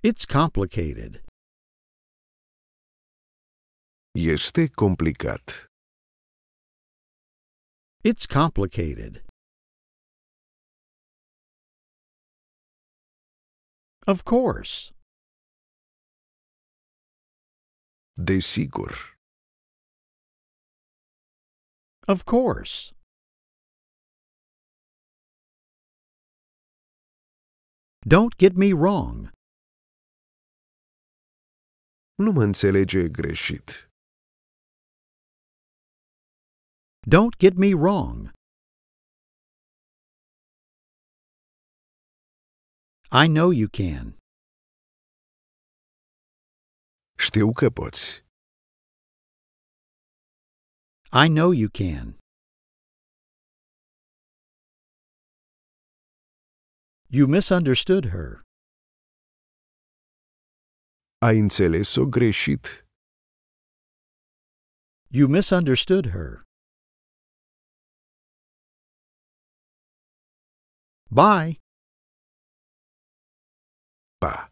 It's complicated. Este complicat. It's complicated. Of course. Desigur. Of course. Don't get me wrong. Nu mă înțelege greșit. Don't get me wrong. I know you can. Știu că poți. I know you can. You misunderstood her a înțeleso greșit. You misunderstood her. Bye. Pa.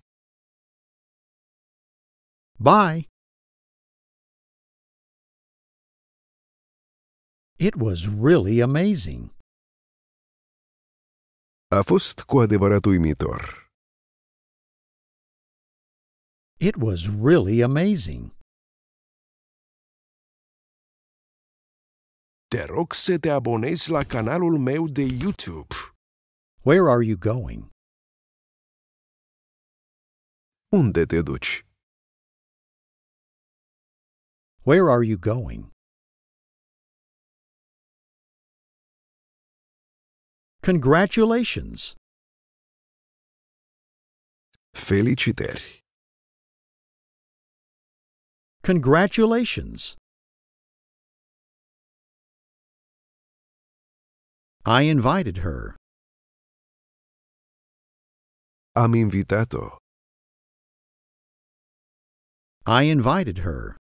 Bye. It was really amazing. A fost cu adevărat uimitor. It was really amazing. Te rog să te abonezi la canalul meu de YouTube. Where are you going? Unde te duci? Where are you going? Congratulations! Felicitări! Congratulations! I invited her. Am invitato. I invited her.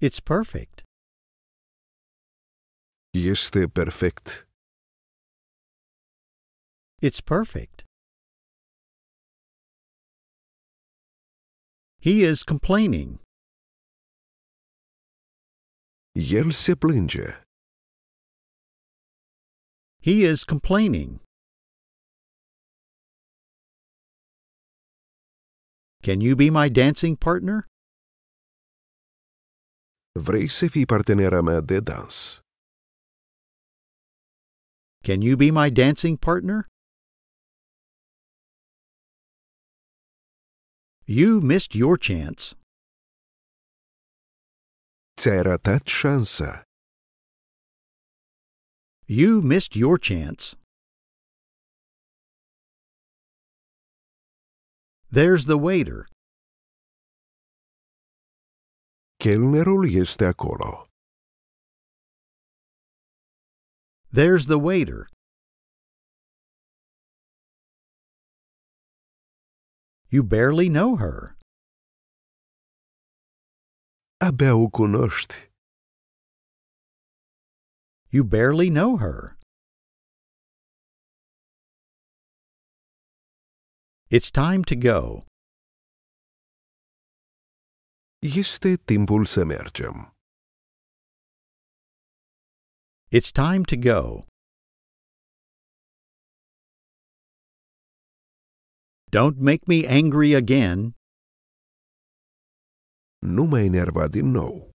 It's perfect. Este perfect. It's perfect. He is complaining. El se He is complaining. Can you be my dancing partner? Vrei să fii partenera mea de dans? Can you be my dancing partner? You missed your chance. C'era ратат chance. You missed your chance. There's the waiter. Chelnerul este acolo. There's the waiter. You barely know her. Abia o cunoști. You barely know her. It's time to go. Este timpul să mergem. It's time to go. Don't make me angry again. Nu mă enerva din nou.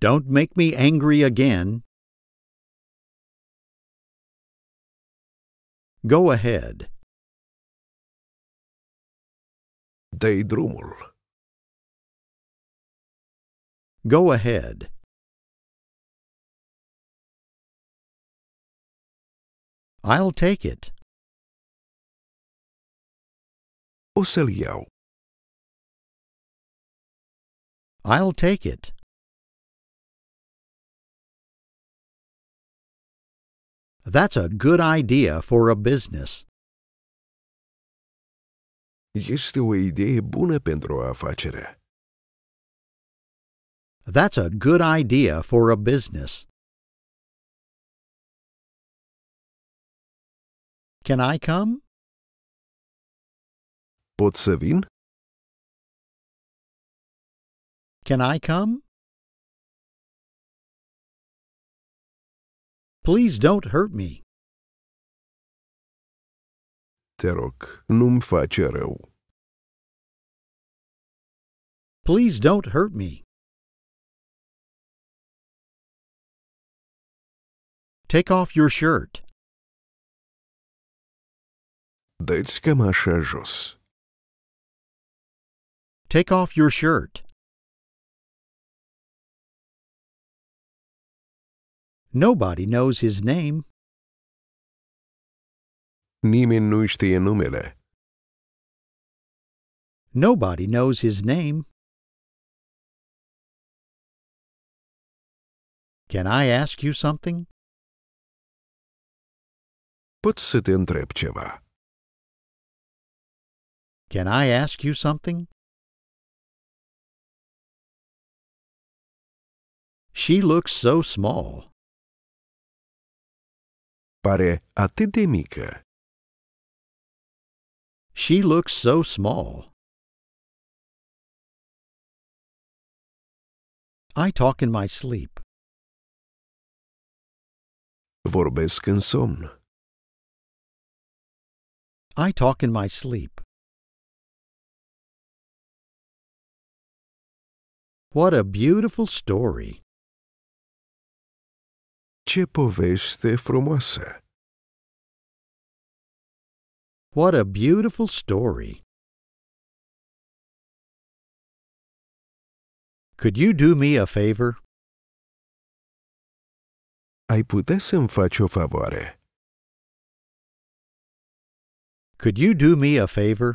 Don't make me angry again. Go ahead. drumul. Go ahead. I'll take it. Ocilio. I'll take it. That's a good idea for a business. Este o idee bună pentru o afacere. That's a good idea for a business. Can I come? Podsevin? Can I come? Please don't hurt me. Te rog, nu-mi face rău. Please don't hurt me. Take off your shirt. Дайте-ка Маша жос. Take off your shirt. Nobody knows his name. nu știe numele. Nobody knows his name. Can I ask you something? Pot să te întreb ceva. Can I ask you something? She looks so small. Pare atât de mică. She looks so small. I talk in my sleep. Vorbesc în somn. I talk in my sleep. What a beautiful story! Ce poveste frumoasă! What a beautiful story! Could you do me a favor? Ai putea să-mi faci o favoare? Could you do me a favor?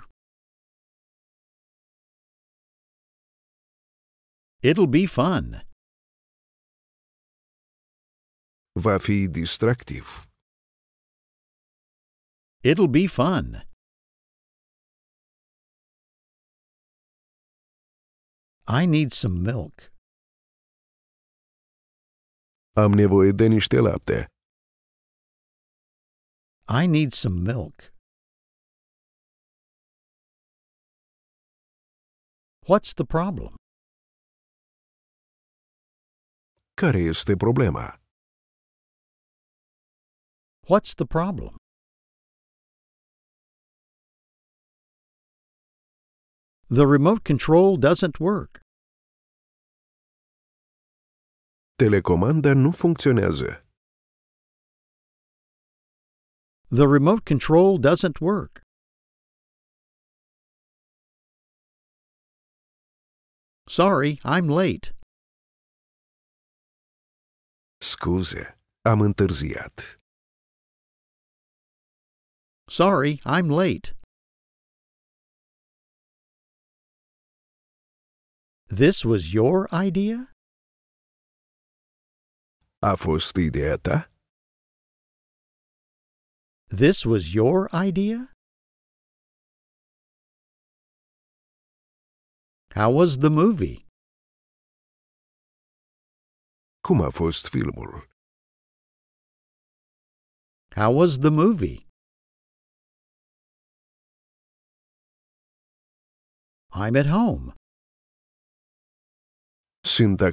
It'll be fun. Вафий It'll be fun. I need some milk. Am nevoie de niște lapte. I need some milk. What's the problem? Care este problema? What's the problem? The remote control doesn't work. Telecomanda nu funcționează. The remote control doesn't work. Sorry, I'm late. Scuze, am întârziat. Sorry, I'm late. This was your idea? A fost ideea ta? This was your idea? How was the movie? Cum a fost filmul? How was the movie? I'm at home. Sunt i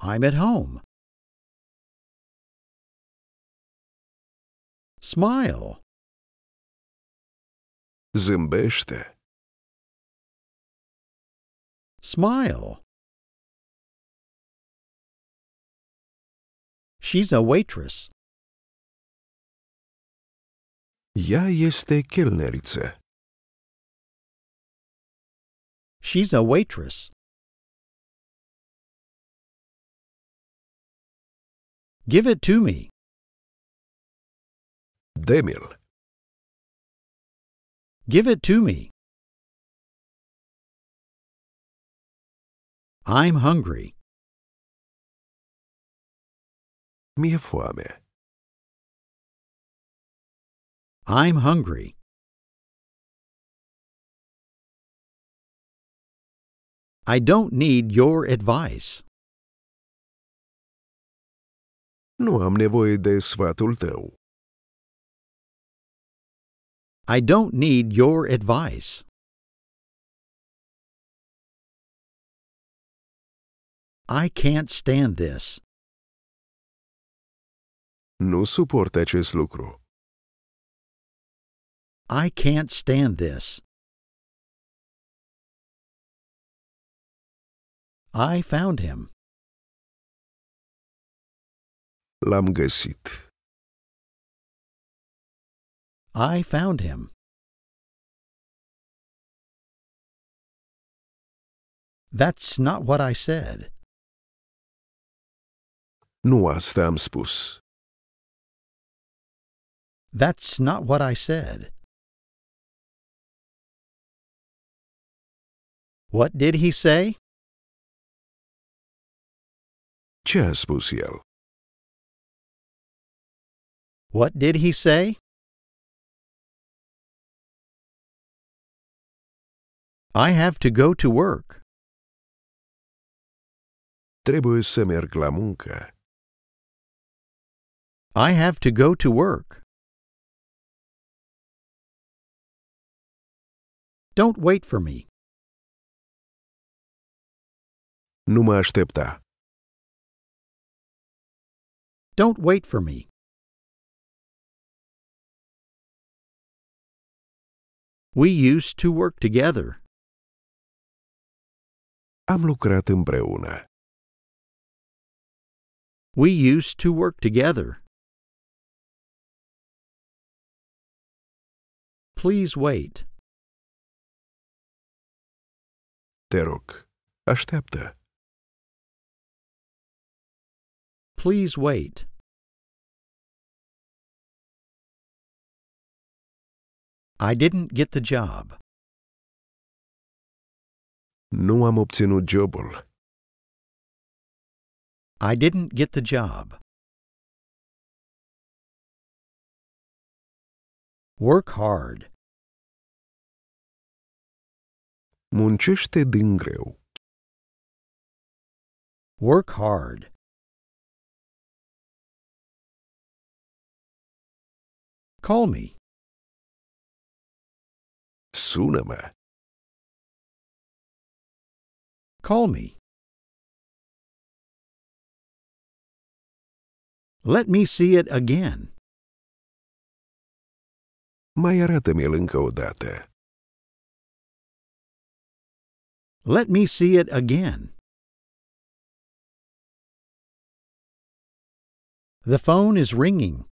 I'm at home. Smile. Zimbeste. Smile. She's a waitress. Ea este chelneriță. She's a waitress. Give it to me. Demil. Give it to me. I'm hungry. Mi-e foame. I'm hungry. I don't need your advice. Nu am nevoie de sfatul tău. I don't need your advice. I can't stand this. Nu suport acest lucru. I can't stand this. I found him. L-am găsit. I found him. That's not what I said. Nu asta am spus. That's not what I said. What did he say? Ce a spus el? What did he say? I have to go to work. Trebuie să merg la muncă. I have to go to work. Don't wait for me. nu mă aștepta. Don't wait for me. We used to work together. Am lucrat împreună. We used to work together. Please wait. Te rog, așteaptă. Please wait. I didn't get the job. Nu am obținut jobul. I didn't get the job. Work hard. Muncește din greu. Work hard. Call me. Sunama. Call me. Let me see it again. Mai arată-mi o dată. Let me see it again. The phone is ringing.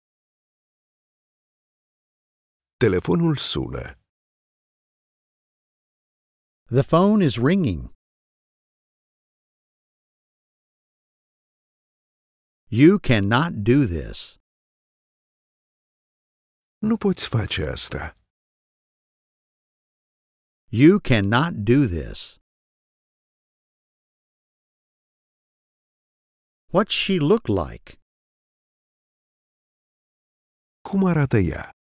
Telefonul sună. The phone is ringing. You cannot do this. Nu poți face asta. You cannot do this. What's she look like? Cum arată ea?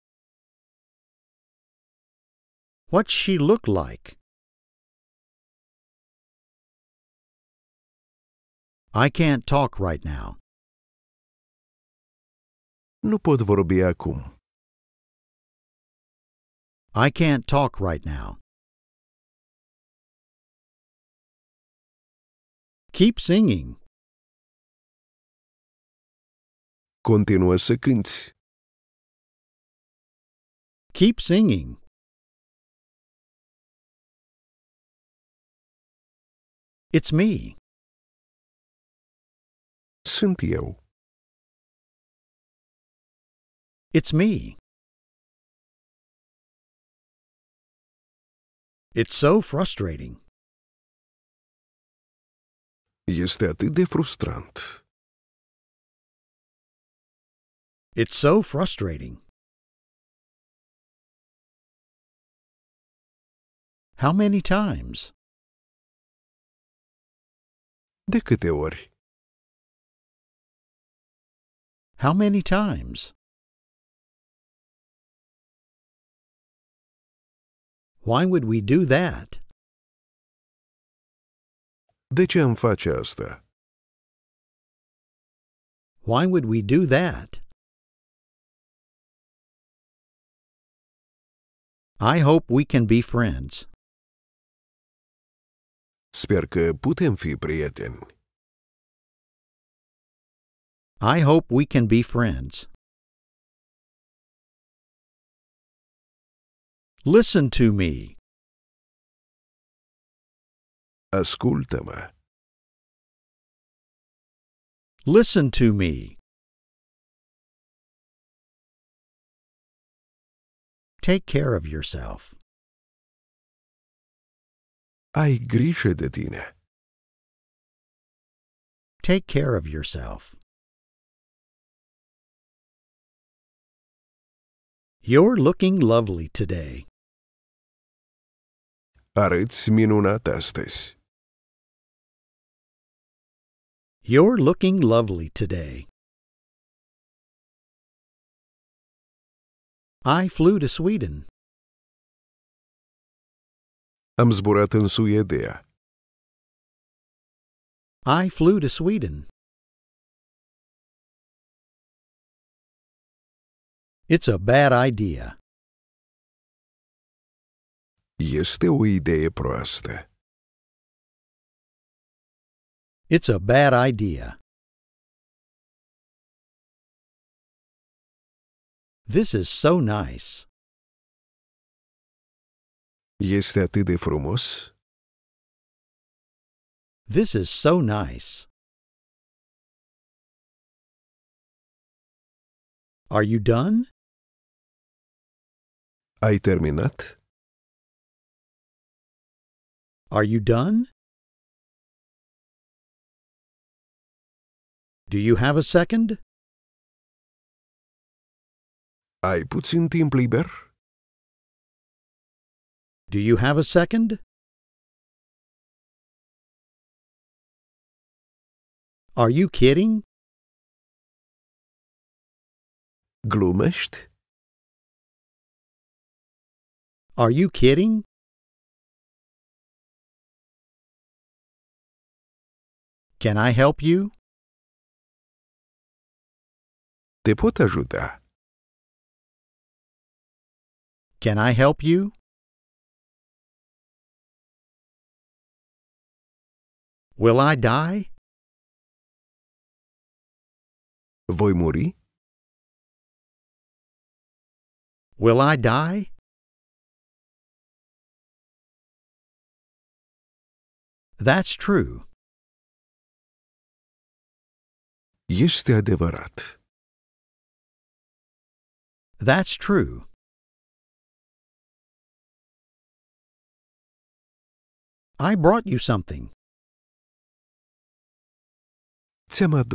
what she looked like. I can't talk right now. Nu pot vorbi acum. I can't talk right now. Keep singing. Continuă să cânți. Keep singing. It's me. Sunt eu. It's me. It's so frustrating. Este atât de frustrant. It's so frustrating. How many times? De câte ori? How many times? Why would we do that? De ce am face asta? Why would we do that? I hope we can be friends. Sper că putem fi prieteni. I hope we can be friends. Listen to me. Ascultă-mă. Listen to me. Take care of yourself. Ai grijă de tine. Take care of yourself. You're looking lovely today. Arăți minunat astăzi. You're looking lovely today. I flew to Sweden. Am zburat în Suedia. I flew to Sweden. It's a bad idea. Este o idee proastă. It's a bad idea. This is so nice. Este atât de frumos? This is so nice. Are you done? Ai terminat? Are you done? Do you have a second? Ai puțin timp liber? Do you have a second? Are you kidding? Glumești? Are you kidding? Can I help you? Te pot ajuta. Can I help you? Will I die? Voi muri? Will I die? That's true. Este adevărat. That's true. I brought you something. I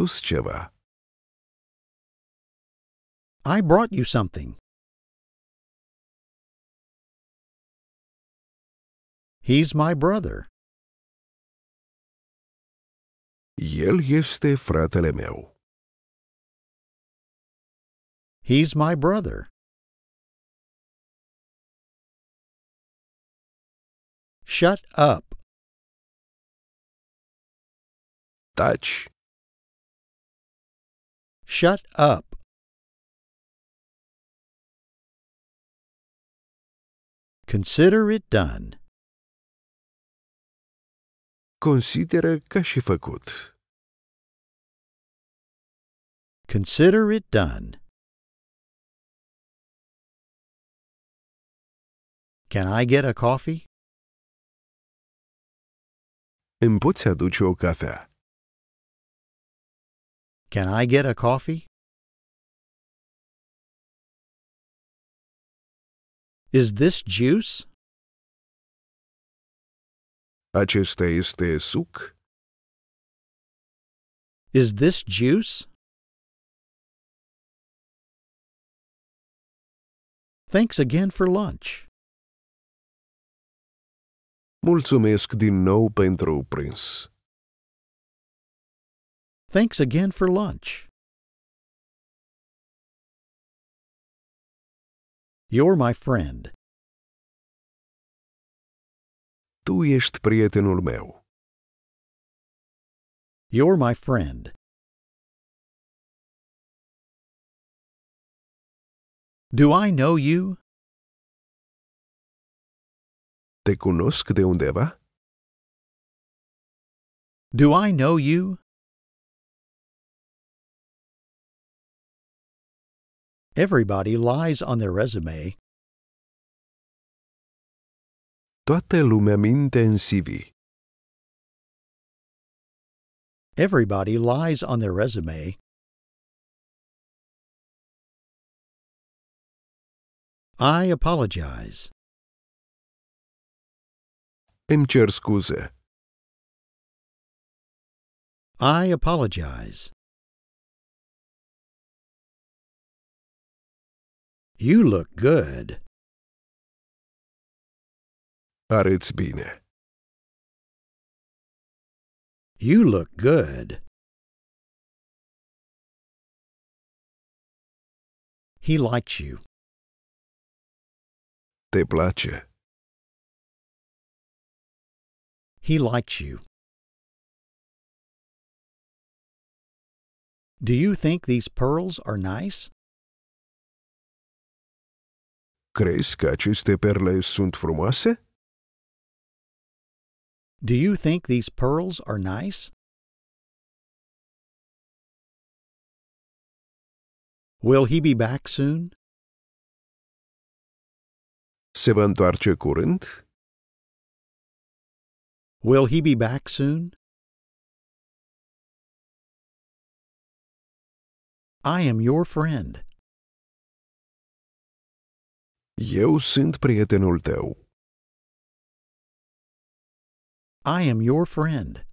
brought you something. He's my brother. El este fratele meu. He's my brother. Shut up. Touch. Shut up. Consider it done. Consideră ca și făcut. Consider it done. Can I get a coffee? Îmi poți aduce o cafea? Can I get a coffee? Is this juice? Acesta este suc? Is this juice? Thanks again for lunch. Mulțumesc din nou pentru prins. Thanks again for lunch. You're my friend. Tu ești prietenul meu. You're my friend. Do I know you? Te cunosc de undeva? Do I know you? Everybody lies on their resume. Toată lumea minte în CV. Everybody lies on their resume. I apologize. Îmi cer scuze. I apologize. You look good. Arăți bine. You look good. He likes you. Te place. He likes you. Do you think these pearls are nice? Crezi că aceste perle sunt frumoase? Do you think these pearls are nice? Will he be back soon? Se va întoarce curând? Will he be back soon? I am your friend. Eu sunt prietenul tău. I am your friend.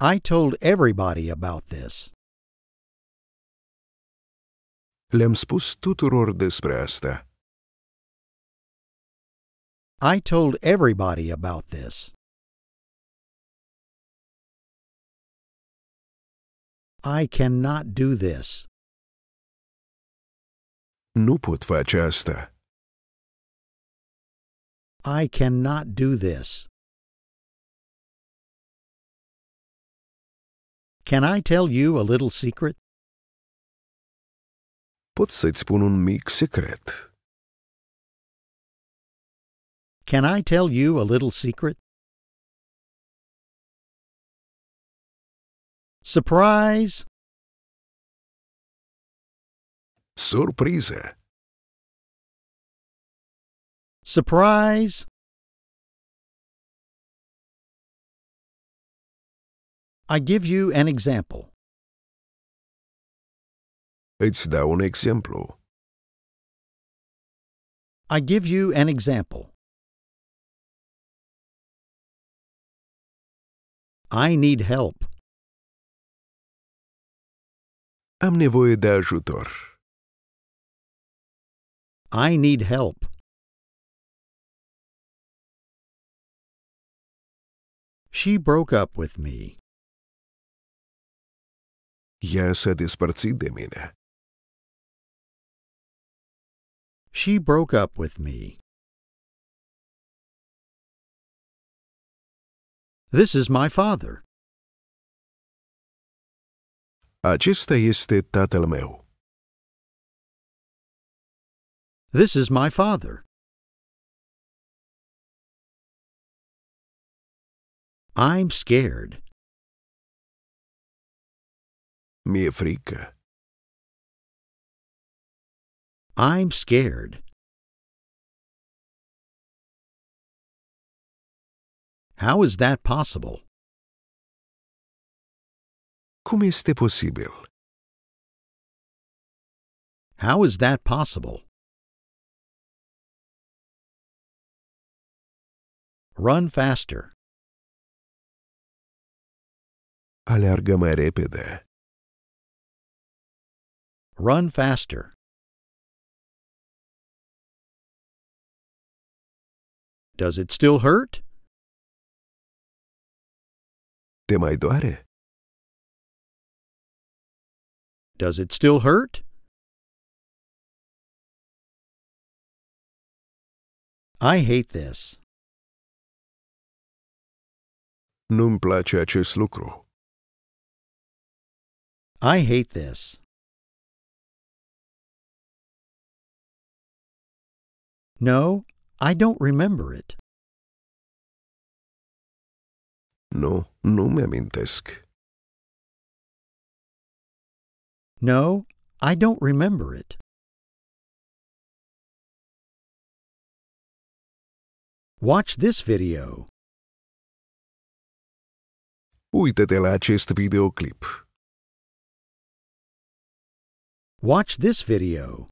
I told everybody about this. Le-am spus tuturor despre asta. I told everybody about this. I cannot do this nu pot face asta. I cannot do this. Can I tell you a little secret? Pot să-ți spun un mic secret. Can I tell you a little secret? Surprise! Surprise. Surprise. I give you an example. It's da un exemplu. I give you an example. I need help. Am nevoie de ajutor. I need help. She broke up with me. She broke up with me. This is my father. Acesta este tatăl meu. This is my Father. I'm scared. Mi e frika. I'm scared. How is that possible? Cum este posible? How is that possible? Run faster. Alerga-me repede. Run faster. Does it still hurt? Te mai doare? Does it still hurt? I hate this. Nu-mi place acest lucru. I hate this. No, I don't remember it. Nu, nu mi-amintesc. No, I don't remember it. Watch this video. Uită-te la acest videoclip. Watch this video.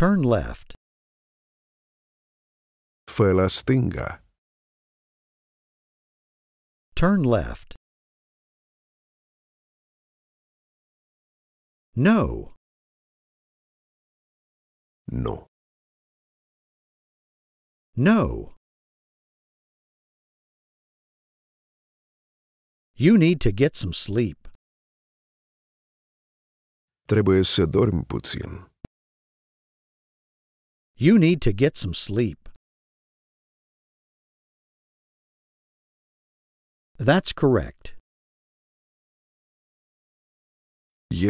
Turn left. Fă la stânga. Turn left. No. No. No. You need to get some sleep. Trebuie să dormi puțin. You need to get some sleep. That's correct.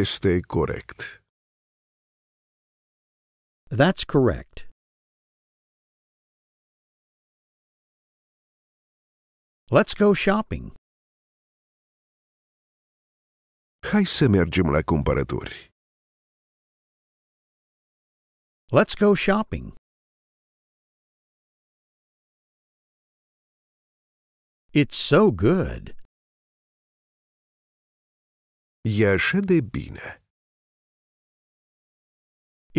Este corect. That's correct. Let's go shopping. Hai să mergem la cumpărături. Let's go shopping. It's so good. E așa de bine.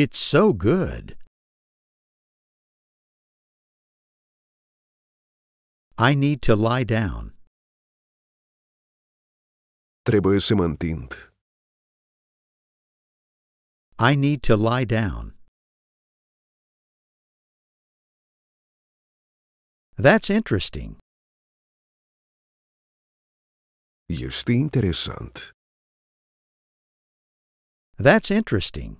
It's so good. I need to lie down trebuie să mă întind. I need to lie down. That's interesting. Este interesant. That's interesting.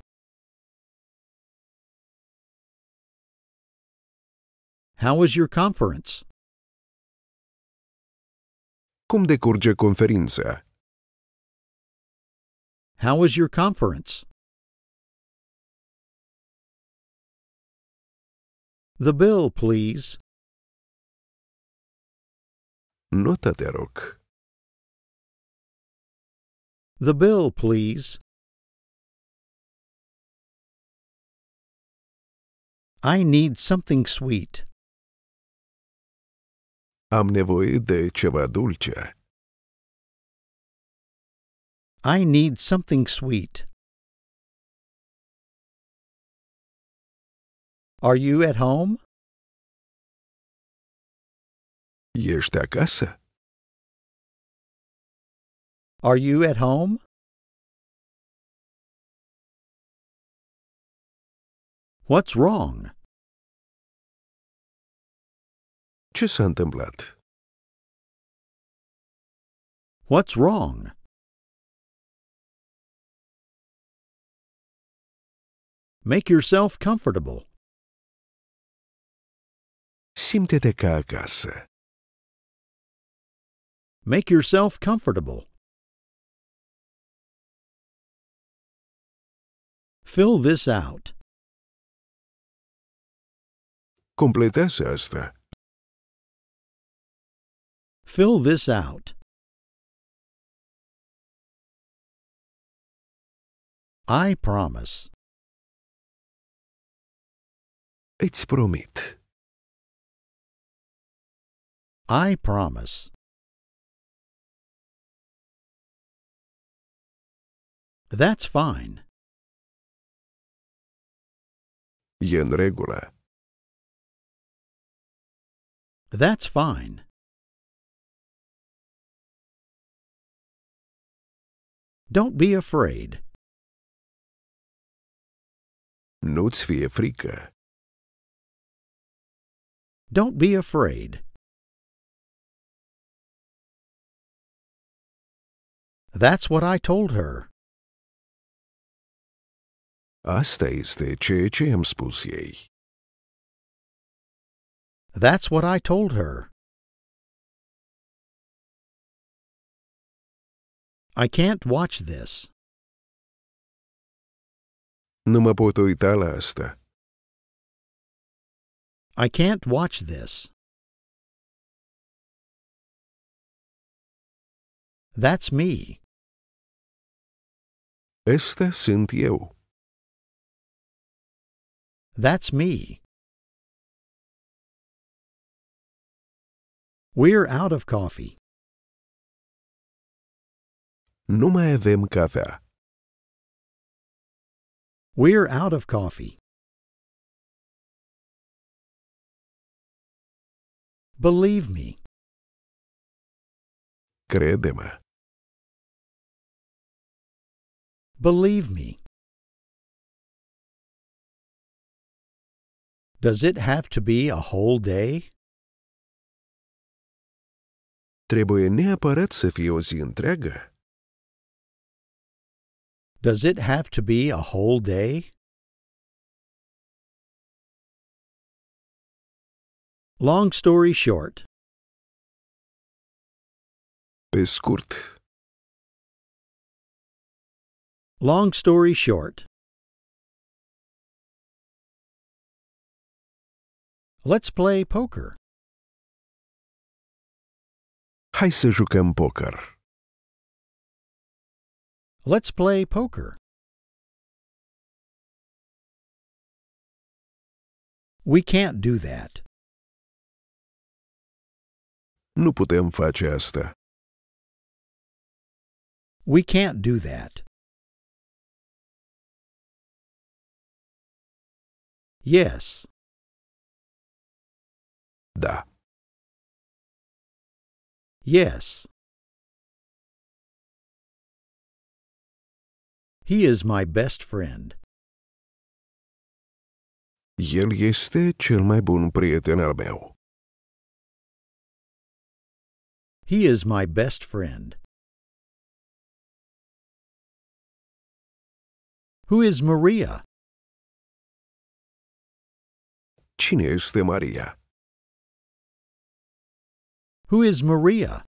How was your conference? Cum decurge conferința? How was your conference? The bill, please. Nota te rog. The bill, please. I need something sweet. Am nevoie de ceva dulce. I need something sweet. Are you at home? Ești acasă? Are you at home? What's wrong? Ce s-a întâmplat? What's wrong? Make yourself comfortable. Simte-te Make yourself comfortable. Fill this out. Completează asta. Fill this out. I promise. Îți promit. I promise. That's fine. E în regulă. That's fine. Don't be afraid. Nu-ți fie frică. Don't be afraid. That's what I told her. Asta este ceea ce am spus ei. That's what I told her. I can't watch this. Nu mă pot uita la asta. I can't watch this. That's me. Este sunt eu. That's me. We're out of coffee. Nu mai avem cafea. We're out of coffee. Believe me. Credema. Believe me. Does it have to be a whole day? Trebuie neapărat să fie o zi întreagă? Does it have to be a whole day? Long story short. Pe scurt. Long story short. Let's play poker. Hai să jucăm poker. Let's play poker. We can't do that nu putem face asta. We can't do that. Yes. Da. Yes. He is my best friend. El este cel mai bun prieten al meu. He is my best friend. Who is Maria? Cine este Maria? Who is Maria?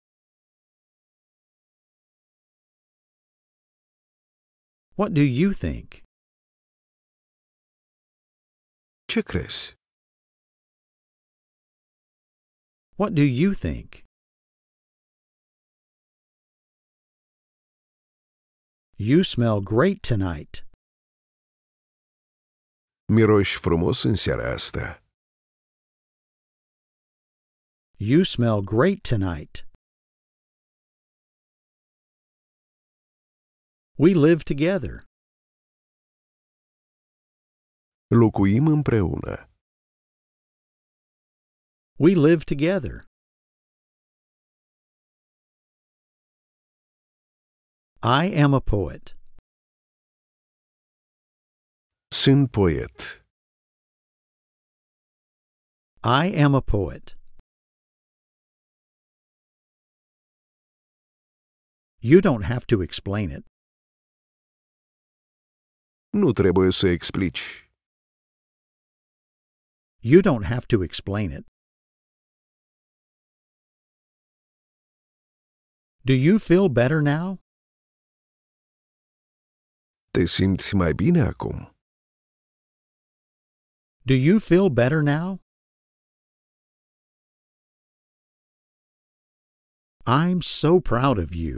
What do you think? Ce crezi? What do you think? You smell great tonight. Miroși frumos în seara asta. You smell great tonight. We live together. Locuim împreună. We live together. I am a poet. Sunt poet. I am a poet. You don't have to explain it. Nu trebuie să explici. You don't have to explain it. Do you feel better now? They seemed mai bine acum. Do you feel better now? I'm so proud of you.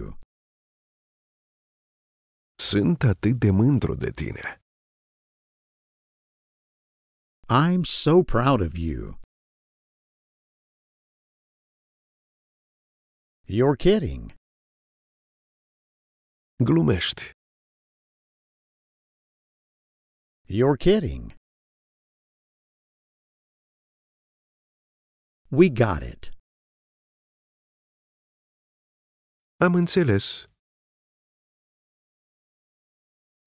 Sunt atât de mândru de tine. I'm so proud of you. You're kidding. Glumești. You're kidding. We got it. Am înțeles.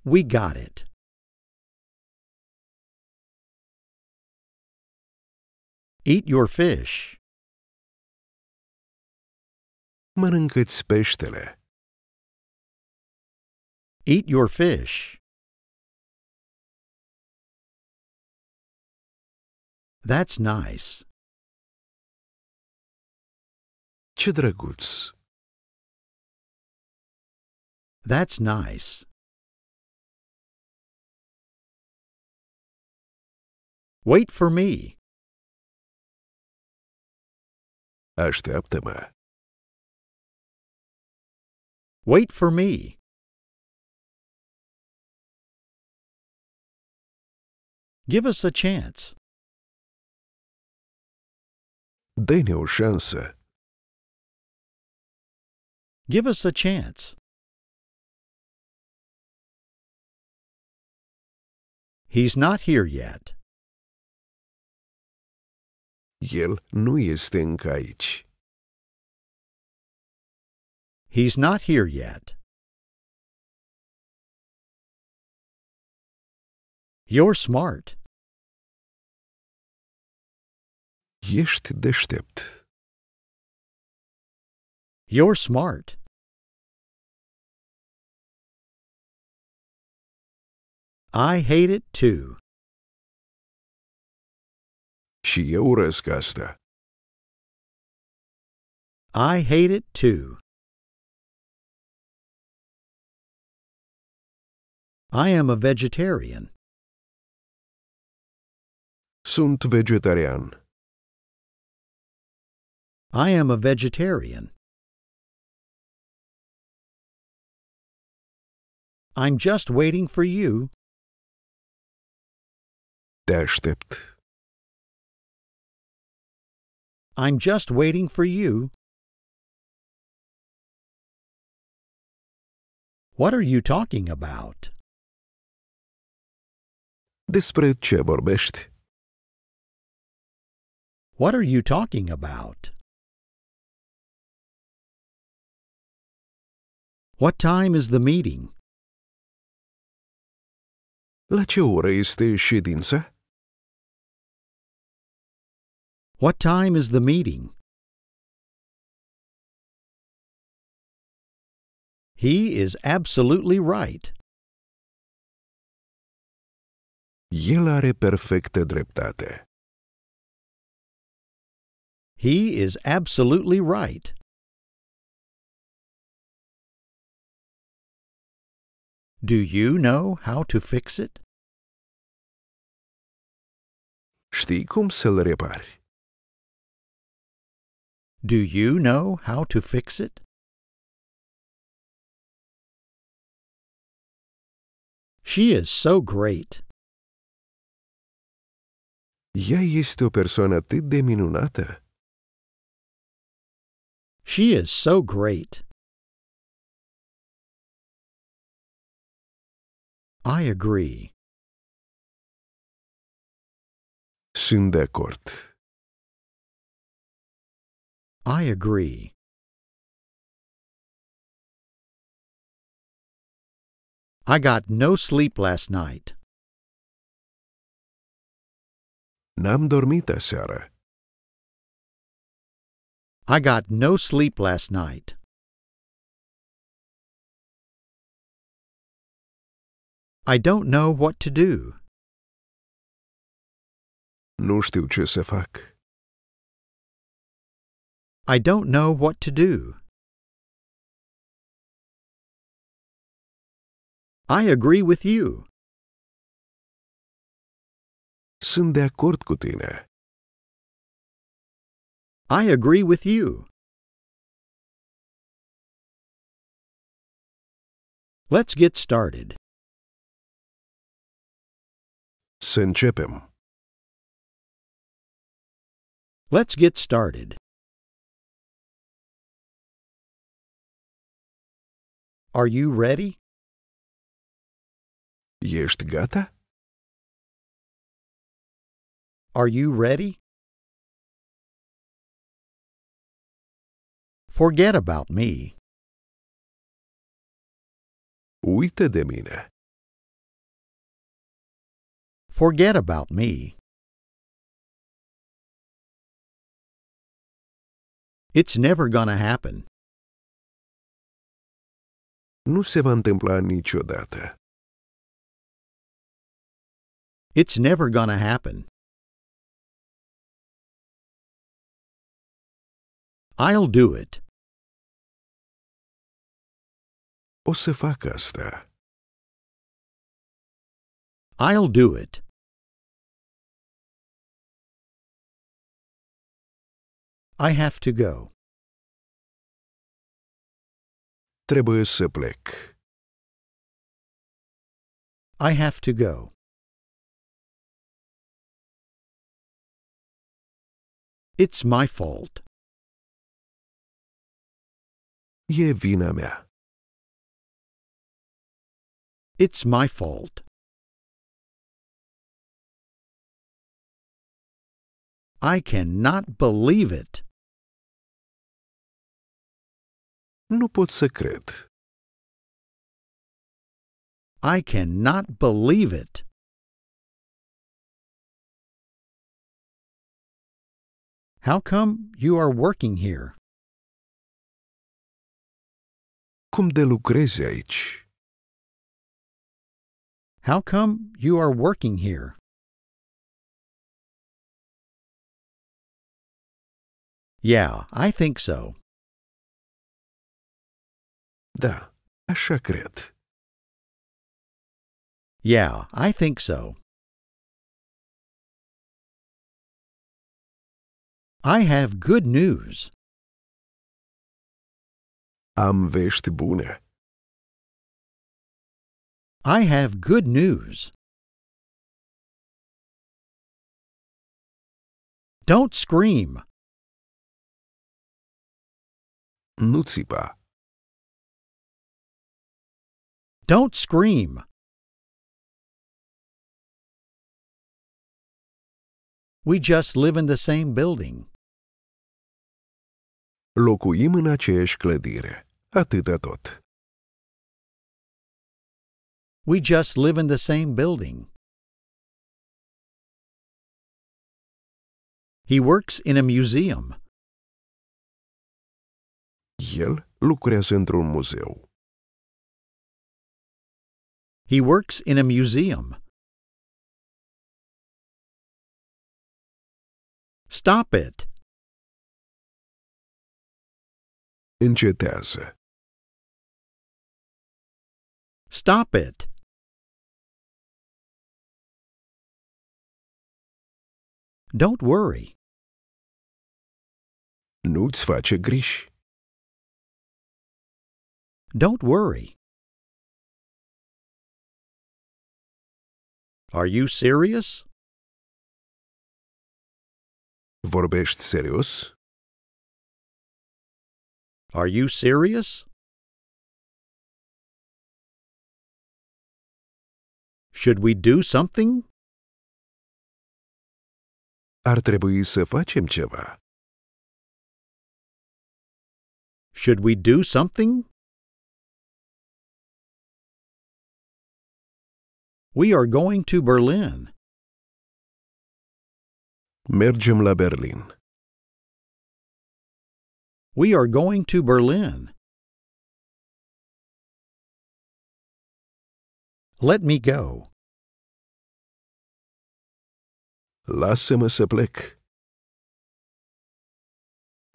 We got it. Eat your fish. Mănâncă-ți peștele. Eat your fish. That's nice. Ce drăguț. That's nice. Wait for me. Așteaptă-mă. Wait for me. Give us a chance. Шанса. Give us a chance. He's not here yet. El nu este încă aici. He's not here yet. You're smart. Ești deștept. You're smart. I hate it too. Și eu urăsc asta. I hate it too. I am a vegetarian. Sunt vegetarian. I am a vegetarian. I'm just waiting for you. Derstept. Er I'm just waiting for you. What are you talking about? Despre ce vorbești? What are you talking about? What time is the meeting? La ce oră este ședința? What time is the meeting? He is absolutely right. El are perfectă dreptate. He is absolutely right. Do you know how to fix it? Știi cum să-l repari? Do you know how to fix it? She is so great. Ea este o persoană atât de minunată. She is so great. I agree. Sunt de acord. I agree. I got no sleep last night. N-am dormit aseară. I got no sleep last night. I don't know what to do. Nu știu ce să fac. I don't know what to do. I agree with you. Sunt de acord cu tine. I agree with you. Let's get started. chip him. Let's get started. Are you ready? Ești gata? Are you ready? Forget about me. Uită de mine. Forget about me. It's never gonna happen. Nu se va întâmpla niciodată. It's never gonna happen. I'll do it. O să fac asta. I'll do it. I have to go. Trebuie să plec. I have to go. It's my fault. E vina mea. It's my fault. I cannot believe it. Nu pot să cred. I cannot believe it. How come you are working here? Cum de lucrezi aici? How come you are working here? Yeah, I think so. Да, Ашакрет. Yeah, I think so. I have good news. Am vești bune. I have good news. Don't scream. Nu țipa. Don't scream. We just live in the same building. Locuim în aceeași clădire. Atâta tot. We just live in the same building. He works in a museum. El lucrează într-un muzeu. He works in a museum. Stop it. Încetează. Stop it. Don't worry. Nu-ți face griji. Don't worry. Are you serious? Vorbești serios? Are you serious? Should we do something? Ar trebui să facem ceva. Should we do something? We are going to Berlin. Mergem la Berlin. We are going to Berlin. Let me go. Lasă-mă să plec.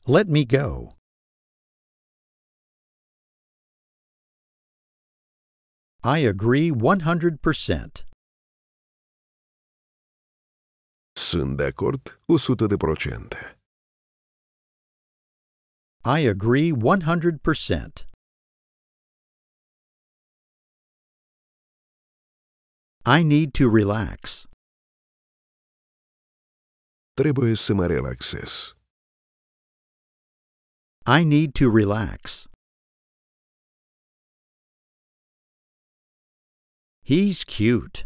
Let me go. I agree 100%. Sunt de acord 100%. I agree 100%. I need to relax. Trebuie să mă relaxez. I need to relax. He's cute.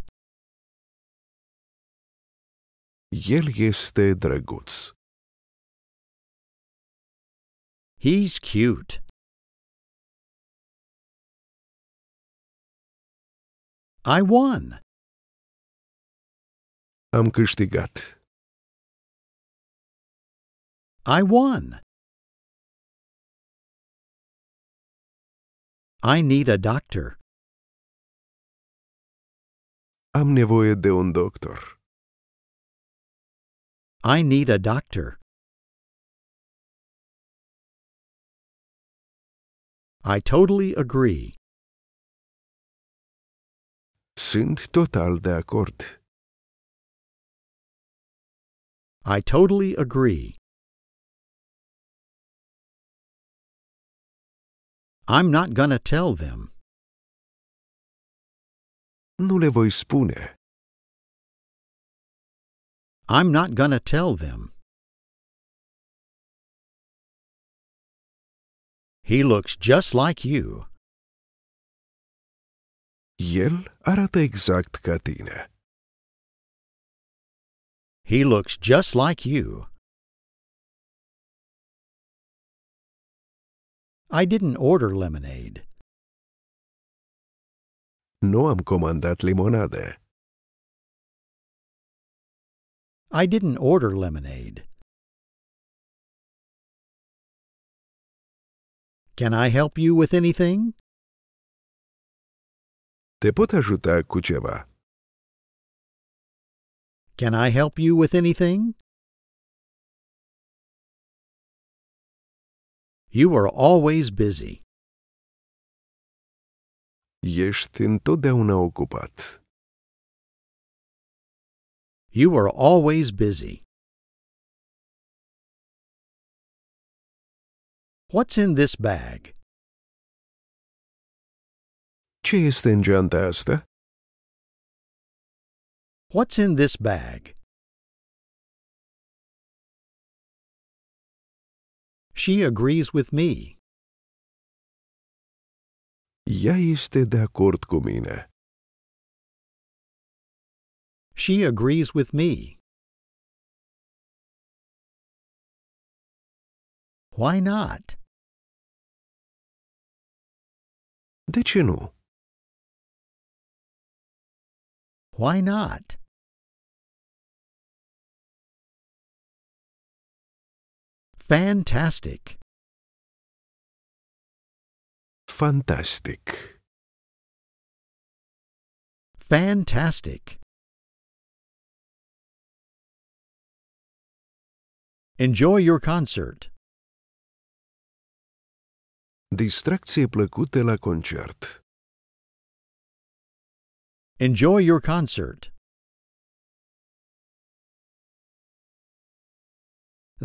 El este drăguț. He's cute. I won. Am câștigat. I won. I need a doctor. Am nevoie de un doctor. I need a doctor. I totally agree. Sunt total de acord. I totally agree. I'm not going to tell them. Nu le voi spune. I'm not gonna tell them. He looks just like you. El arată exact ca tine. He looks just like you. I didn't order lemonade no am comandat limonade. I didn't order lemonade. Can I help you with anything? Te pot ajuta cu ceva. Can I help you with anything? You are always busy. Ești întotdeauna ocupat. You are always busy. What's in this bag? Ce este în geanta asta? What's in this bag? She agrees with me. Ea este de acord cu mine. She agrees with me. Why not? De ce nu? Why not? Fantastic! fantastic. Fantastic. Enjoy your concert. Distracție plăcute la concert. Enjoy your concert.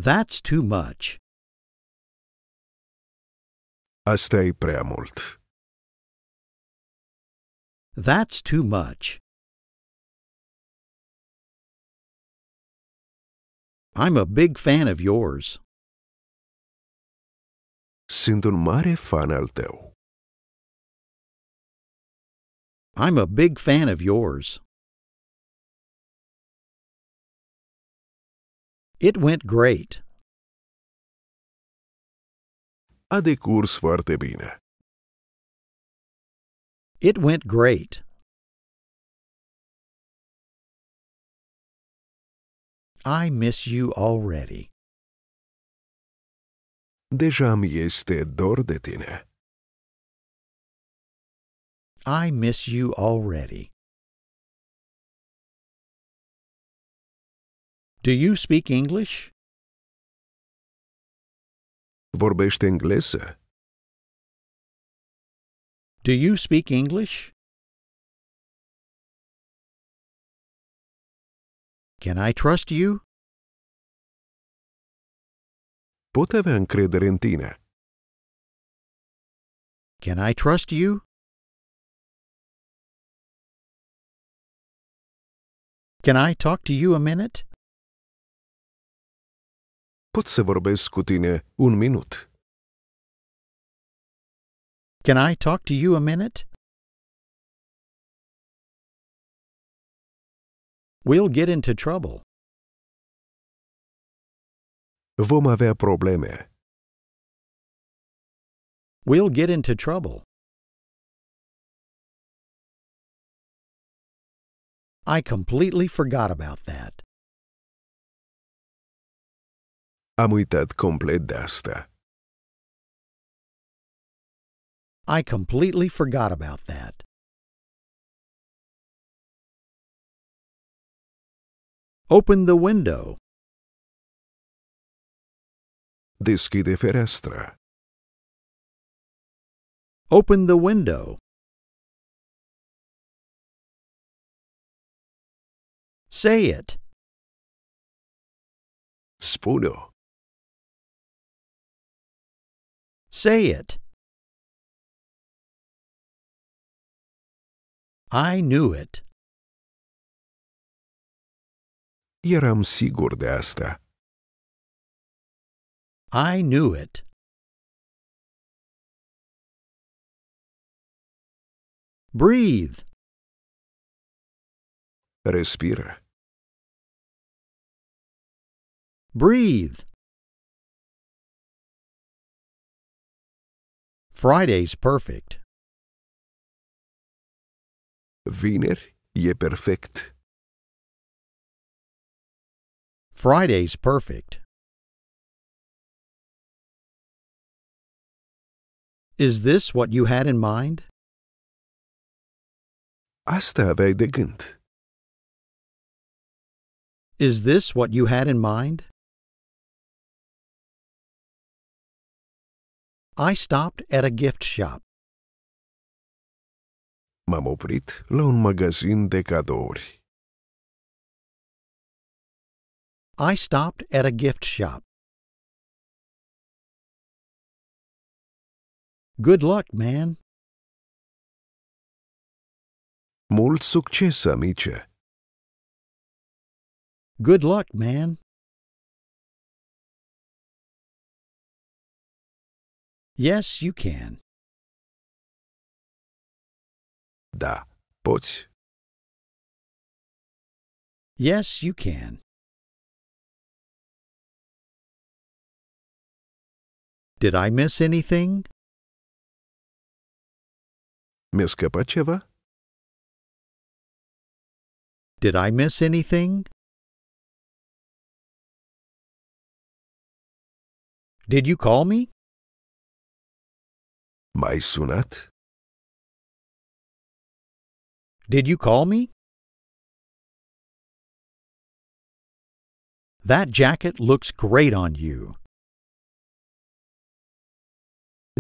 That's too much. Asta e prea mult. That's too much. I'm a big fan of yours. Sunt un mare fan al tău. I'm a big fan of yours. It went great. Adecurs foarte bine. It went great. I miss you already. Deja mi este dor de tine. I miss you already. Do you speak English? Vorbește engleză? Do you speak English? Can I trust you? Pot avea încredere în tine. Can I trust you? Can I talk to you a minute? Pot să vorbesc cu tine un minut? Can I talk to you a minute? We'll get into trouble. Vom avea probleme. We'll get into trouble. I completely forgot about that. Am uitat complet de asta. I completely forgot about that. Open the window. Deschide fereastra. Open the window. Say it. Spuno. Say it. I knew it. Eram sigur de asta. I knew it. Breathe. Respira. Breathe. Friday's perfect. Wiener je perfect. Friday's perfect. Is this what you had in mind? Asta wij de gând. Is this what you had in mind? I stopped at a gift shop. M-am oprit la un magazin de cadouri. I stopped at a gift shop. Good luck, man. Mult succes, amice. Good luck, man. Yes, you can. Да, путь. Yes, you can. Did I miss anything? Miss Мескопачева. Did I miss anything? Did you call me? My Sunat? Did you call me? That jacket looks great on you.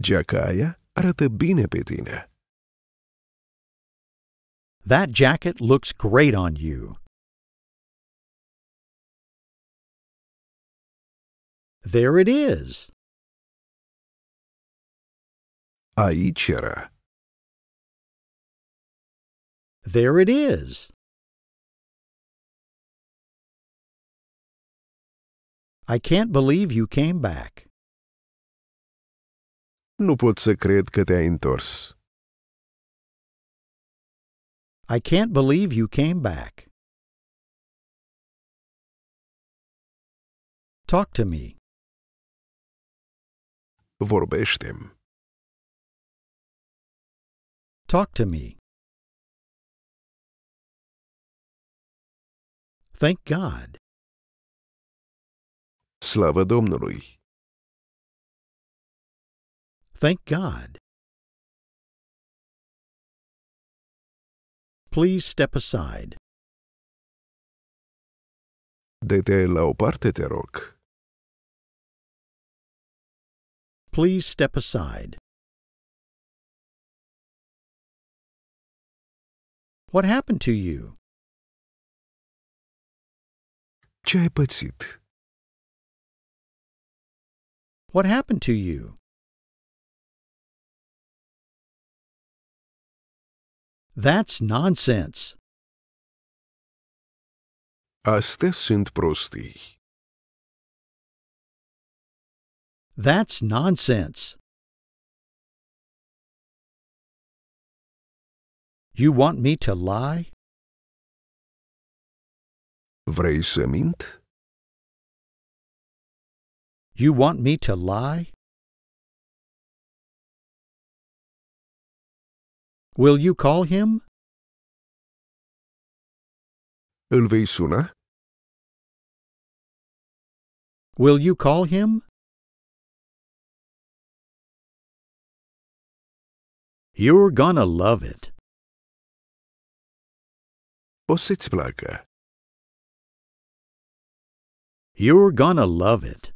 Jacaia arată bine pe tine. That jacket looks great on you. There it is. Aichira. There it is. I can't believe you came back. Nu pot să cred că te-ai întors. I can't believe you came back. Talk to me. Vorbește-mi. Talk to me. Thank God. Slava Domnului. Thank God. Please step aside. De-te la o parte, te rog. Please step aside. What happened to you? Ce ai What happened to you? That's nonsense. Astea sunt prostii. That's nonsense. You want me to lie? Vrei să mint? You want me to lie? Will you call him? Îl vei suna? Will you call him? You're gonna love it på sittspleiket. You're gonna love it.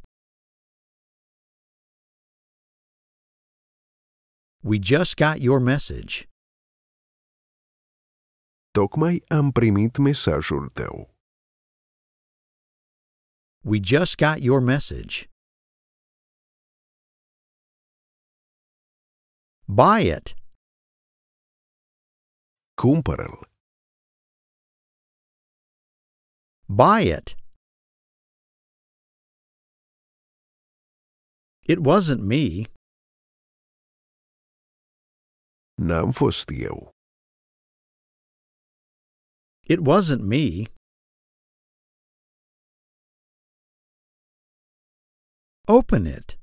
We just got your message. Tocmai am primit mesajul tău. We just got your message. Buy it. Cumpără-l. Buy it. It wasn't me. N-am It wasn't me. Open it.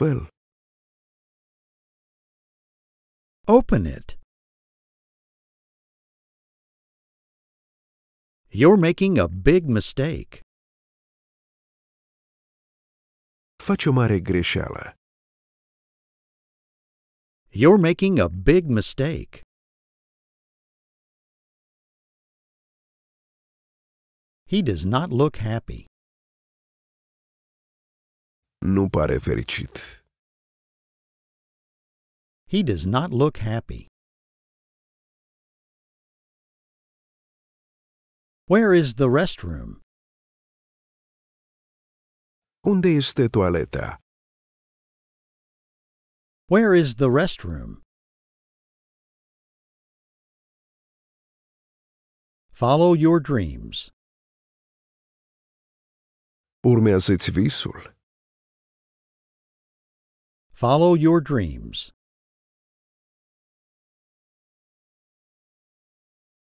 will. Open it. You're making a big mistake. Faci mare greșeală. You're making a big mistake. He does not look happy. Nu pare fericit. He does not look happy. Where is the restroom? Unde este toaleta? Where is the restroom? Follow your dreams. Urmează-ți visul. Follow your dreams.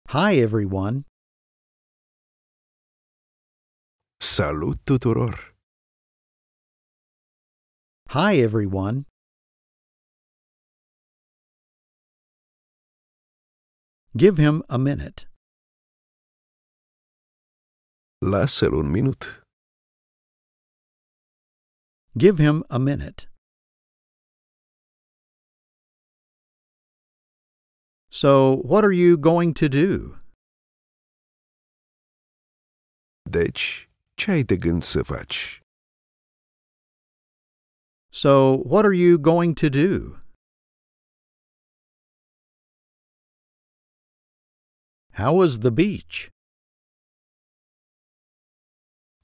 Hi, everyone. Salut tuturor! Hi everyone! Give him a minute. lasa un minut. Give him a minute. So, what are you going to do? Deci, so, what are you going to do? How was the beach?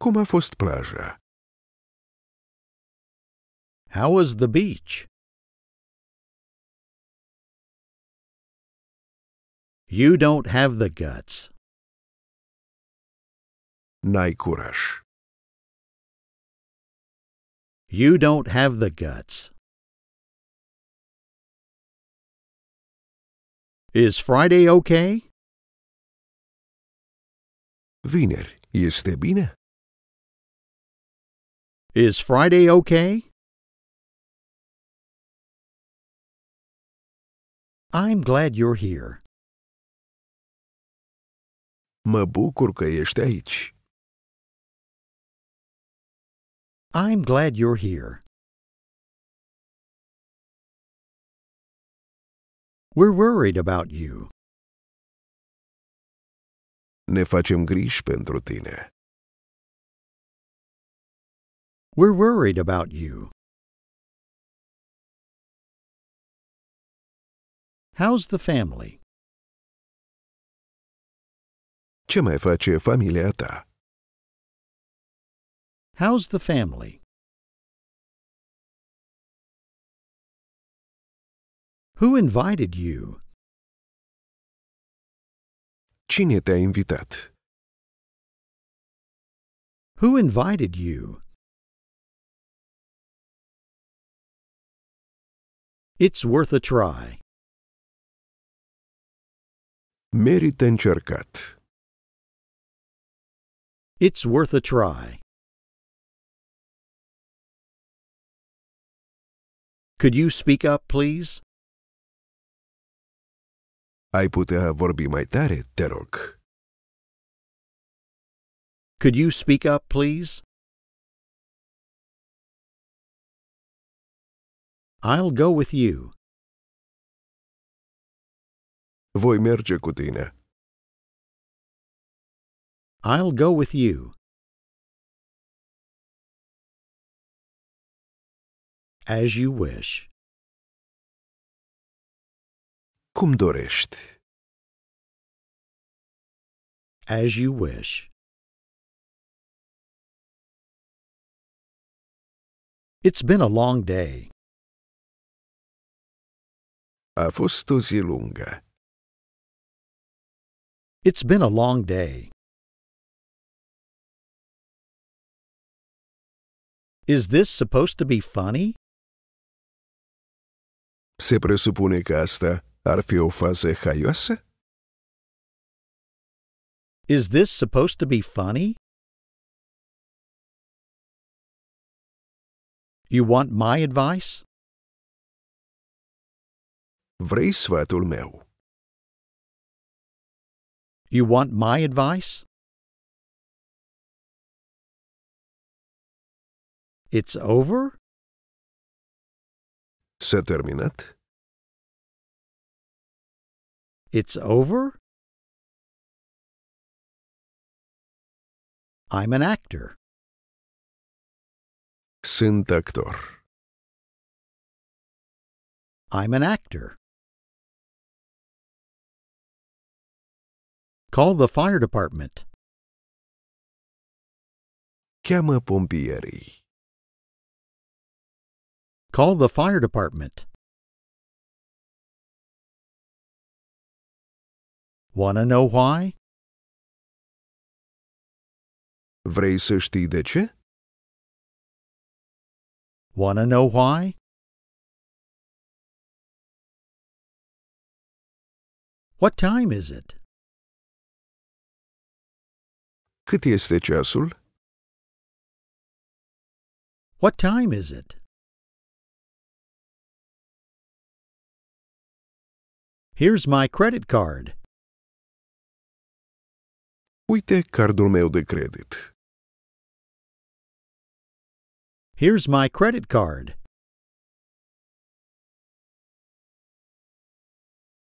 Cum a fost plaja? How was the beach? You don't have the guts. Najkurasz. You don't have the guts. Is Friday okay? Vineri este bine? Is Friday okay? I'm glad you're here. Mă bucur că ești aici. I'm glad you're here. We're worried about you. Ne facem griji pentru tine. We're worried about you. How's the family? Ce mai face familia ta? How's the family? Who invited you? Cine te-a invitat? Who invited you? It's worth a try. Merită încercat. It's worth a try. Could you speak up, please? Ai putea vorbi mai tare, te rog. Could you speak up, please? I'll go with you. Voi merge cu tine. I'll go with you. As you wish. Cum dorești. As you wish. It's been a long day. A fost o zi lungă. It's been a long day. Is this supposed to be funny? Se presupune că asta ar fi o fază haioasă? Is this supposed to be funny? You want my advice? Vrei sfatul meu? You want my advice? It's over? ¿Se terminat? It's over? I'm an actor. Sunt actor. I'm an actor. Call the fire department. Cheamă pompierii. Call the fire department. want to know why? Vrei să știi de ce? Wanna know why? What time is it? Cât este ceasul? What time is it? Here's my credit card. Uite cardul meu de credit. Here's my credit card.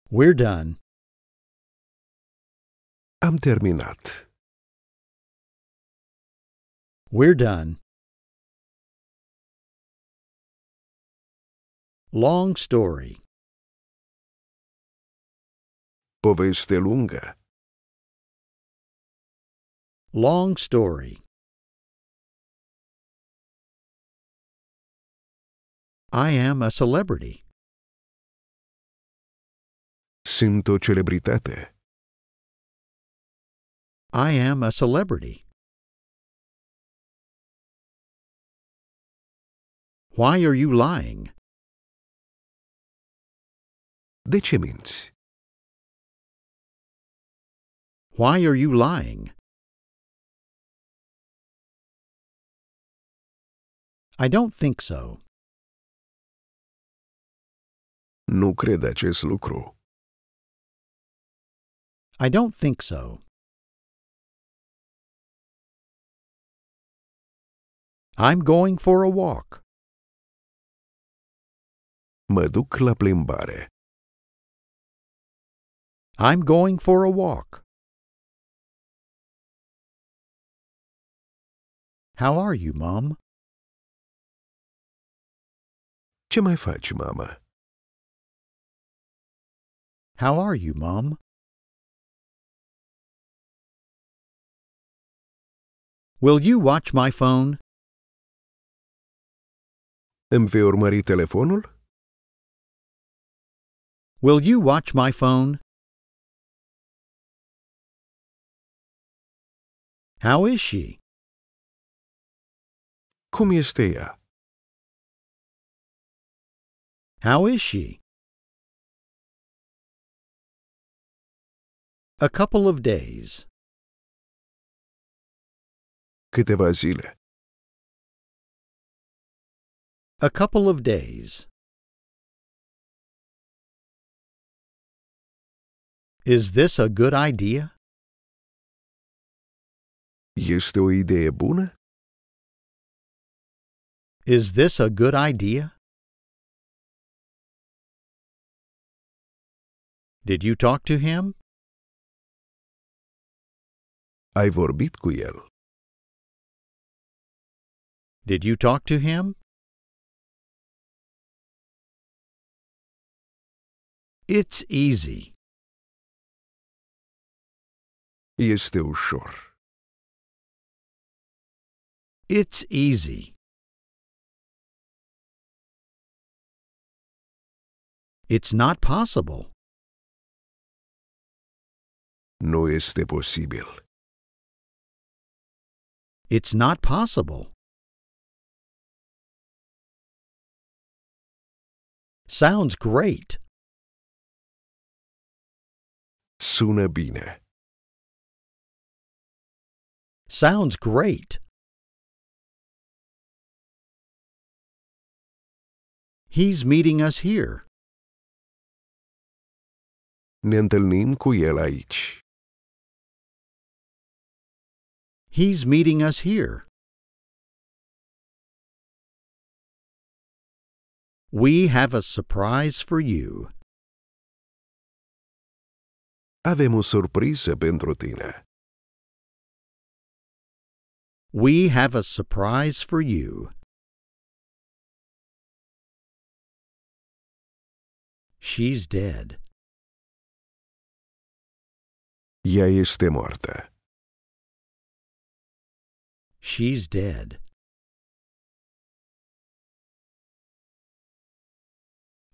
We're done. Am terminat. We're done. Long story. Poveste lungă. Long story. I am a celebrity. Sunt o celebritate. I am a celebrity. Why are you lying? De ce minți? Why are you lying? I don't think so. Nu cred acest lucru. I don't think so. I'm going for a walk. Mă duc la plimbare. I'm going for a walk. How are you, mom? Ce mai faci, mamă? How are you, mom? Will you watch my phone? Îmi vei urmări telefonul? Will you watch my phone? How is she? Cum How is she? A couple of days. Câteva zile. A couple of days. Is this a good idea? Este o idee bună? Is this a good idea? Did you talk to him? Ai vorbit cu el. Did you talk to him? It's easy. Este ușor. It's easy. It's not possible. No este posible. It's not possible. Sounds great. Sună bine. Sounds great. He's meeting us here. Ne întâlnim cu el aici. He's meeting us here. We have a surprise for you. Avem o surpriză pentru tine. We have a surprise for you. She's dead. Я есте морта. She's dead.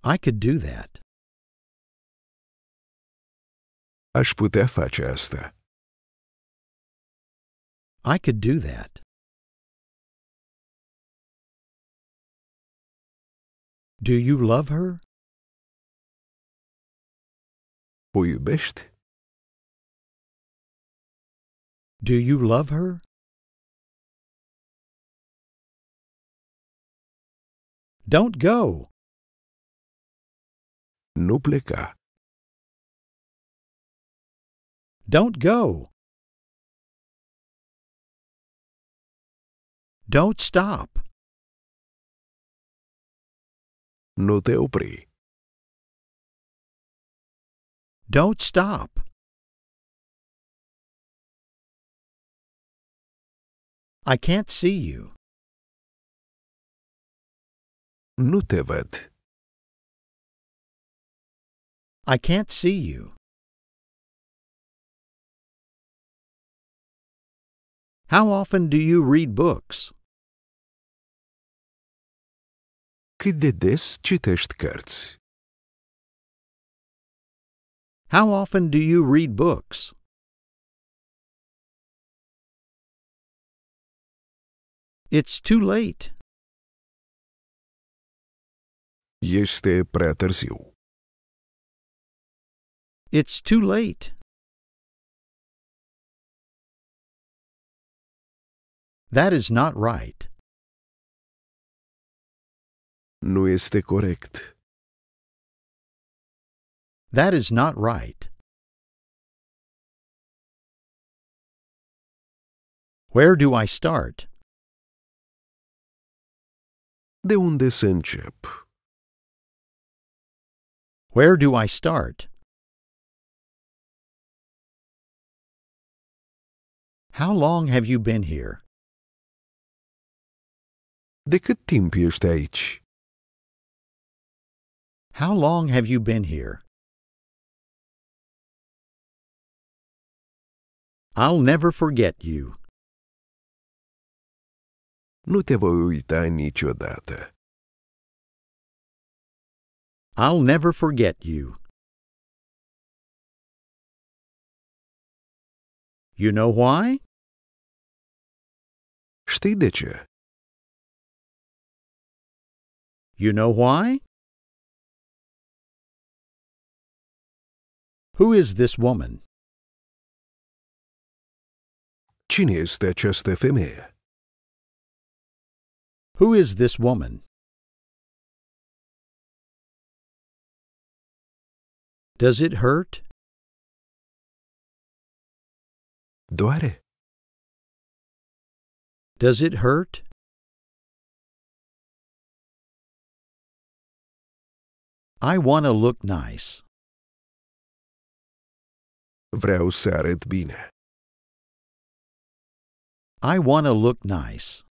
I could do that. Aș putea face asta. I could do that. Do you love her? O iubești? Do you love her? Don't go. Nu pleca. Don't go. Don't stop. Nu te opri. Don't stop. I can't see you. Nu te văd. I can't see you. How often do you read books? Cât de des citești cărți? How often do you read books? It's too late. Este prea târziu. It's too late. That is not right. Nu este corect. That is not right. Where do I start? de un desenchep. Where do I start? How long have you been here? De cât timp ești aici? How long have you been here? I'll never forget you. Nu te voi uita niciodată. I'll never forget you. You know why? Știi de ce? You know why? Who is this woman? Cine este această femeie? Who is this woman? Does it hurt? Doare. Does it hurt? I want to look nice. Vreau să arăt bine. I want to look nice.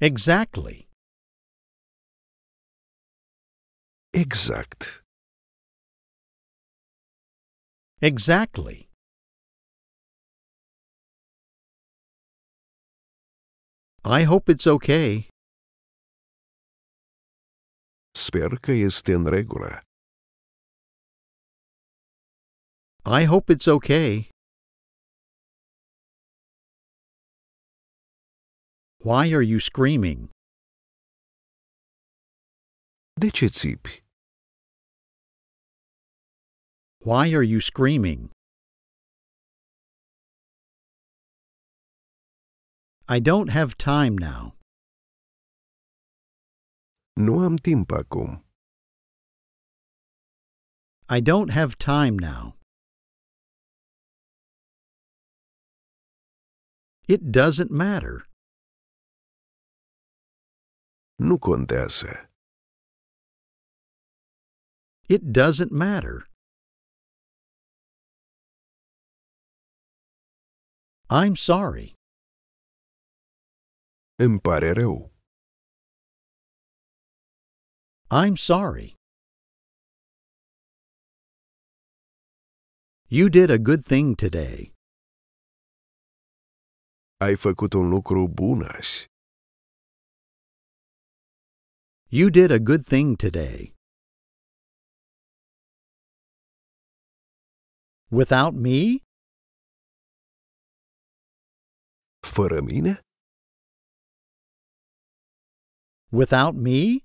Exactly. Exact. Exactly. I hope it's okay. Sper că este în regulă. I hope it's okay. Why are you screaming? De ce țipi? Why are you screaming? I don't have time now. Nu am timp acum. I don't have time now. It doesn't matter nu contează. It doesn't matter. I'm sorry. Îmi pare rău. I'm sorry. You did a good thing today. Ai făcut un lucru bun azi. You did a good thing today. Without me? Fără mine? Without me?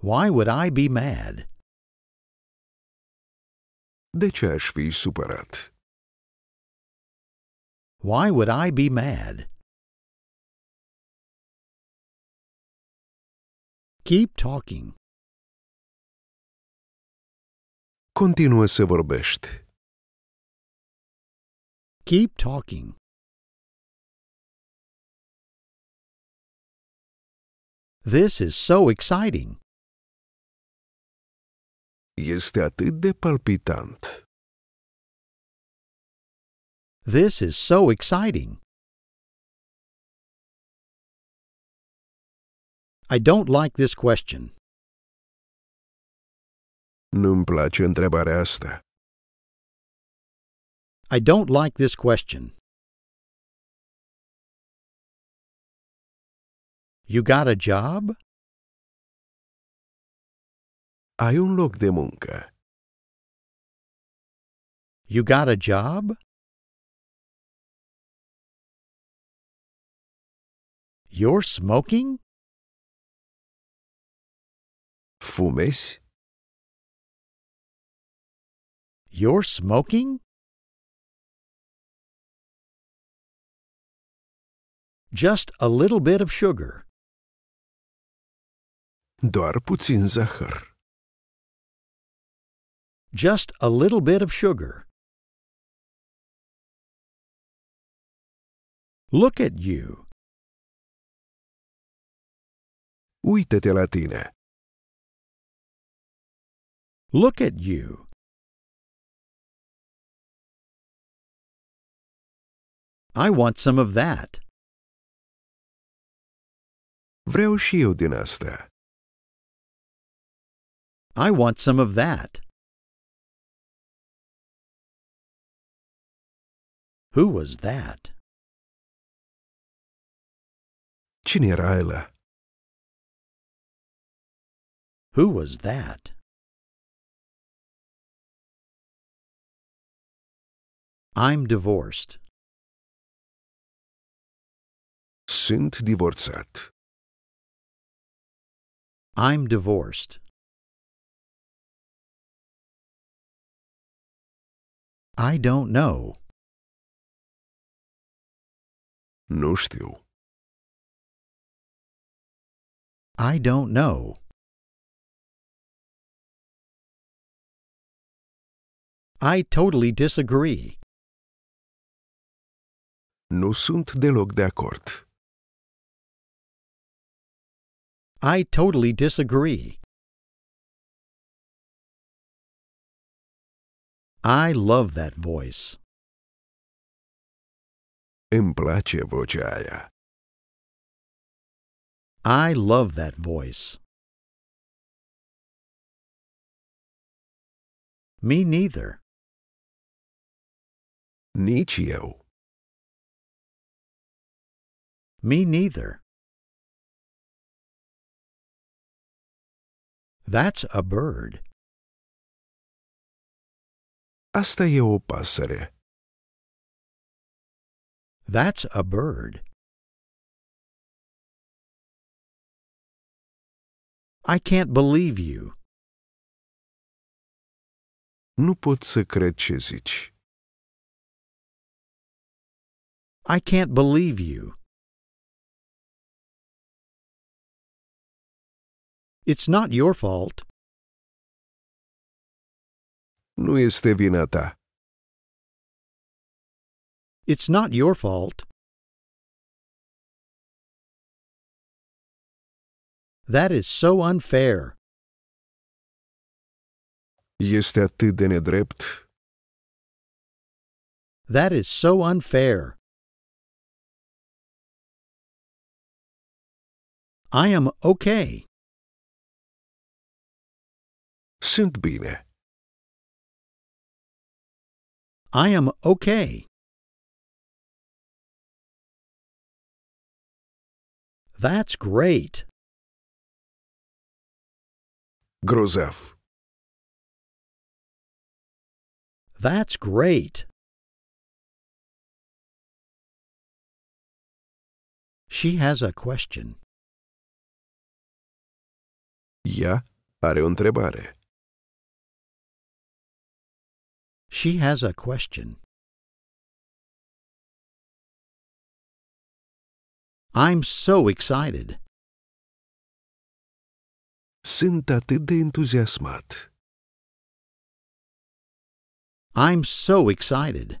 Why would I be mad? De ce aș fi supărat? Why would I be mad? Keep talking. Continuă să vorbești. Keep talking. This is so exciting. Este atât de palpitant. This is so exciting. I don't like this question. Nu-mi place întrebarea asta. I don't like this question. You got a job? Ai un loc de muncă. You got a job? You're smoking? ¿Fumes? You're smoking? Just a little bit of sugar. Doar puțin zahăr. Just a little bit of sugar. Look at you. Uită-te la tine. Look at you. I want some of that. Vreau și eu din asta. I want some of that. Who was that? Cine era ela? Who was that? I'm divorced. Sunt divorțat. I'm divorced. I don't know. Nu știu. I don't know. I totally disagree. Nu sunt deloc de acord. I totally disagree. I love that voice. Îmi place vocea aia. I love that voice. Me neither. Nici eu. Me neither. That's a bird. Asta e o pasăre. That's a bird. I can't believe you. Nu pot să cred ce zici. I can't believe you. It's not your fault. Nu este vina ta. It's not your fault. That is so unfair. Este atât de nedrept. That is so unfair. I am okay bine. I am okay. That's great. Grozef. That's great. She has a question. Ea are o întrebare. She has a question. I'm so excited. Sunt atât de entuziasmat. I'm so excited.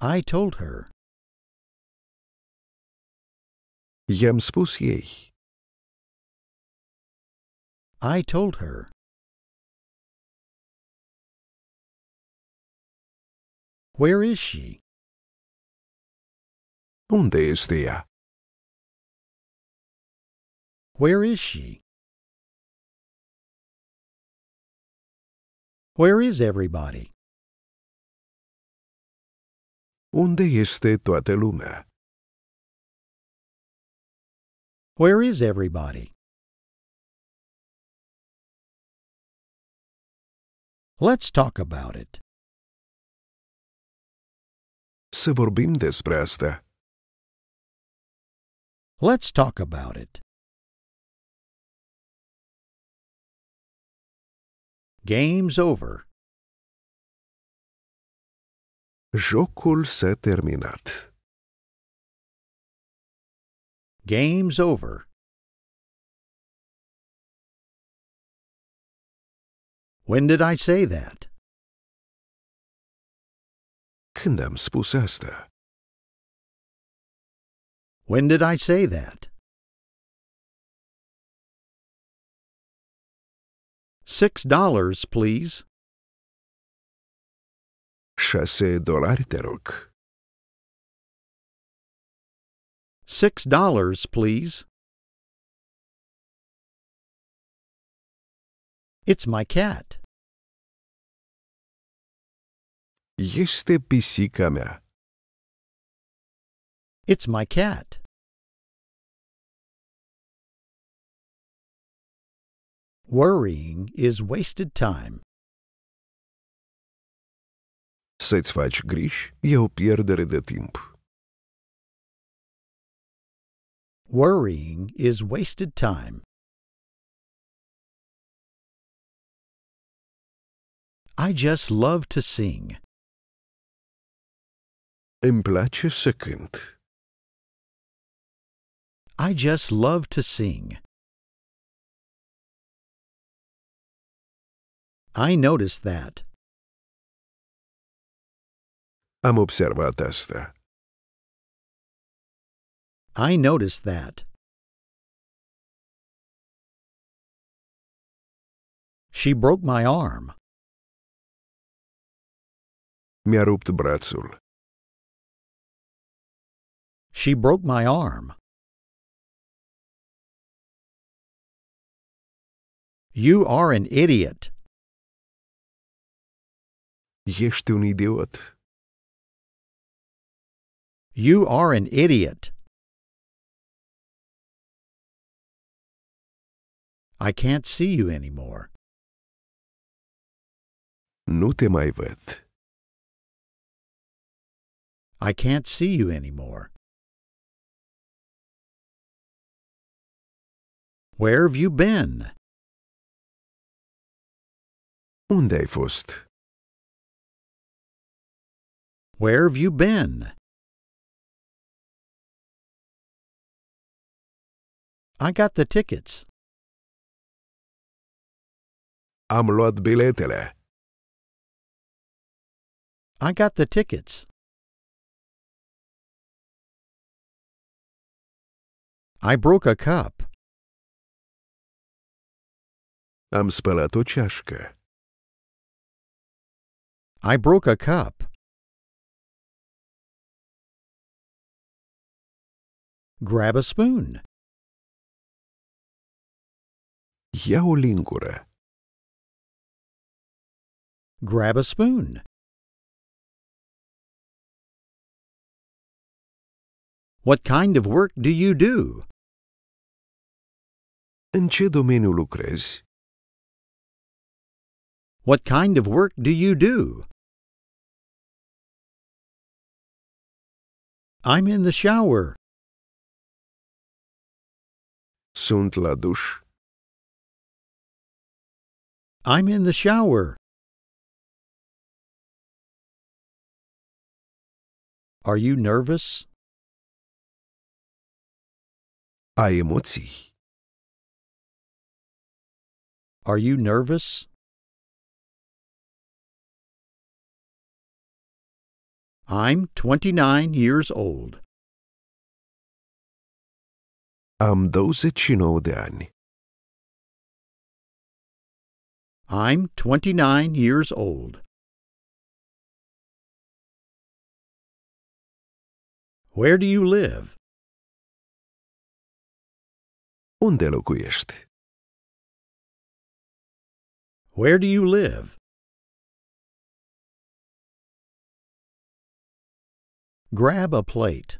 I told her. I-am spus ei. I told her. Where is she? ¿Dónde es ella? Where is she? Where is everybody? ¿Dónde este toată lumea? Where is everybody? Let's talk about it. Să vorbim despre asta. Let's talk about it. Game's over. Jocul s-a terminat. Game's over. When did I say that? Când am spus asta? When did I say that? Six dollars, please. Șase dolari, te rog. Six dollars, please. It's my cat. Είστε πισίκαμα. It's my cat. Worrying is wasted time. Să-ți faci griji e o pierdere de timp. Worrying is wasted time. I just love to sing. Îmi place să cânt. I just love to sing. I noticed that. Am observat asta. I noticed that. She broke my arm. Mi-a rupt brațul. She broke my arm. You are an idiot. Ești un idiot. You are an idiot. I can't see you anymore. Nu te mai văd. I can't see you anymore. Where have you been? Unde ai fost? Where have you been? I got the tickets. Am luat biletele. I got the tickets. I broke a cup. Am spălat o ceașcă. I broke a cup. Grab a spoon. Ia o lingură. Grab a spoon. What kind of work do you do? În ce domeniu lucrezi? What kind of work do you do? I'm in the shower. Sunt la duș. I'm in the shower. Are you nervous? Ai emoții. Are you nervous? I'm 29 years old. Am 29 de ani. I'm 29 years old. Where do you live? Unde locuiești? Where do you live? Grab a plate.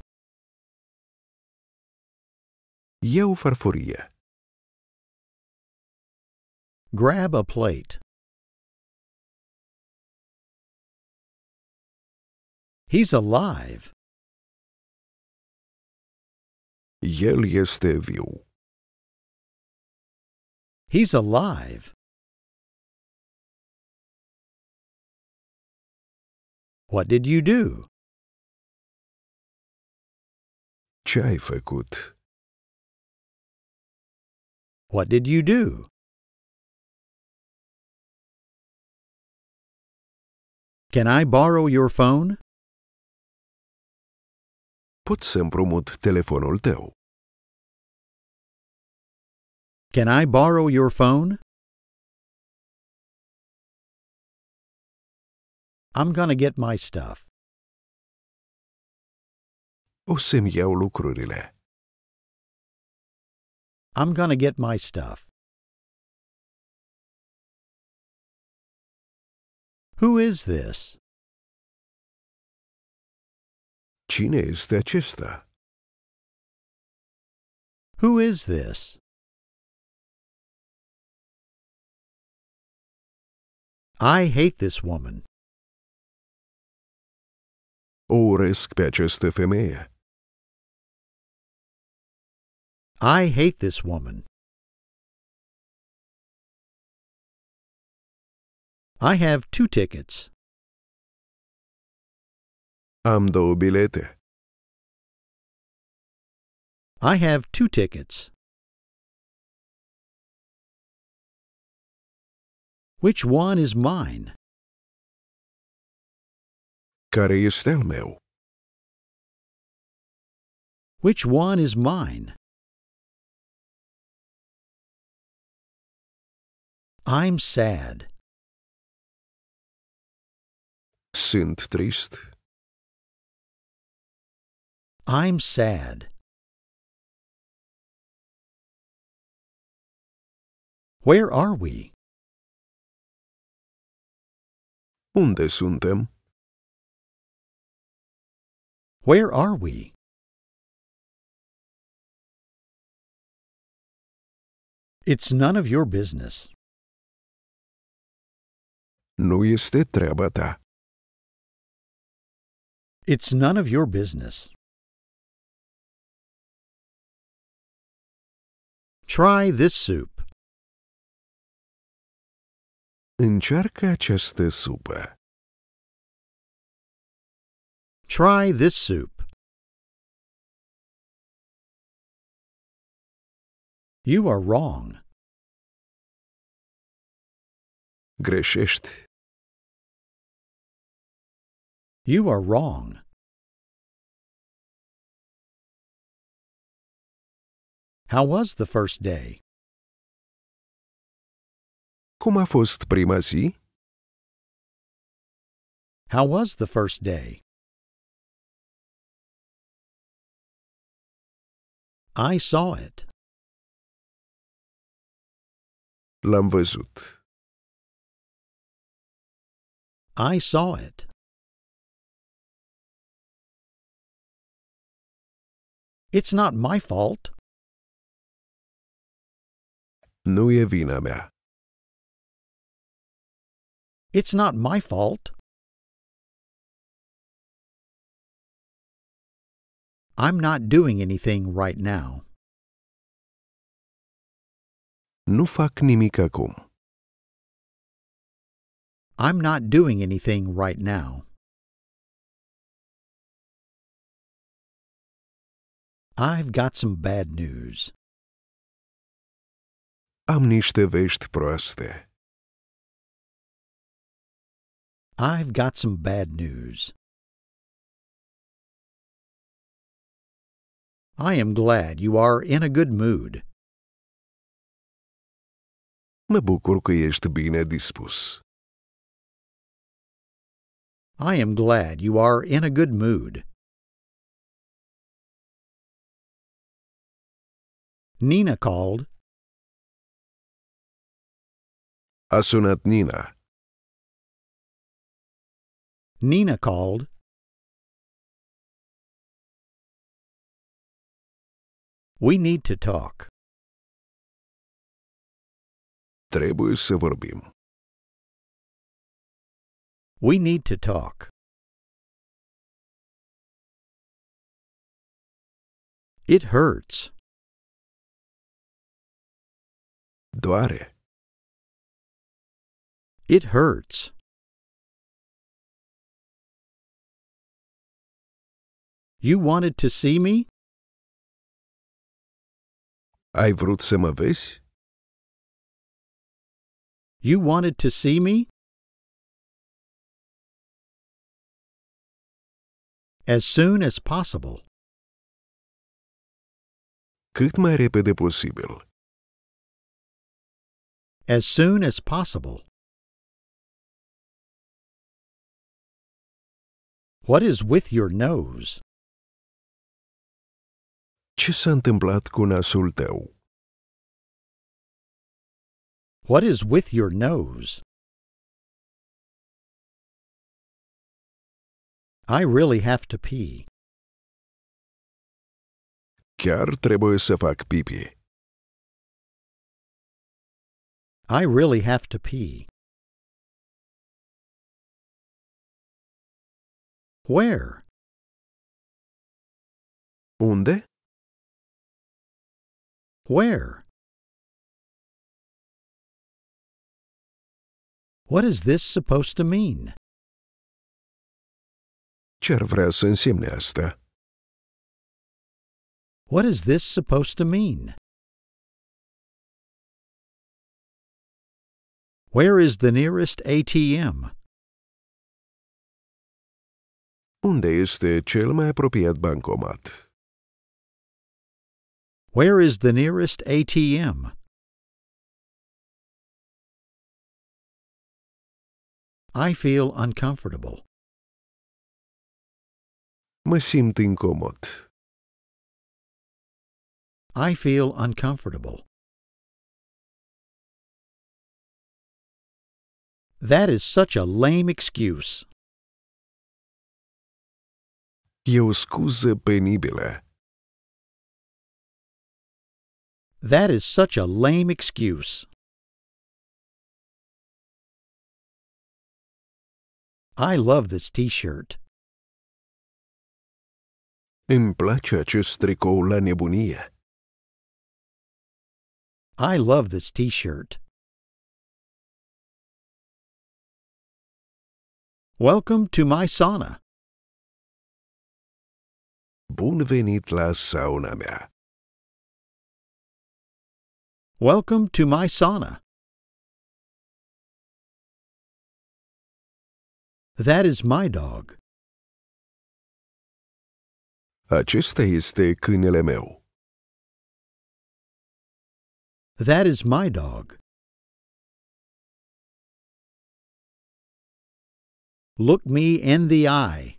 Eu farfurie. Grab a plate. He's alive. El este viu. He's alive. What did you do? What did you do? Can I borrow your phone? Pot să împrumut telefonul tău. Can I borrow your phone? I'm gonna get my stuff o să-mi iau lucrurile. I'm gonna get my stuff. Who is this? Cine este acesta? Who is this? I hate this woman. O urăsc pe această femeie. I hate this woman. I have two tickets. Am două bilete. I have two tickets. Which one is mine? Care este meu? Which one is mine? I'm sad. Sinto trist. I'm sad. Where are we? Unde suntem? Where are we? It's none of your business. Ну, їсти треба та. It's none of your business. Try this soup. Інчарка această supă. Try this soup. You are wrong. Greșești. You are wrong. How was the first day? Cum a fost prima zi? How was the first day? I saw it. L-am văzut. I saw it. It's not my fault. Nu vina mea. It's not my fault. I'm not doing anything right now. Nu fac nimic acum. I'm not doing anything right now. I've got some bad news. Am niște vești proaste. I've got some bad news. I am glad you are in a good mood. Mă bucur că ești bine dispus. I am glad you are in a good mood. Nina called. Asunat Nina. Nina called. We need to talk. Trebuie să vorbim. We need to talk. It hurts. doare. It hurts. You wanted to see me? Ai vrut să mă vezi? You wanted to see me? As soon as possible. Cât mai repede posibil as soon as possible. What is with your nose? Ce s-a întâmplat cu nasul tău? What is with your nose? I really have to pee. Chiar trebuie să fac pipi. I really have to pee. Where? Unde? Where? What is this supposed to mean? Ce ar vrea să însemne asta? What is this supposed to mean? Where is the nearest ATM? Unde este cel mai apropiat bancomat? Where is the nearest ATM? I feel uncomfortable. Mă simt incomod. I feel uncomfortable. That is such a lame excuse. E o scuză penibile. That is such a lame excuse. I love this t-shirt. Îmi place acest tricou la nebunie. I love this t-shirt. Welcome to my sauna! Bun venit la sauna mea! Welcome to my sauna! That is my dog. Acesta este câinele meu. That is my dog. Look me in the eye.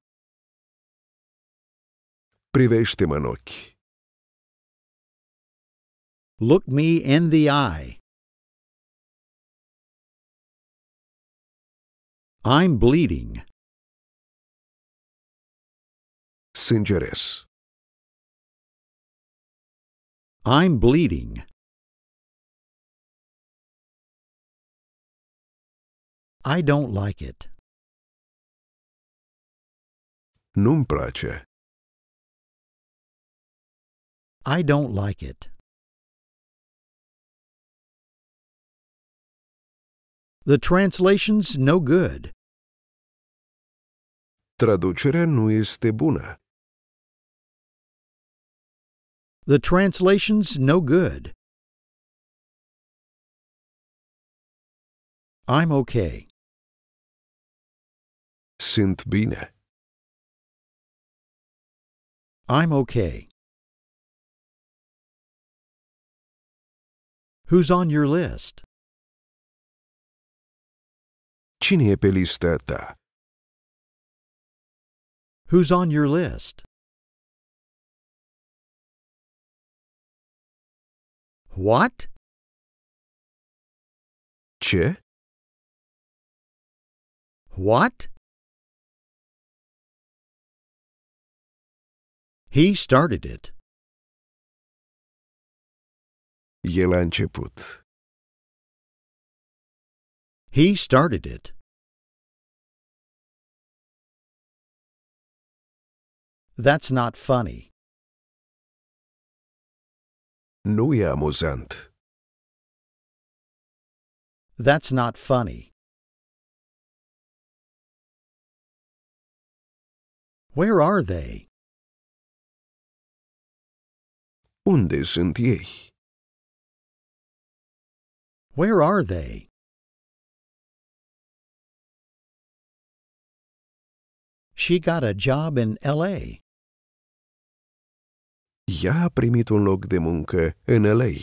Privește mă Look me in the eye. I'm bleeding. Sângeres. I'm bleeding. I don't like it. Nu-mi place. I don't like it. The translation's no good. Traducerea nu este bună. The translation's no good. I'm okay. Sunt bine. I'm okay. Who's on your list? Cine e pe lista ta? Who's on your list? What? Ce? What? He started it. El a început. He started it. That's not funny. Nu e amuzant. That's not funny. Where are they? Unde sunt ei? Where are they? She got a job in L.A. Ea a primit un loc de muncă în L.A.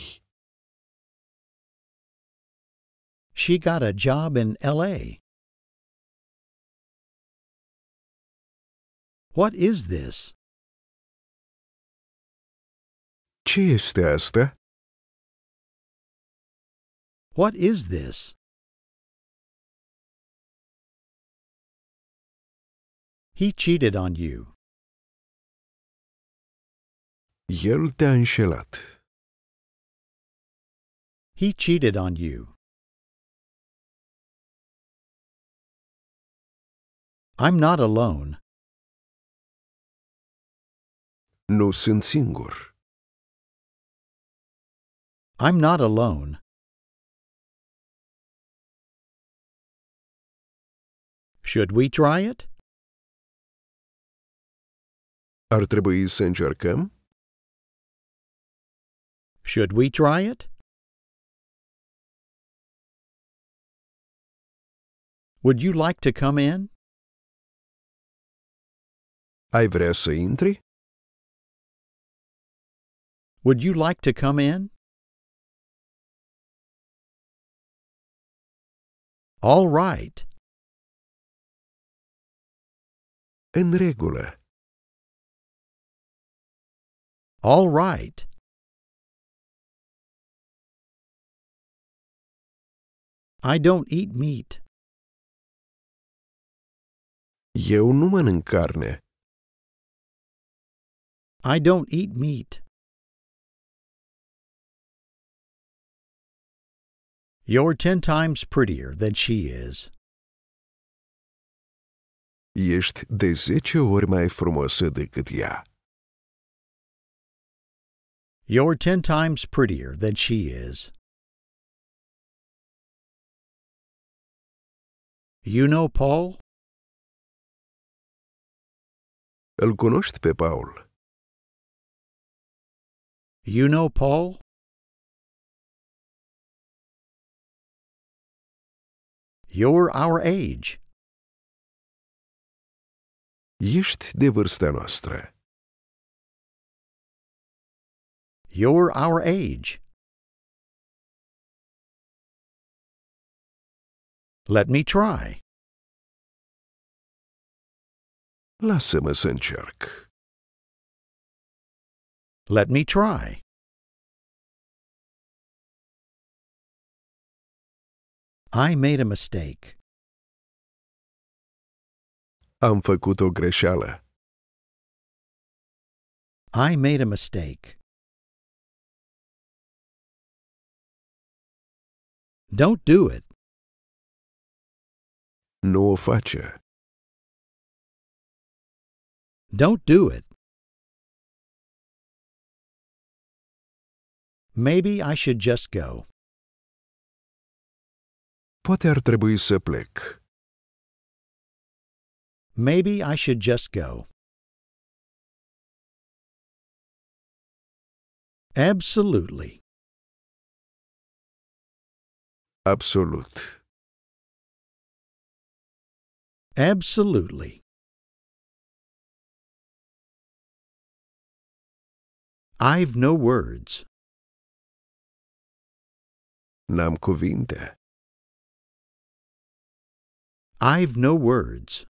She got a job in L.A. What is this? Ce este asta? What is this? He cheated on you. El te-a înșelat. He cheated on you. I'm not alone. Nu sunt singur. I'm not alone. Should we try it? Ar trebui să încercăm? Should we try it? Would you like to come in? Ai vrea să intri? Would you like to come in? all right. În regulă. All right. I don't eat meat. Eu nu mănânc carne. I don't eat meat. You're ten times prettier than she is. Ești de zece ori mai frumoasă decât ea. You're ten times prettier than she is. You know Paul? Îl cunoști pe Paul? You know Paul? You're our age. Ești de vârsta noastră. You're our age. Let me try. Lasă-mă să încerc. Let me try. I made a mistake. Am făcut o greșeală. I made a mistake. Don't do it. Nu o face. Don't do it. Maybe I should just go poate ar trebui să plec. Maybe I should just go. Absolutely. Absolut. Absolutely. I've no words. N-am cuvinte. I've no words.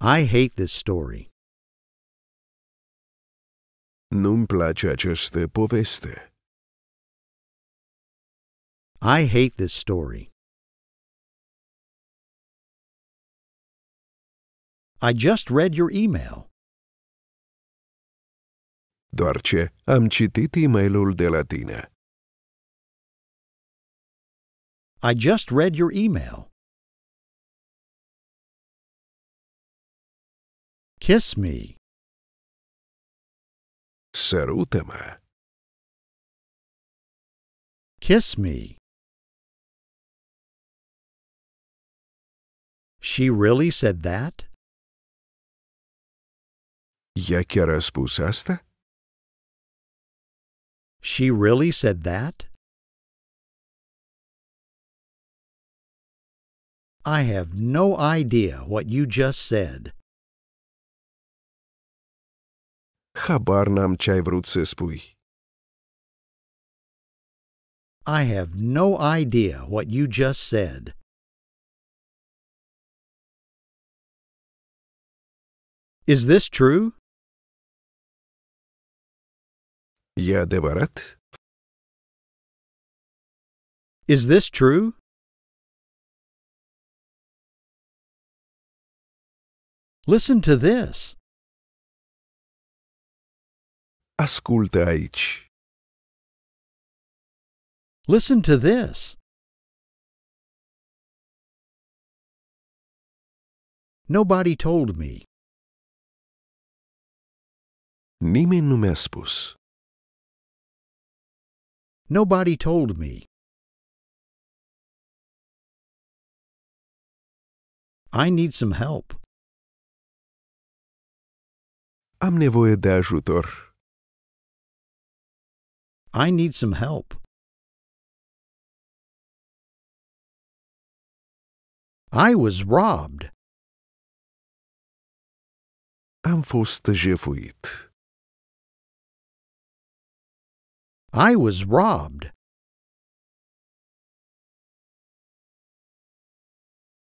I hate this story. Nu-mi place aceste poveste. I hate this story. I just read your email. Doar ce am citit e-mailul de la tine. I just read your email. Kiss me. Serutama. Kiss me. She really said that? Я She really said that? I have no idea what you just said. Хабар нам чай в руце спуй. I have no idea what you just said. Is this true? Я деварат. Is this true? Listen to this. Ascultă aici. Listen to this. Nobody told me. Nimeni nu mi-a spus. Nobody told me. I need some help. Am nevoie de ajutor. I need some help. I was robbed. Am fost jefuit. I was robbed.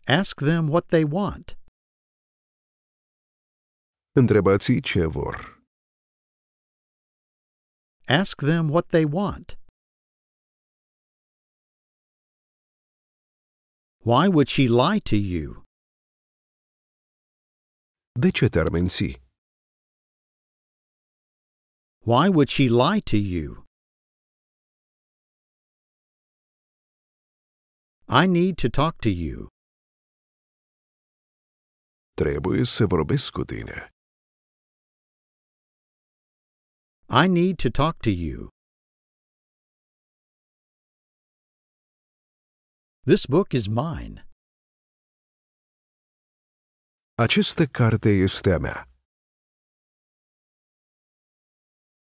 Ask them what they want. Întrebați ce vor. Ask them what they want. Why would she lie to you? De ce te-ar minți? Why would she lie to you? I need to talk to you. Trebuie să vorbesc cu tine. I need to talk to you. This book is mine. Aceste carte este a mea.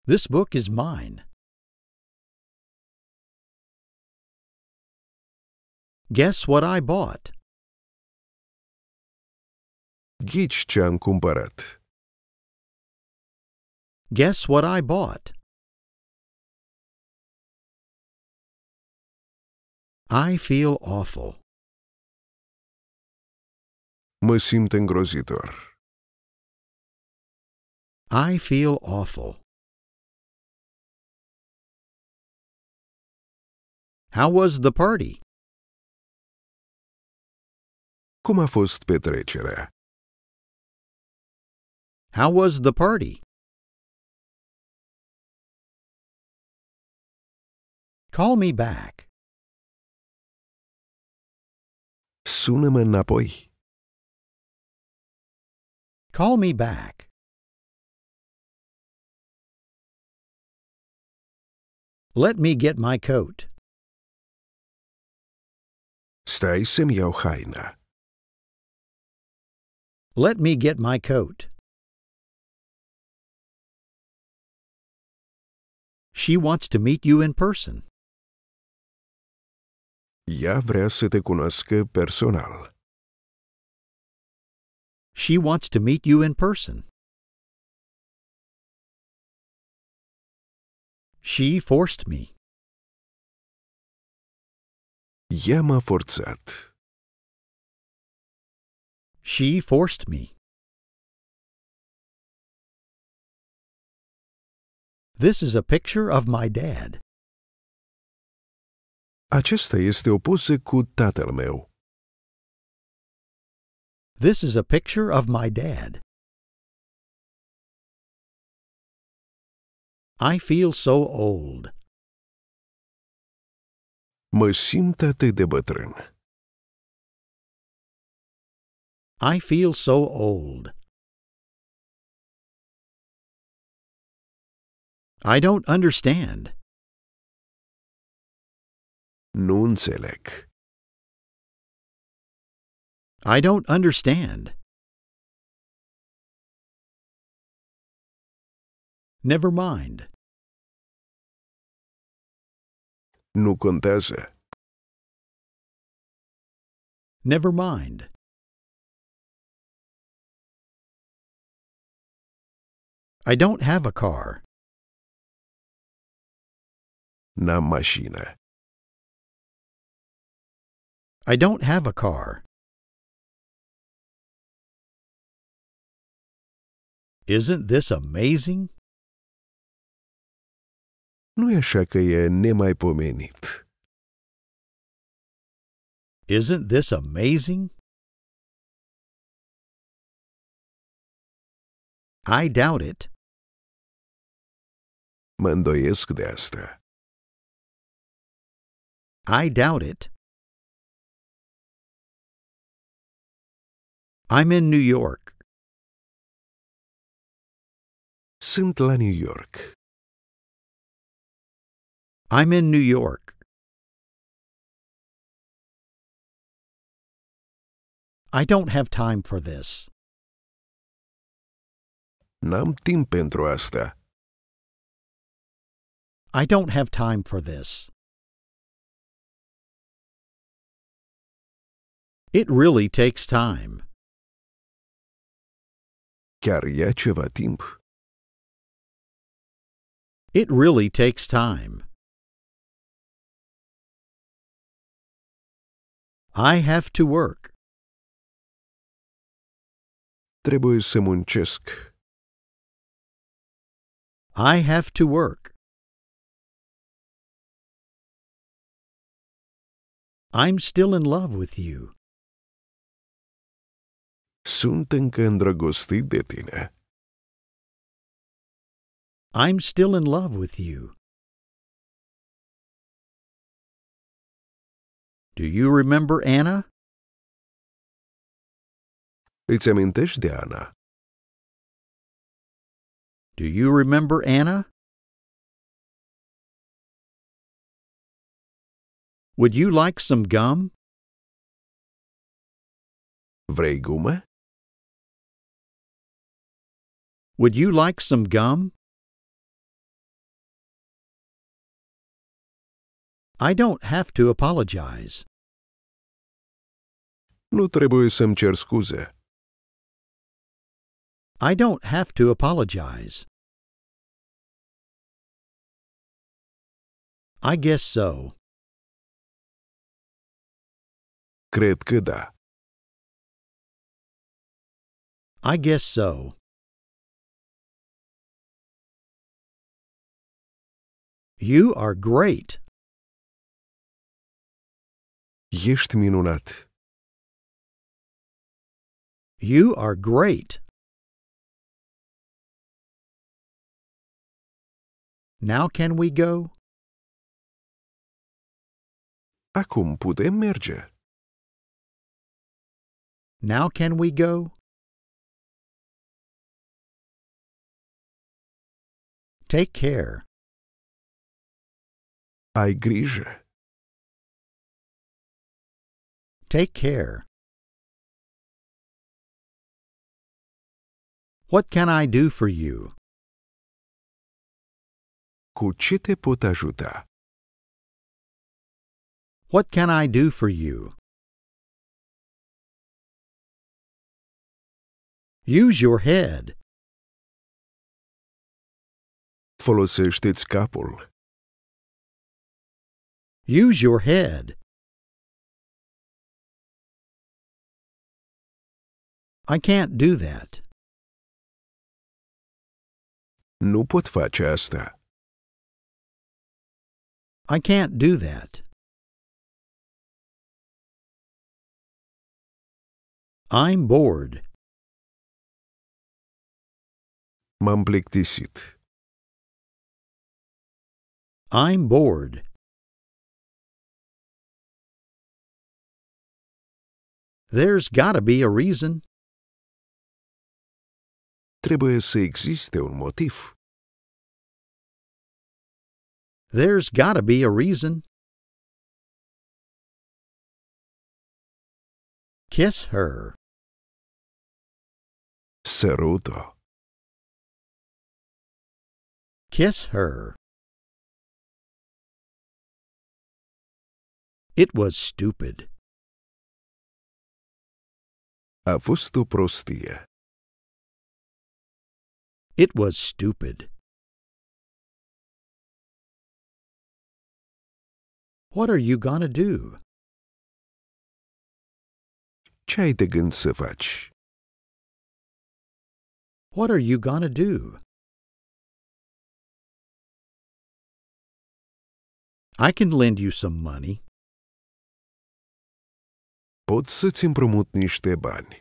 This book is mine. Guess what I bought? Ghici ce am cumpărat. Guess what I bought? I feel awful. Mă simt îngrozitor. I feel awful. How was the party? Cum a fost petrecerea? How was the party? Call me back. Sune ma Call me back. Let me get my coat. Stai sa haina. Let me get my coat. She wants to meet you in person. Ea vrea să te cunoască personal. She wants to meet you in person. She forced me. Ea m-a forțat. She forced me. This is a picture of my dad. Acesta este o poză cu tatăl meu. This is a picture of my dad. I feel so old. Mă simt atât de bătrân. I feel so old. I don't understand selek. I don't understand. Never mind. Nu contează. Never mind. I don't have a car. Na am I don't have a car. Isn't this amazing? Nu e așa că e nemaipomenit. Isn't this amazing? I doubt it. Mă îndoiesc de asta. I doubt it. I'm in New York. Sunt la New York. I'm in New York. I don't have time for this. N-am timp pentru asta. I don't have time for this. It really takes time. Chiar e ceva timp. It really takes time. I have to work. Trebuie să muncesc. I have to work. I'm still in love with you. Sunt încă îndrăgostit de tine. I'm still in love with you. Do you remember Anna? Îți amintești de Anna. Do you remember Anna? Would you like some gum? Vrei gume? Would you like some gum? I don't have to apologize. Nu trebuie să-mi cer scuze. I don't have to apologize. I guess so. Cred că da. I guess so. You are great. Ești minunat. You are great. Now can we go? Acum putem merge. Now can we go? Take care. Take care. What can I do for you? Кучите потажута. What can I do for you? Use your head. Folosește-ți capul. Use your head. I can't do that. Nu pot face asta. I can't do that. I'm bored. M-am plictisit. I'm bored. There's gotta be a reason. Trebuie să existe un motiv. There's gotta be a reason. Kiss her. Sărută. Kiss her. It was stupid a fost o prostie. It was stupid. What are you gonna do? Ce ai de gând să faci? What are you gonna do? I can lend you some money pot să-ți împrumut niște bani.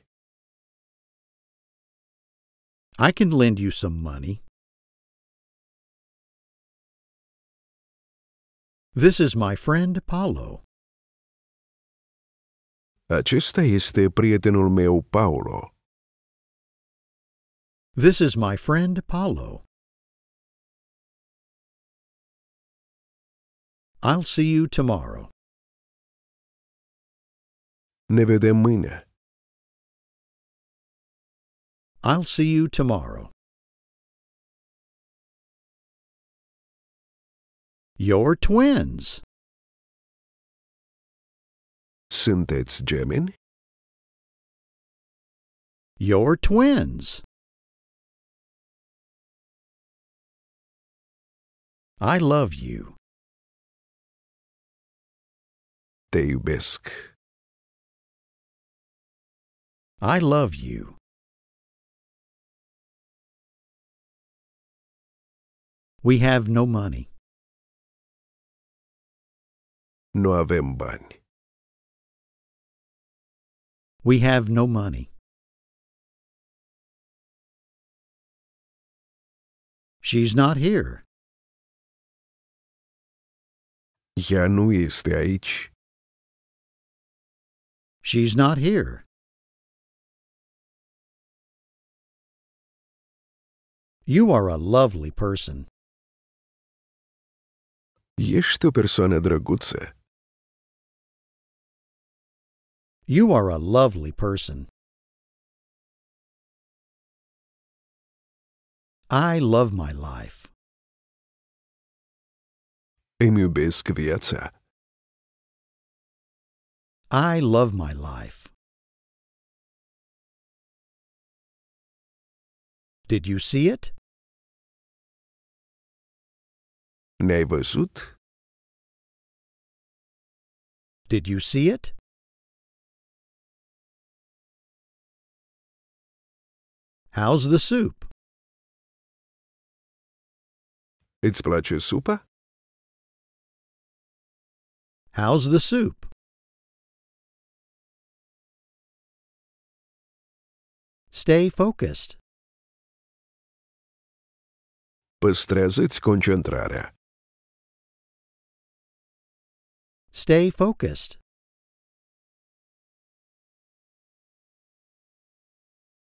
I can lend you some money. This is my friend Paolo. Acesta este prietenul meu Paolo. This is my friend Paolo. I'll see you tomorrow. Ne vedem i I'll see you tomorrow. Your twins. Sunteți gemeni? Your twins. I love you. Te iubesc. I love you. We have no money. No avem bani. We have no money. She's not here. Ea nu este aici. She's not here. You are a lovely person. Ești o persoană drăguță. You are a lovely person. I love my life. Îmi iubesc viața. I love my life. Did you see it? N-ai văzut? Did you see it? How's the soup? Îți place supa? How's the soup? Stay focused. Păstrează-ți concentrarea. Stay focused.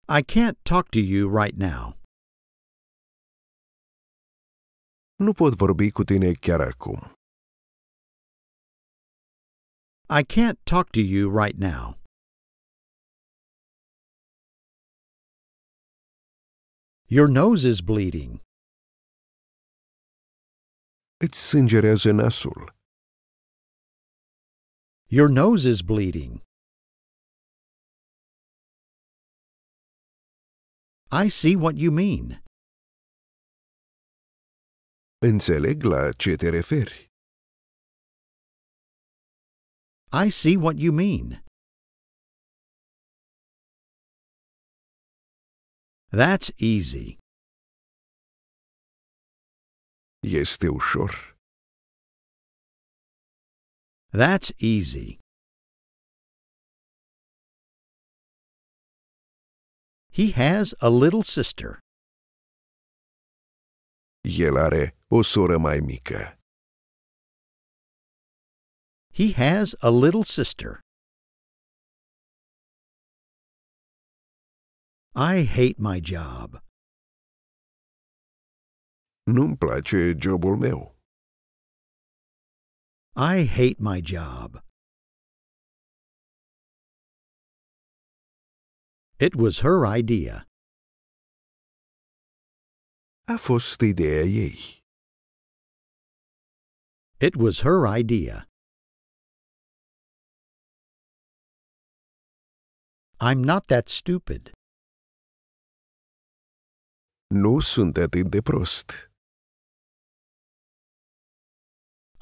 I can't talk to you right now. Nu pot vorbi cu tine chiar acum. I can't talk to you right now. Your nose is bleeding. Îți sângerează nasul. Your nose is bleeding. I see what you mean. Înțeleg la ce te referi. I see what you mean. That's easy. Este ușor. That's easy. He has a little sister. El are o soră mai mică. He has a little sister. I hate my job. Nu-mi place jobul meu. I hate my job. It was her idea. A fost ideea ei. Er it was her idea. I'm not that stupid. Nu sunt atât de prost.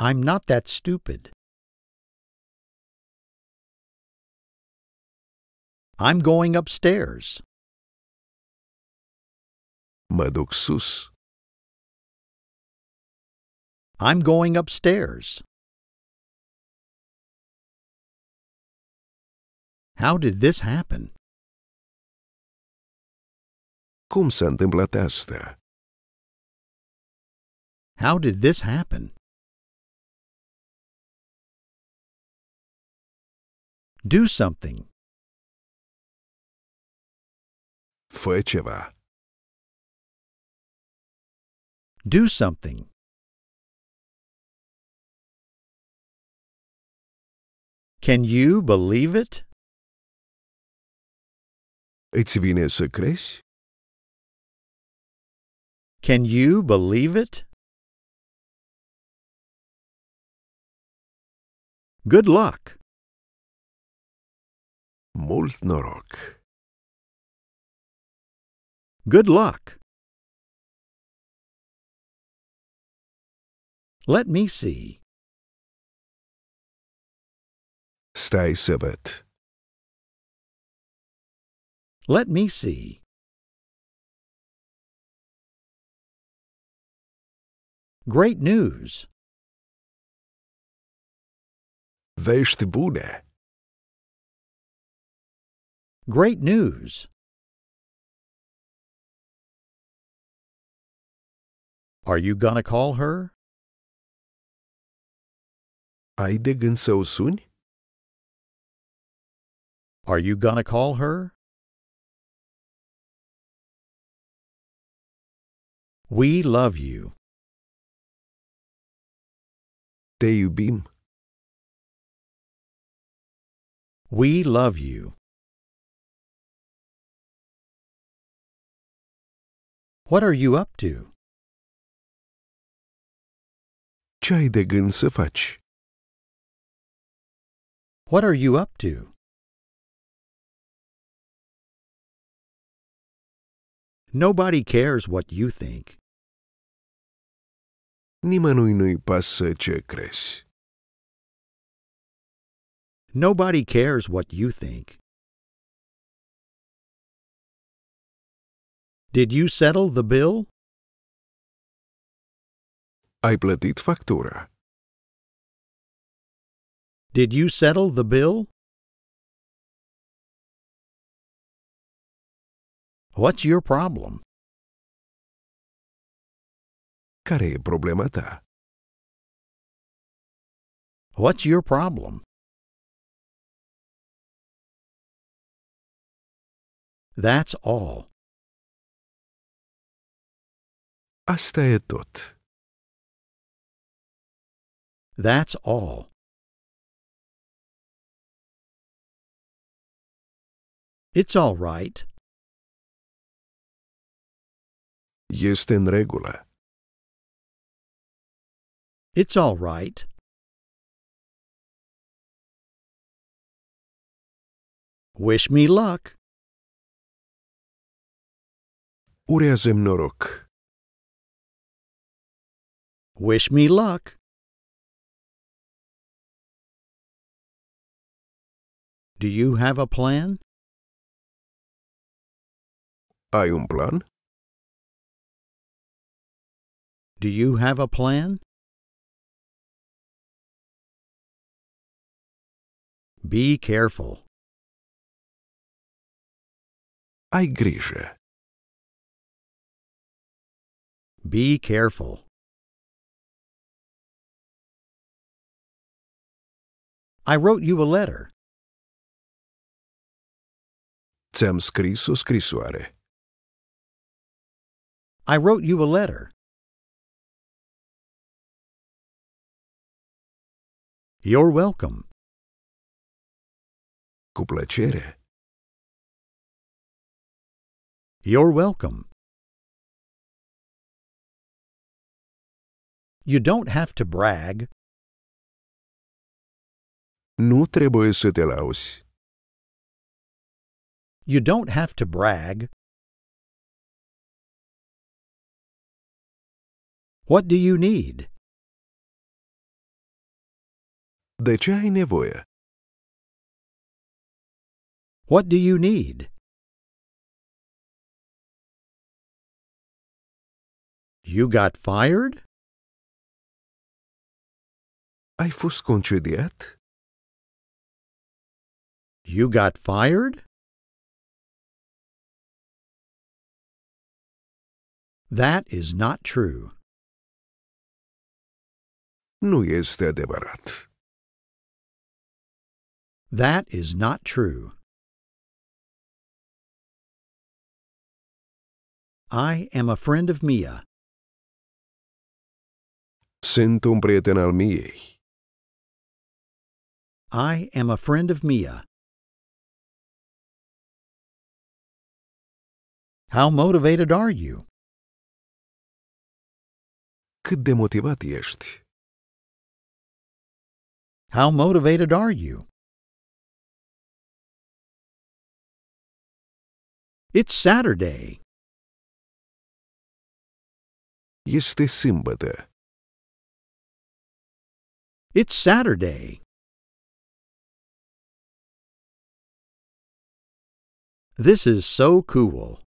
I'm not that stupid. I'm going upstairs. Mă duc sus. I'm going upstairs. How did this happen? Cum s-a întâmplat asta? How did this happen? Do something. Fă ceva. Do something. Can you believe it? Îți vine să crezi? Can you believe it? Good luck. Mult noroc! Good luck! Let me see. Stay să Let me see. Great news! Vești bune! Great news! Are you gonna call her? I de gând să Are you gonna call her? We love you. Te iubim. We love you. What are you up to? Ce ai de gând să faci? What are you up to? Nobody cares what you think. Nimănui nu-i pasă ce crezi. Nobody cares what you think. Did you settle the bill? Ai plătit factura. Did you settle the bill? What's your problem? Care problemata. problema ta? What's your problem? That's all. That's all. It's all right. Este în regulă. It's all right. Wish me luck. Urează-mi Wish me luck. Do you have a plan? ¿Hay un plan? Do you have a plan? Be careful. Ай гріже. Be careful. I wrote you a letter. Ți-am scris o scrisoare. I wrote you a letter. You're welcome. Cu plăcere. You're welcome. You don't have to brag. Nu trebuie să te lauzi. You don't have to brag. What do you need? De ce ai nevoie? What do you need? You got fired? Ai fost concediat? You got fired? That is not true. Nu este adevărat. That is not true. I am a friend of Mia. Sunt un prieten al miei. I am a friend of Mia. How motivated are you? Cât de motivat ești? How motivated are you? It's Saturday. Este sâmbătă. It's Saturday. This is so cool.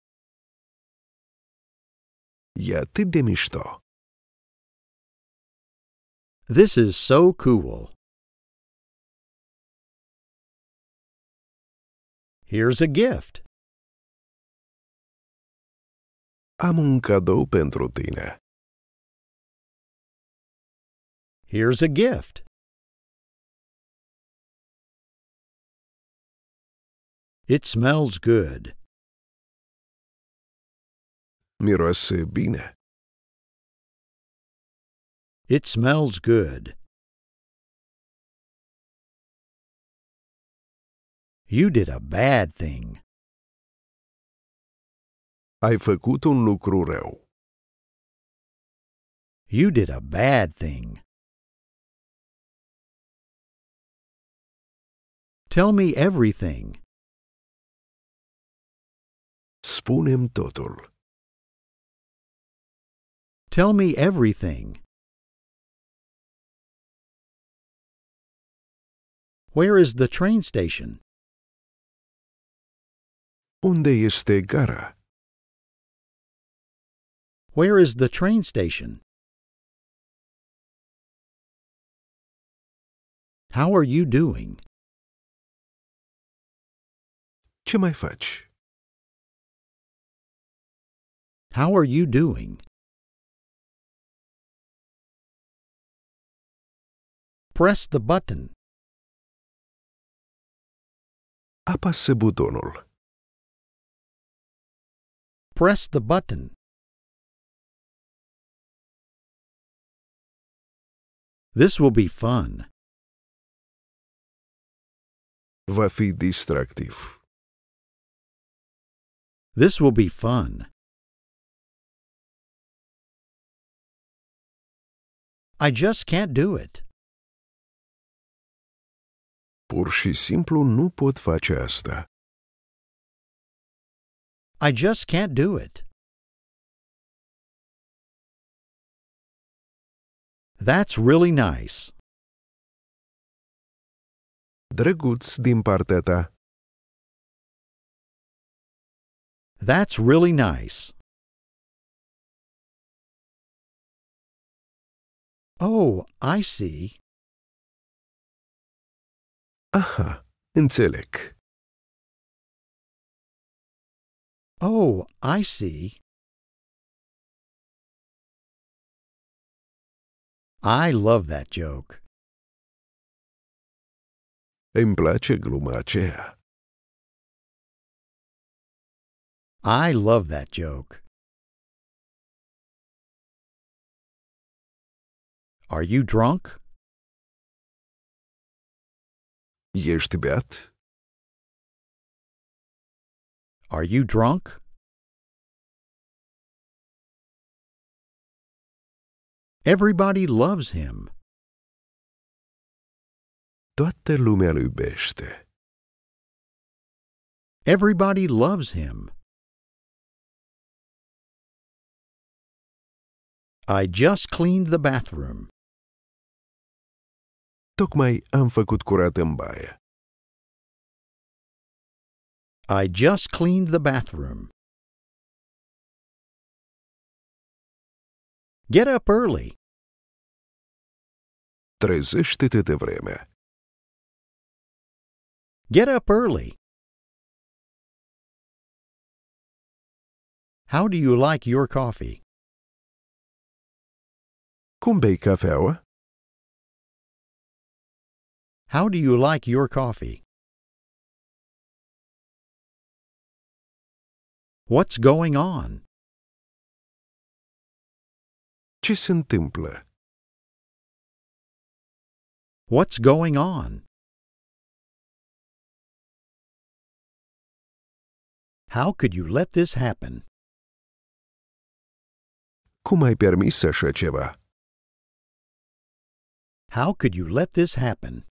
This is so cool. Here's a gift. Am un cadou pentru tine. Here's a gift. It smells good. Mirase bine. It smells good. You did a bad thing. Ai făcut un lucru rău. You did a bad thing. Tell me everything. Spunem totul. Tell me everything. Where is the train station? Unde este gara? Where is the train station? How are you doing? Ce mai faci? How are you doing? press the button. Apase butonul. Press the button. This will be fun. Va fi distractiv. This will be fun. I just can't do it. Pur și simplu nu pot face asta. I just can't do it. That's really nice. Drăguț din partea ta. That's really nice. Oh, I see. Aha, Incirlik. Oh, I see. I love that joke. Îmi place gluma aceea. I love that joke. Are you drunk? Ешь ты Are you drunk? Everybody loves him. Toată lumea iubește. Everybody loves him. I just cleaned the bathroom. Tocmai am făcut curat în baie. I just cleaned the bathroom. Get up early. Trezește-te de vreme. Get up early. How do you like your coffee? Cum bei cafeaua? How do you like your coffee? What's going on? Ce se întâmplă? What's going on? How could you let this happen? Cum ai permis așa ceva? How could you let this happen?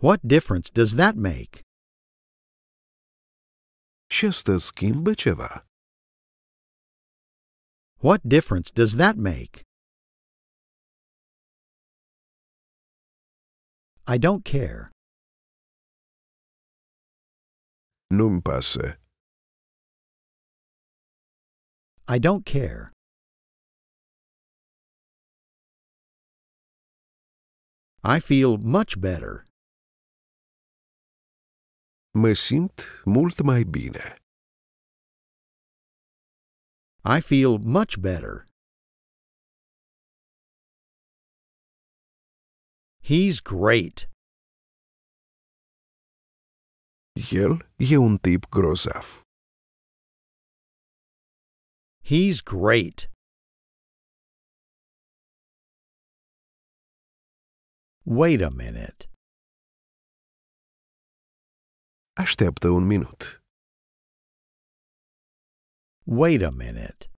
What difference does that make? Chista с What difference does that make? I don't care. nu I don't care. I feel much better. Me simt mult mai bine. I feel much better. He's great. El e un tip grozav. He's great. Wait a minute. Așteaptă un minut. Wait a minute.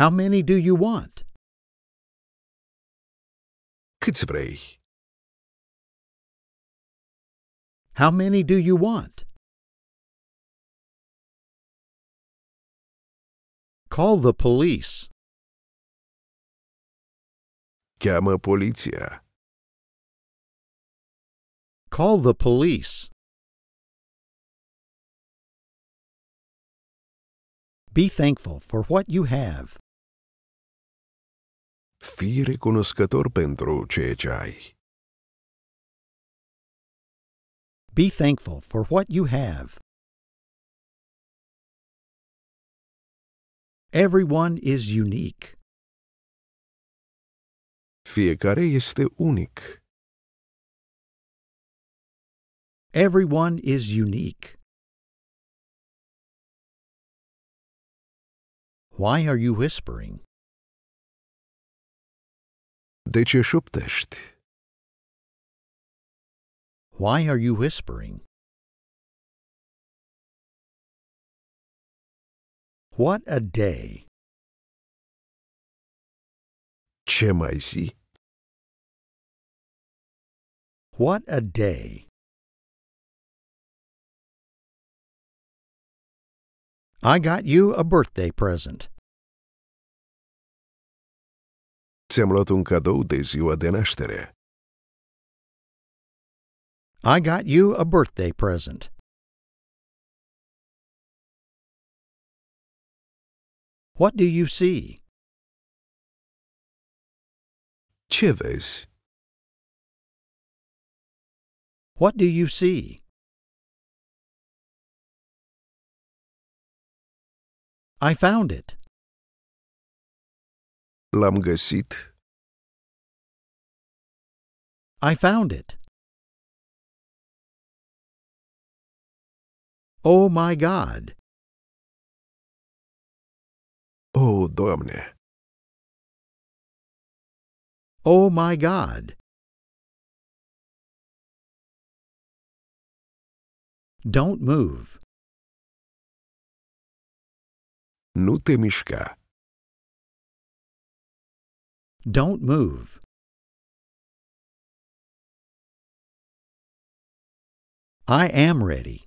How many do you want? Câți vrei? How many do you want? Call the police. Cheamă poliția. Call the police. Be thankful for what you have. Fii recunoscător pentru ceea ce ai. Be thankful for what you have. Everyone is unique. Fiecare este unic. Everyone is unique. Why are you whispering? De ce șoptești? Why are you whispering? What a day! Ce mai zi? What a day! I got you a birthday present. Ți-am luat un cadou de ziua de naștere. I got you a birthday present. What do you see? Ce vezi? What do you see? I found it. L-am găsit. I found it. Oh my God! Oh, Doamne! Oh my God! Don't move. Nu te mișca. Don't move. I am ready.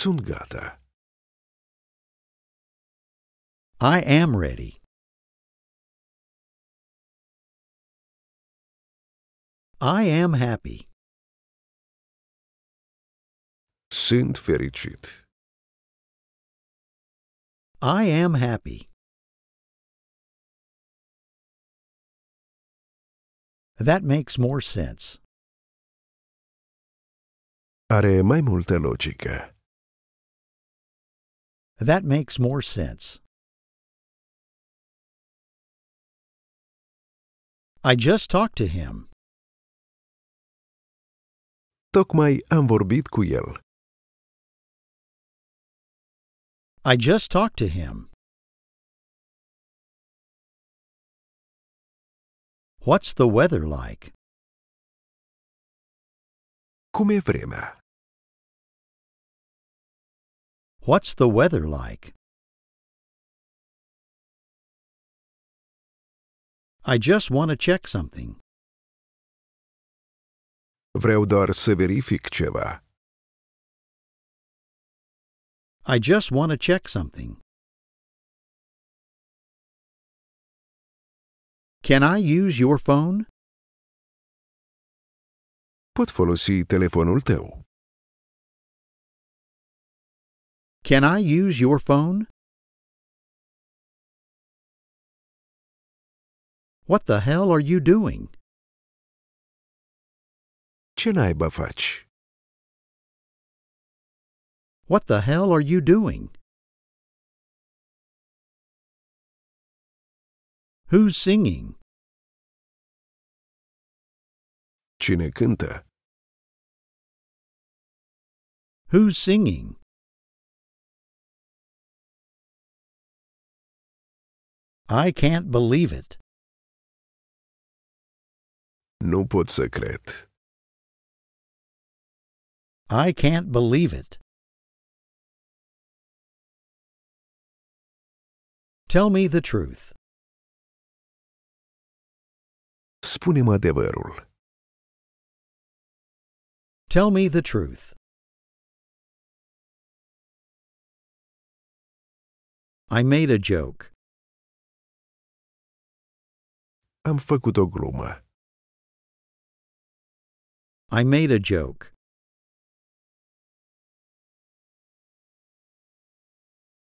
Sunt gata. I am ready. I am happy. Sunt fericit. I am happy. That makes more sense. Are mai multă logică. That makes more sense. I just talked to him. Tocmai am vorbit cu el. I just talked to him. What's the weather like? Cum e What's the weather like? I just want to check something. Vreau doar să verific ceva. I just want to check something. Can I use your phone? Pot folosi telefonul tău. Can I use your phone? What the hell are you doing? Ce naiba faci? What the hell are you doing? Who's singing? Cine cântă? Who's singing? I can't believe it. Nu pot să cred. I can't believe it. Tell me the truth. spune mi adevărul. Tell me the truth. I made a joke. Am făcut o glumă. I made a joke.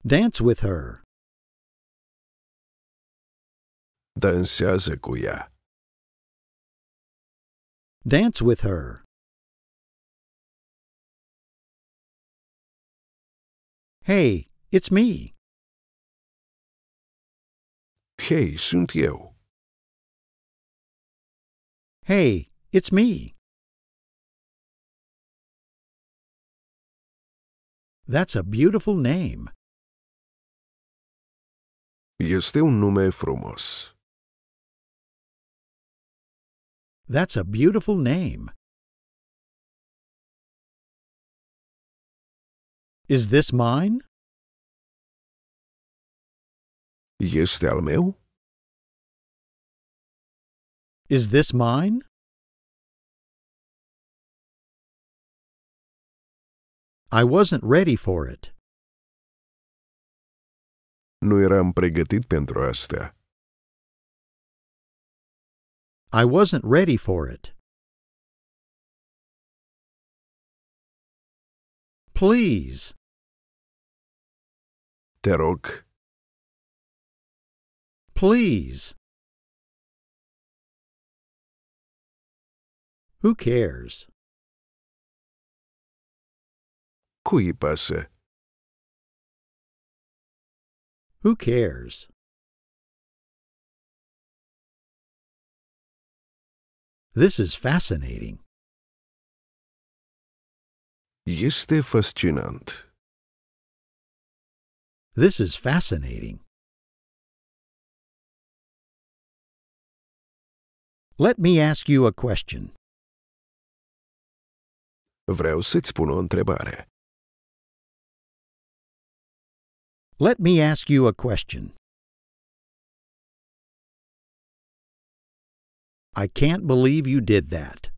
Dance with her dansează cu ea. Dance with her. Hey, it's me. Hey, sunt eu. Hey, it's me. That's a beautiful name. Este un nume frumos. That's a beautiful name. Is this mine? Este al meu? Is this mine? I wasn't ready for it. Nu eram pregătit pentru asta. I wasn't ready for it. Please. Terok. Please. Who cares? Kui pasă? Who cares? This is fascinating. Este fascinant. This is fascinating. Let me ask you a question. Vreau să-ți pun o întrebare. Let me ask you a question. I can't believe you did that.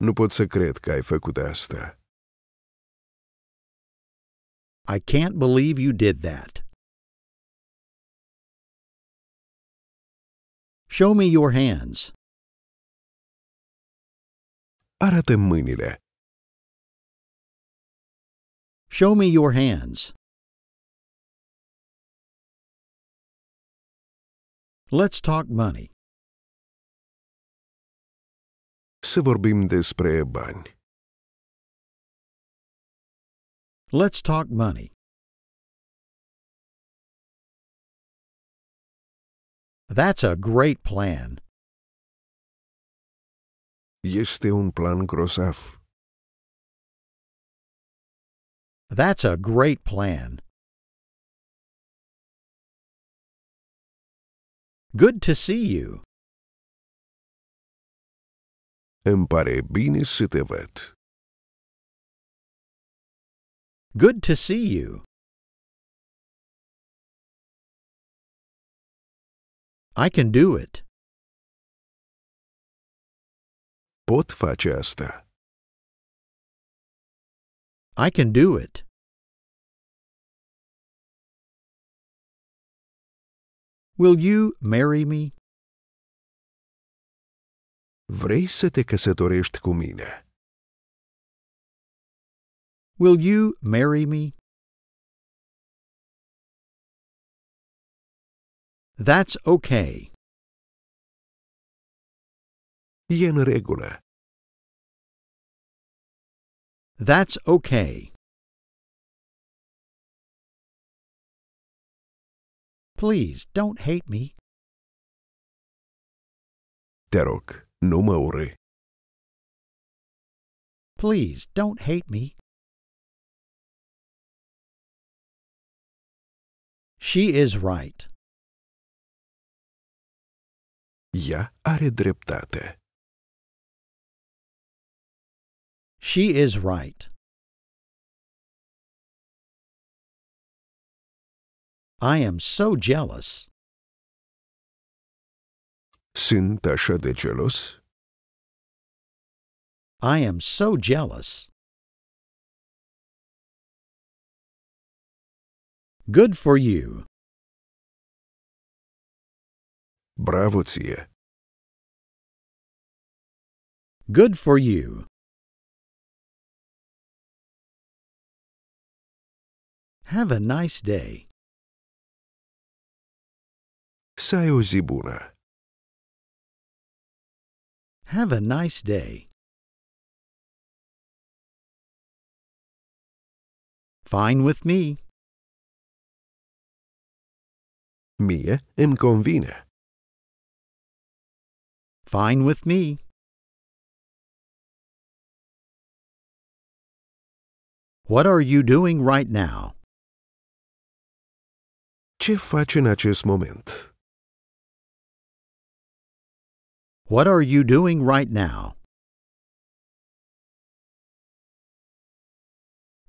Nu pot să cred că ai făcut asta. I can't believe you did that. Show me your hands. Arată mâinile. Show me your hands. Let's talk money. Să vorbim despre bani. Let's talk money. That's a great plan. Este un plan grosav. That's a great plan. Good to see you. Îmi pare bine să te văd. Good to see you. I can do it. Pot face asta. I can do it. Will you marry me? Vrei să te căsătorești cu mine? Will you marry me? That's okay. E în regulă. That's okay. Please don't hate me. Te rog, nu mă urâ. Please don't hate me. She is right. Ea are dreptate. She is right. I am so jealous. Sunt așa de gelos? I am so jealous. Good for you. Bravo ție. Good for you. Have a nice day. Have a nice day. Fine with me. Mie îmi convine. Fine with me. What are you doing right now? Ce faci în acest moment? What are you doing right now?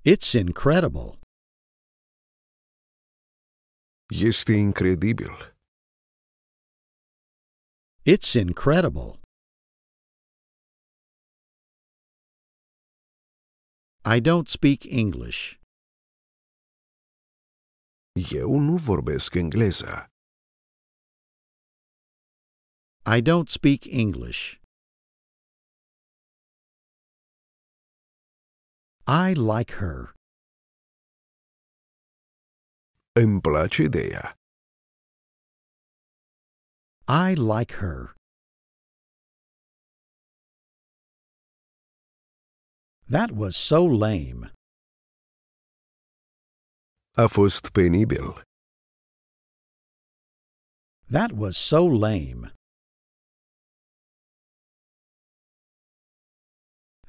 It's incredible. Este incredibil. It's incredible. I don't speak English. Eu nu vorbesc engleză. I don't speak English. I like her. Îmi place de ea. I like her. That was so lame. A fost penibil. That was so lame.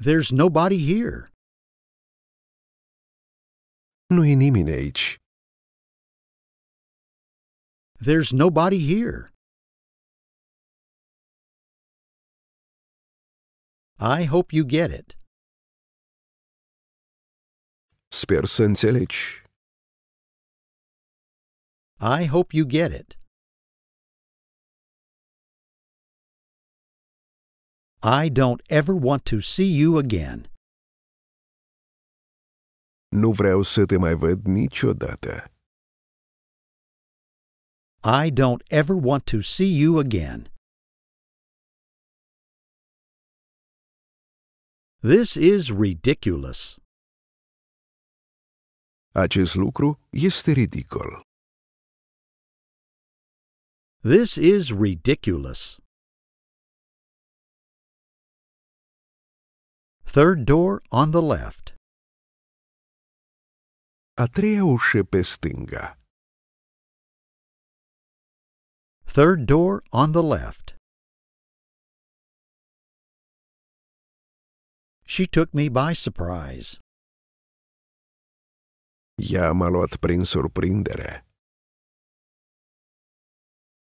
There's nobody here. Nu e nimeni aici. There's nobody here. I hope you get it. Sper să înțelegi. I hope you get it. I don't ever want to see you again. Nu vreau să te mai văd niciodată. I don't ever want to see you again. This is ridiculous. Acest lucru este ridicol. This is ridiculous. third door on the left. A treia ușă pe stânga. Third door on the left. She took me by surprise. Ea m-a luat prin surprindere.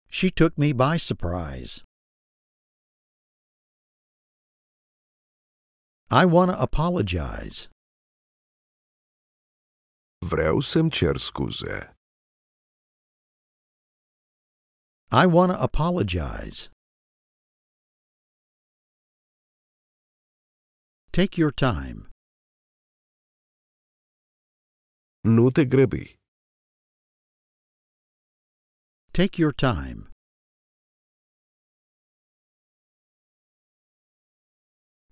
She took me by surprise. I want to apologize. Vreau să-mi cer scuze. I want to apologize. Take your time. Nu te grăbi. Take your time.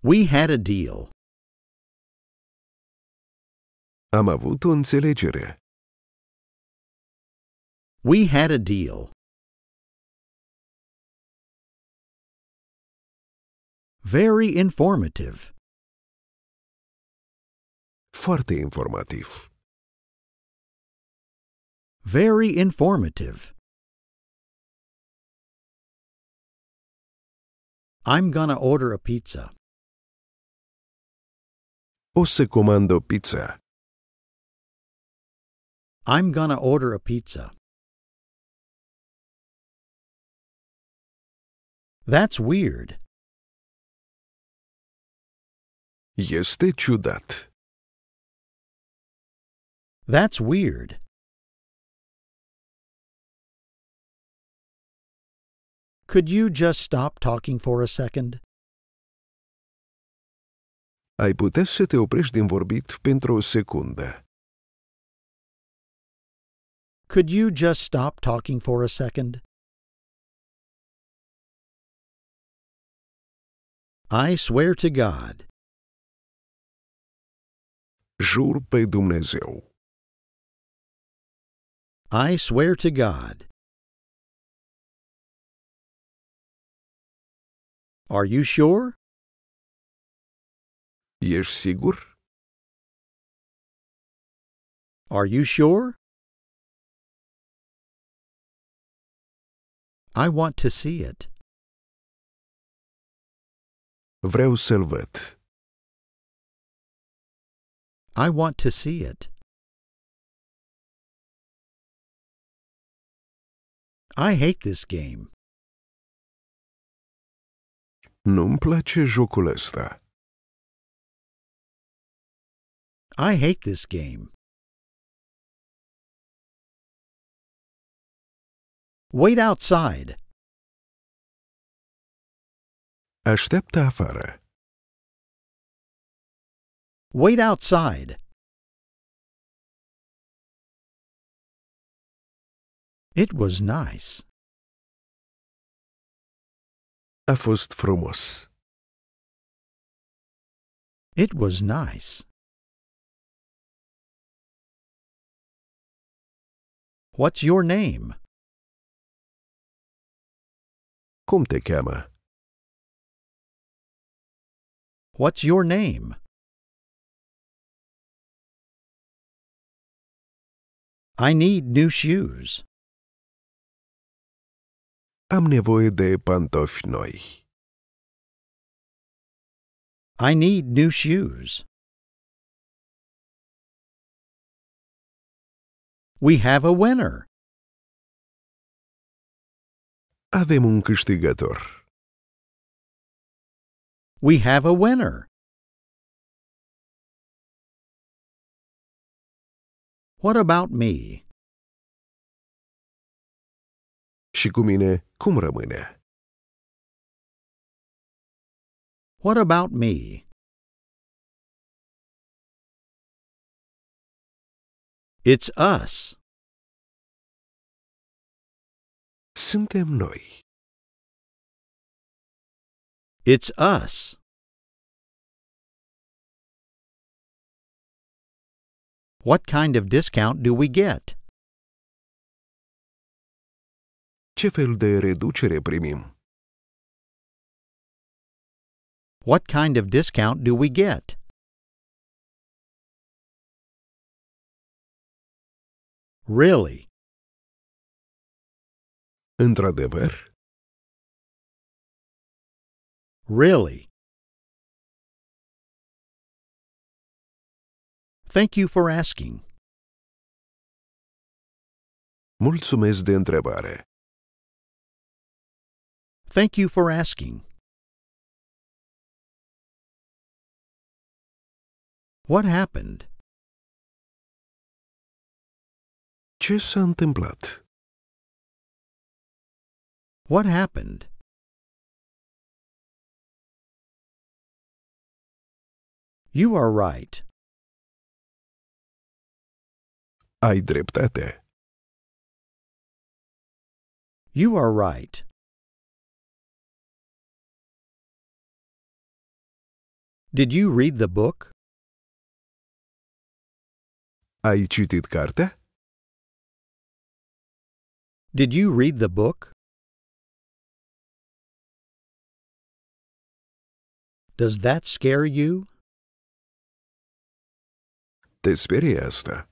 We had a deal. Am avut o înțelegere. We had a deal. Very informative. Foarte informativ. Very informative. I'm gonna order a pizza o comando pizza. I'm gonna order a pizza. That's weird. Este ciudat. That's weird. Could you just stop talking for a second? ai putea să te oprești din vorbit pentru o secundă. Could you just stop talking for a second? I swear to God. Jur pe Dumnezeu. I swear to God. Are you sure? Ești sigur? Are you sure? I want to see it. Vreau să-l văd. I want to see it. I hate this game. Nu-mi place jocul ăsta. I hate this game. Wait outside. أشتبت عفارة. Wait outside. It was nice. A fost frumos. It was nice. What's your name? Cum te cheamă? What's your name? I need new shoes. Am nevoie de pantofi noi. I need new shoes. We have a winner. Avem un câștigător. We have a winner. What about me? Și cu mine, cum rămâne? What about me? It's us. Suntem noi. It's us. What kind of discount do we get? Ce fel de reducere primim? What kind of discount do we get? Really? Într-adevăr? Really? Thank you for asking. Mulțumesc de întrebare. Thank you for asking. What happened? ce s-a întâmplat? What happened? You are right. Ai dreptate. You are right. Did you read the book? Ai citit cartea? Did you read the book? Does that scare you? Ты спириеста.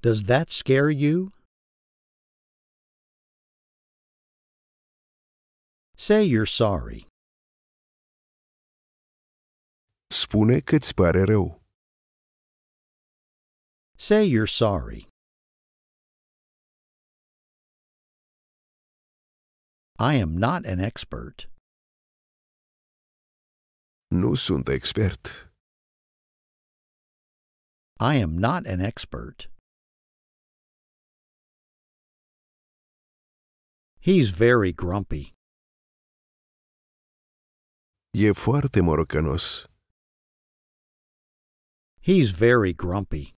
Does that scare you? Say you're sorry. Spune că îți pare rău. Say you're sorry. I am not an expert. Nu sunt expert. I am not an expert. He's very grumpy. E foarte morocănos. He's very grumpy.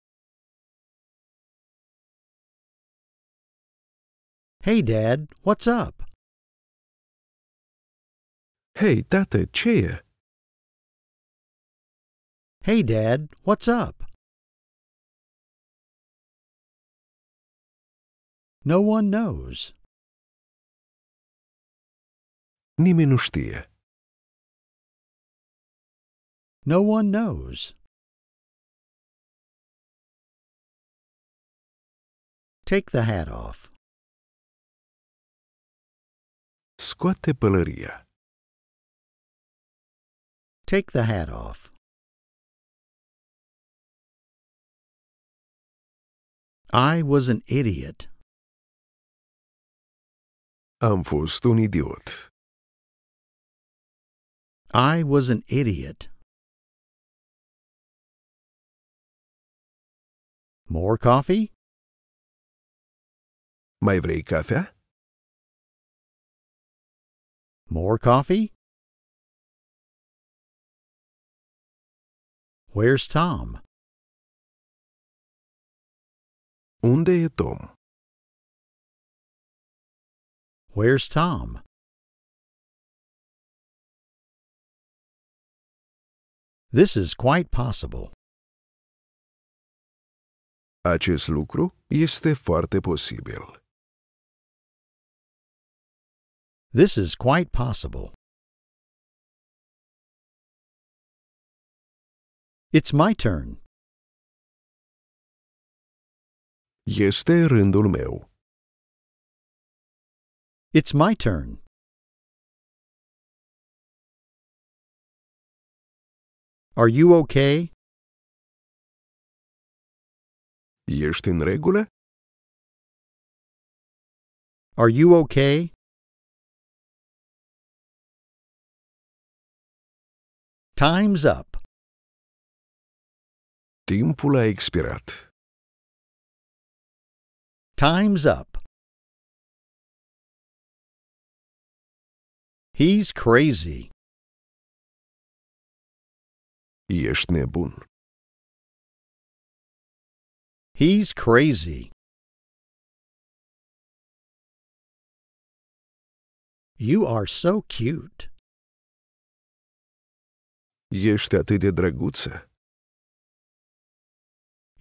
Hey, Dad, what's up? Hey, Tate, cheer. Hey, Dad, what's up? No one knows. Nimeni știe. No one knows. Take the hat off. Scoate pălăria. Take the hat off. I was an idiot. Am fost un idiot. I was an idiot. More coffee? Mai vrei cafea? More coffee? Where's Tom? Unde e Tom? Where's Tom? This is quite possible. Acest lucru este foarte posibil. This is quite possible. It's my turn. Este rândul meu. It's my turn. Are you okay? Ești în regulă? Are you okay? Time's up. Timpul a expirat. Time's up. He's crazy. Ești nebun. He's crazy. You are so cute. Ești atât de drăguță.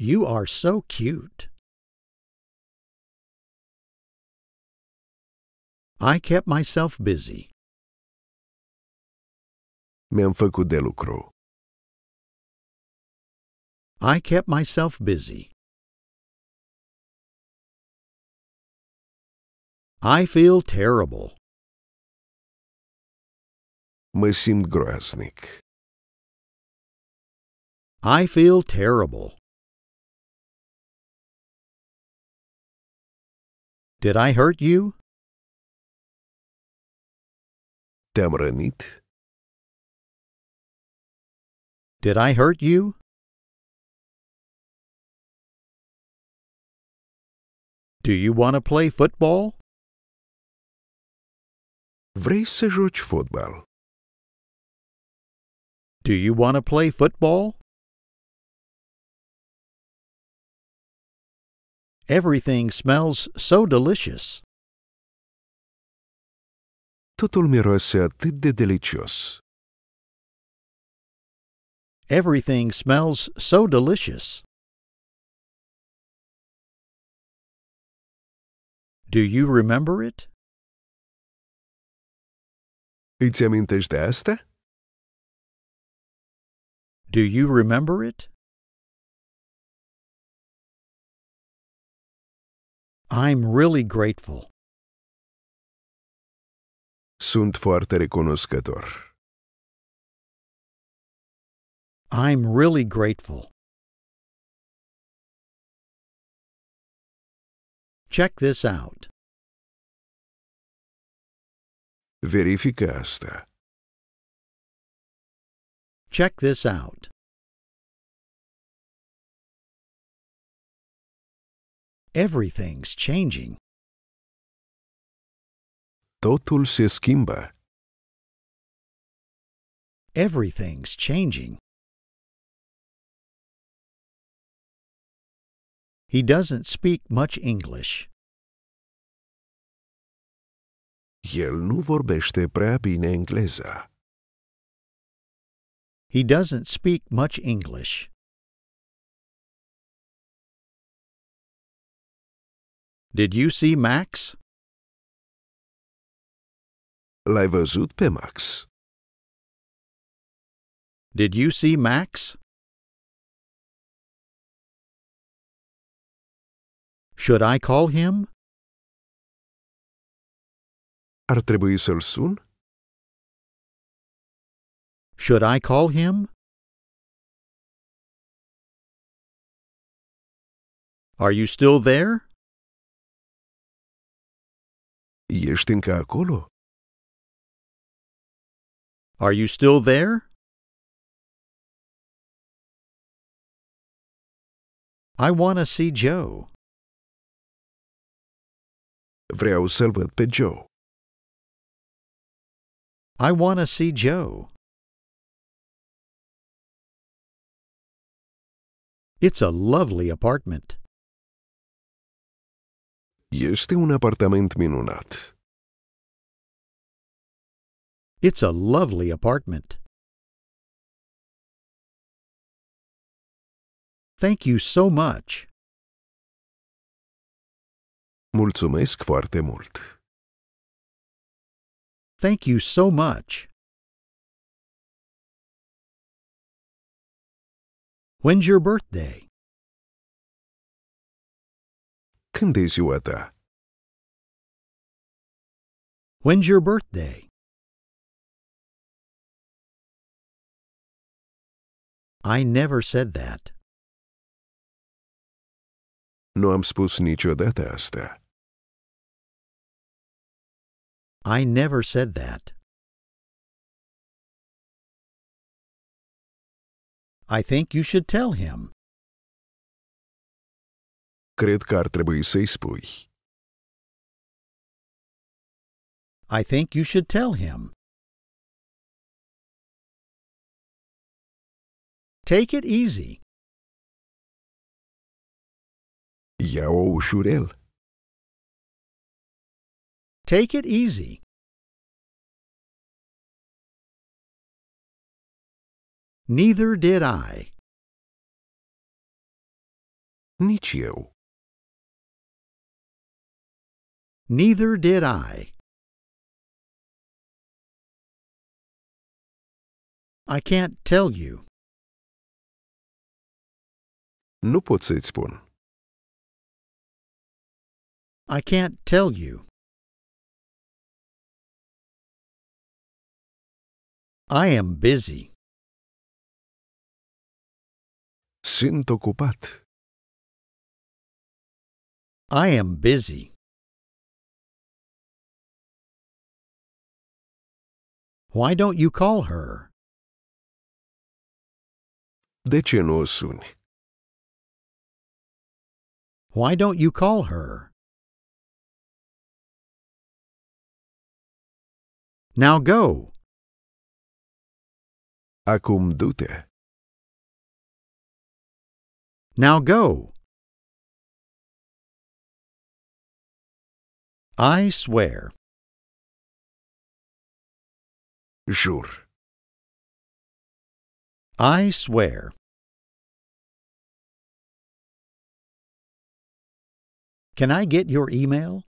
You are so cute. I kept myself busy. Mi-am făcut de lucru. I kept myself busy. I feel terrible. Mă simt groaznic. I feel terrible. Did I hurt you? Te-am rănit? Did I hurt you? Do you want to play football? Vrei să joci Do you want to play football? Everything smells so delicious. Totul miroase atât de delicios. Everything smells so delicious. Do you remember it? Îți amintești de asta? Do you remember it? I'm really grateful. Sunt foarte recunoscător. I'm really grateful. Check this out. Verifică asta. Check this out. Everything's changing. Totul se schimbă. Everything's changing. He doesn't speak much English. El nu vorbește prea bine engleza. He doesn't speak much English. Did you see Max? L-ai văzut pe Max. Did you see Max? Should I call him? Ar trebui să-l sun? Should I call him? Are you still there? Ești încă acolo? Are you still there? I want to see Joe. Vreau să-l văd pe Joe. I want to see Joe. It's a lovely apartment. Este un apartament minunat. It's a lovely apartment. Thank you so much. Mulțumesc foarte mult. Thank you so much. When's your birthday? când e ziua ta? When's your birthday? I never said that. Nu am spus niciodată asta. I never said that. I think you should tell him cred că ar trebui să-i spui. I think you should tell him. Take it easy. Ia-o ușurel. Take it easy. Neither did I. Nici eu. Neither did I. I can't tell you. Nu pot să-ți spun. I can't tell you. I am busy. Sunt ocupat. I am busy. Why don't you call her? De ce nu o suni? Why don't you call her? Now go. Acum dute. Now go. I swear. jur. I swear. Can I get your email?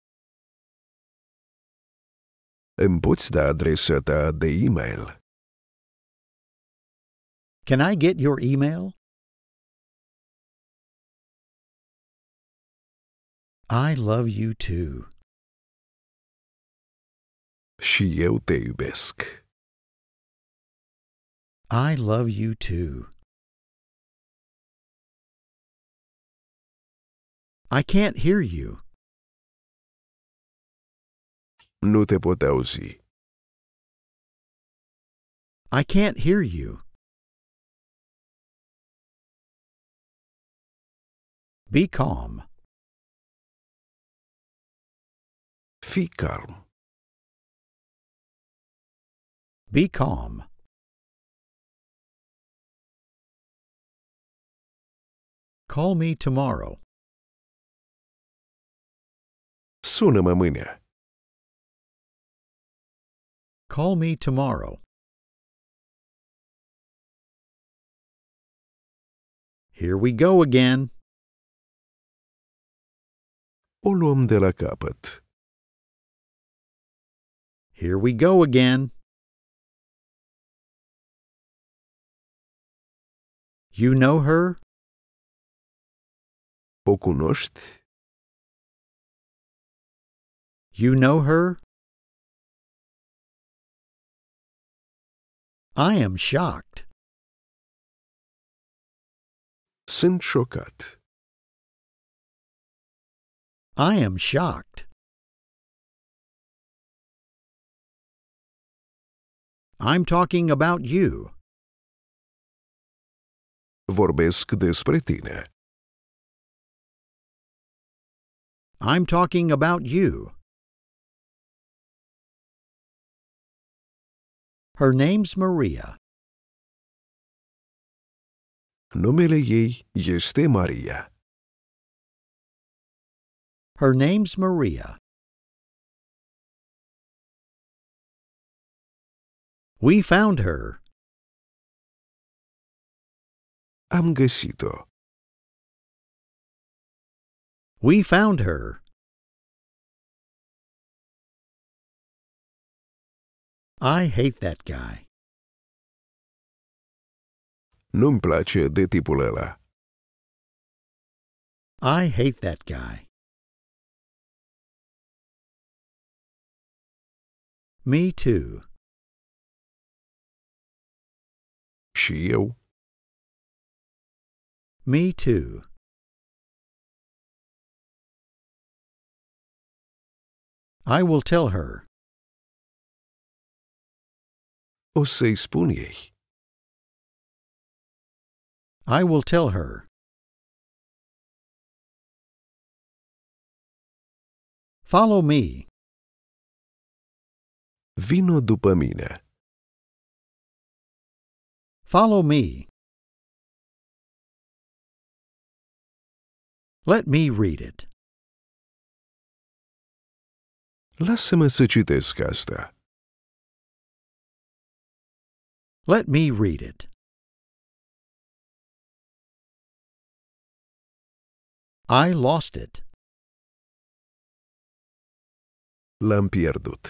Îmi poți da adresa ta de email. Can I get your email? I love you too. Și eu te iubesc. I love you too. I can't hear you. No te pot auzi. I can't hear you. Be calm. Fii calm. Be calm. Call me tomorrow. Sună-mă mâine. Call me tomorrow. Here we go again. O luăm de la capăt. Here we go again. You know her? Pouco cunoști? You know her? I am shocked. Sunt șocat. I am shocked. I'm talking about you. Vorbesc despre tine. I'm talking about you. Her name's Maria. Numele ei este Maria. Her name's Maria. We found her. Am găsit-o. We found her. I hate that guy. Nu-mi place de tipul ăla. I hate that guy. Me too. Și eu. Me too. I will tell her. O say I will tell her. Follow me. Vino după mine. Follow me. Let me read it. Lasă-mă să citesc asta. Let me read it. I lost it. l pierdut.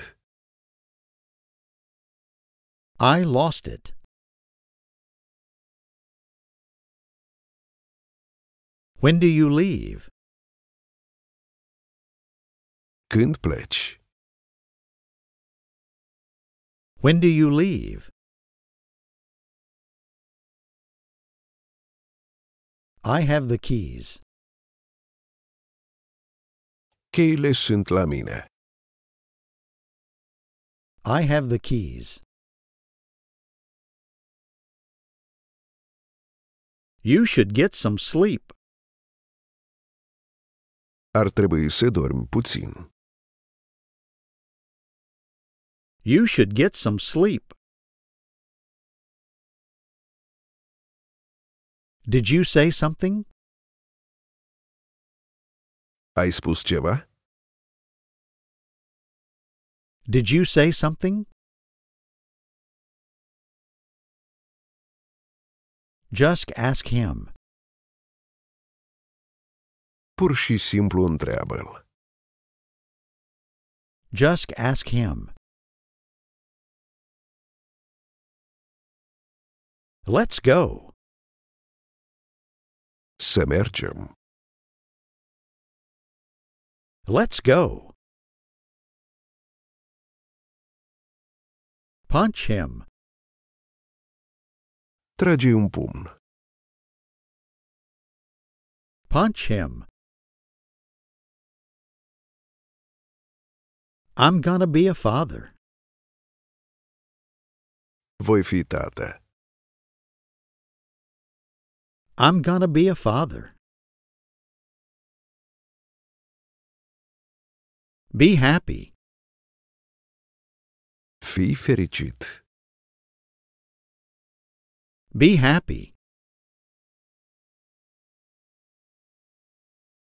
I lost it. When do you leave? Când pleci? When do you leave? I have the keys. Cheile sunt la mine. I have the keys. You should get some sleep. Ar trebui să dormi puțin. You should get some sleep. Did you say something? Ai spus ceva? Did you say something? Just ask him. Pur și simplu um întreabă Just ask him. Let's go. Să Let's go. Punch him. Tragi un pumn. Punch him. I'm gonna be a father. Voi fi tată. I'm going to be a father. Be happy. Fii fericit. Be happy.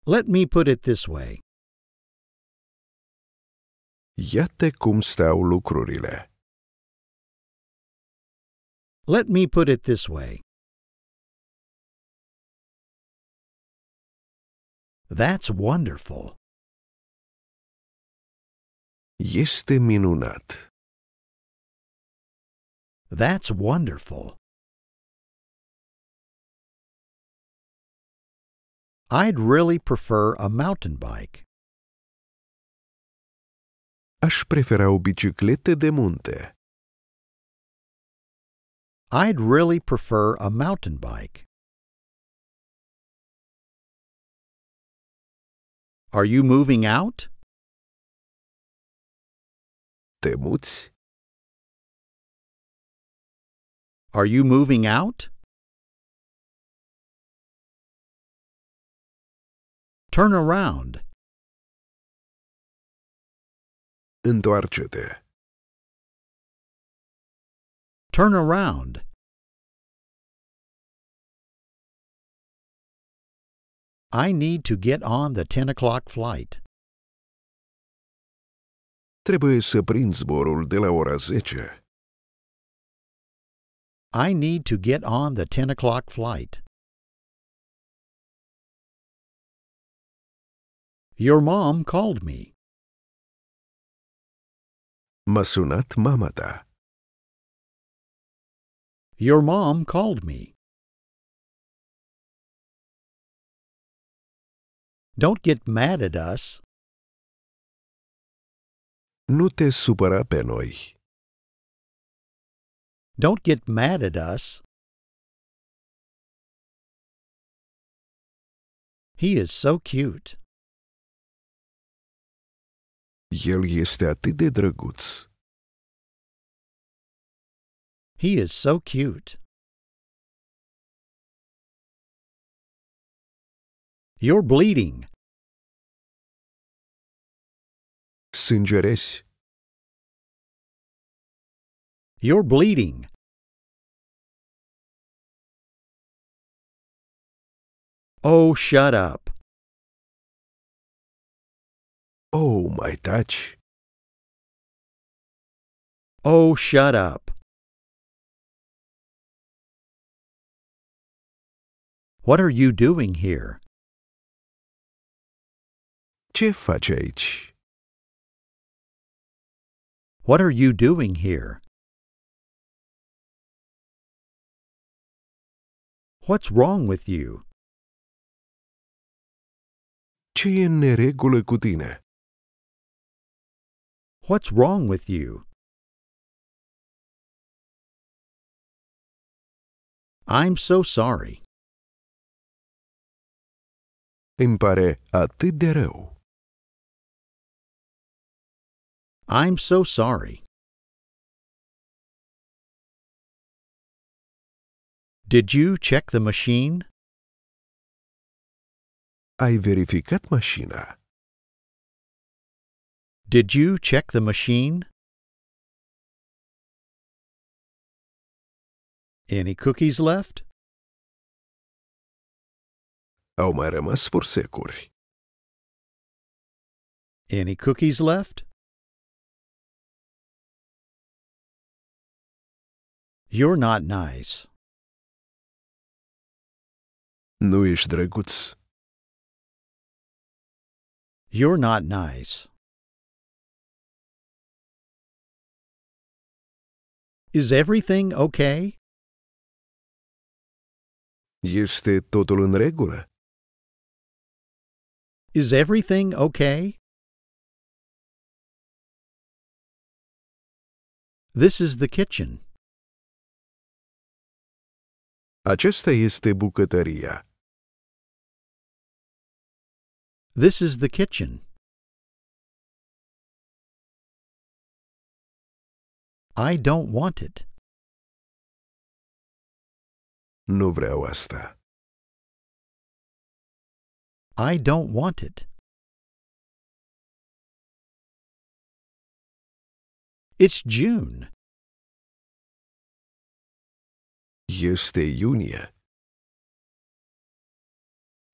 Let me put it this way. Iată cum stau lucrurile. Let me put it this way. That's wonderful. Este minunat. That's wonderful. I'd really prefer a mountain bike. Aș prefera o biciclete de munte. I'd really prefer a mountain bike. Are you moving out? Te muți? Are you moving out? Turn around. Întoarce-te. Turn around. I need to get on the 10 o'clock flight. Trebuie să prind zborul de la ora 10. I need to get on the 10 o'clock flight. Your mom called me. M-a sunat mama ta. Your mom called me. Don't get mad at us. Nu te supăra pe noi. Don't get mad at us. He is so cute. El este atât de drăguț. He is so cute. You're bleeding. Sângerești. You're bleeding. Oh, shut up. Oh, my touch. Oh, shut up. What are you doing here? Ce face aici? What are you doing here? What's wrong with you? Ce e în neregulă cu tine? What's wrong with you? I'm so sorry. Îmi pare atât de rău. I'm so sorry. Did you check the machine? Ai verificat mașina? Did you check the machine? Any cookies left? Au mai rămas forsecuri. Any cookies left? You're not nice. Nu ești drăguț. You're not nice. Is everything okay? Este totul în regulă? Is everything okay? This is the kitchen. Aceasta este bucătăria. This is the kitchen. I don't want it. Nu vreau asta. I don't want it. It's June. este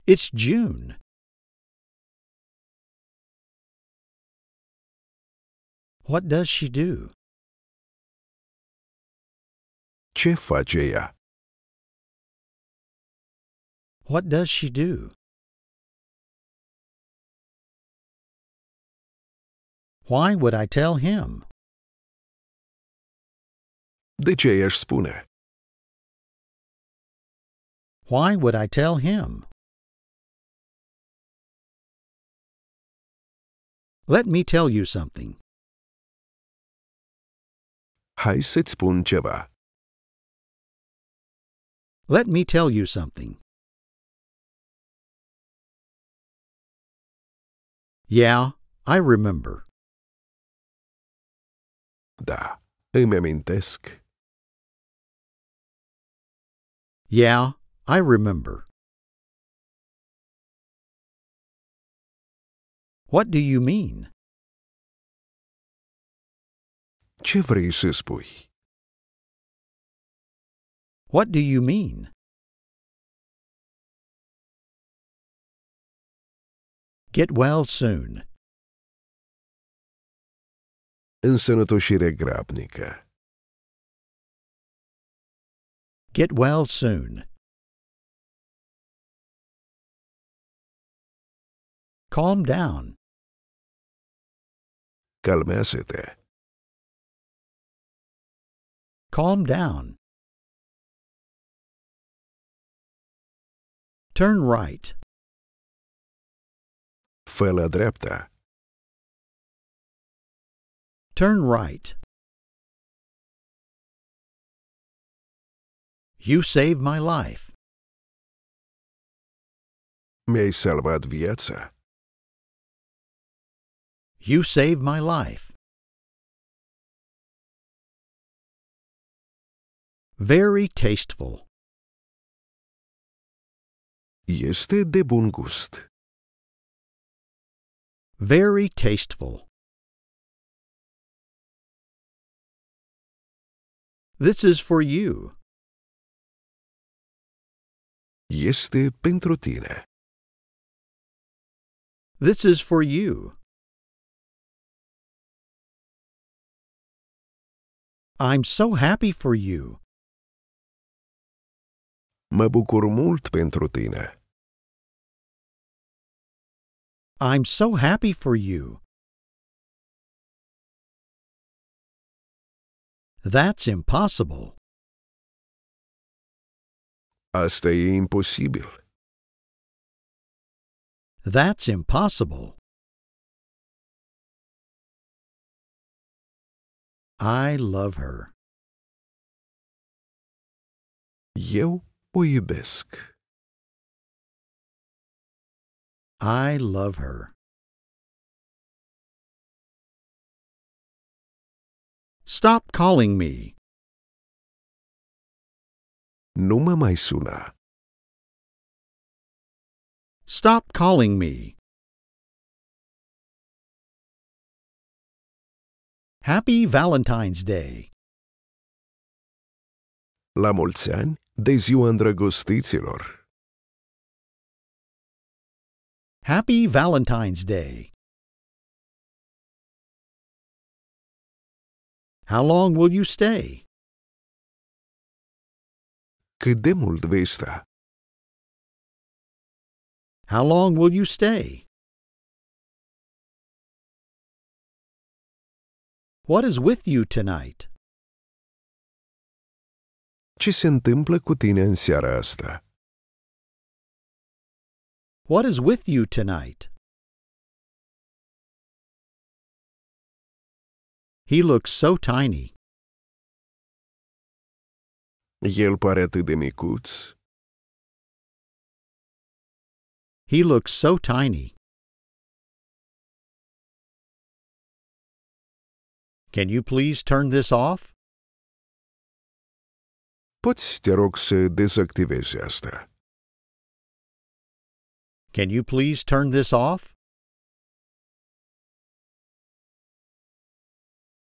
It's June. What does she do? Ce face ea? What does she do? Why would I tell him? De ce spune? Why would I tell him? Let me tell you something. Hai să-ți spun ceva. Let me tell you something. Yeah, I remember. Da, îmi amintesc. Yeah, I remember. What do you mean? Ce vrei să spui? What do you mean? Get well soon. Însănătoșire grabnică. Get well soon. Calm down. Calmésete. Calm down. Turn right. Fă Turn right. You saved my life. Me salvat viața. You saved my life. Very tasteful. Este de bun gust. Very tasteful. This is for you. Este pentru tine. This is for you. I'm so happy for you. Mă bucur mult pentru tine. I'm so happy for you. That's impossible. Asta e imposibil. That's impossible. I love her. Eu o iubesc. I love her. Stop calling me. Nu mă mai suna. Stop calling me. Happy Valentine's Day! La mulți ani de ziua îndrăgostiților! Happy Valentine's Day! How long will you stay? Cât de mult vei sta? How long will you stay? What is with you tonight? Ce se întâmplă cu tine în seara asta? What is with you tonight? He looks so tiny. El pare atât de micuț. He looks so tiny. Can you please turn this off? Poți, te rog, asta. Can you please turn this off?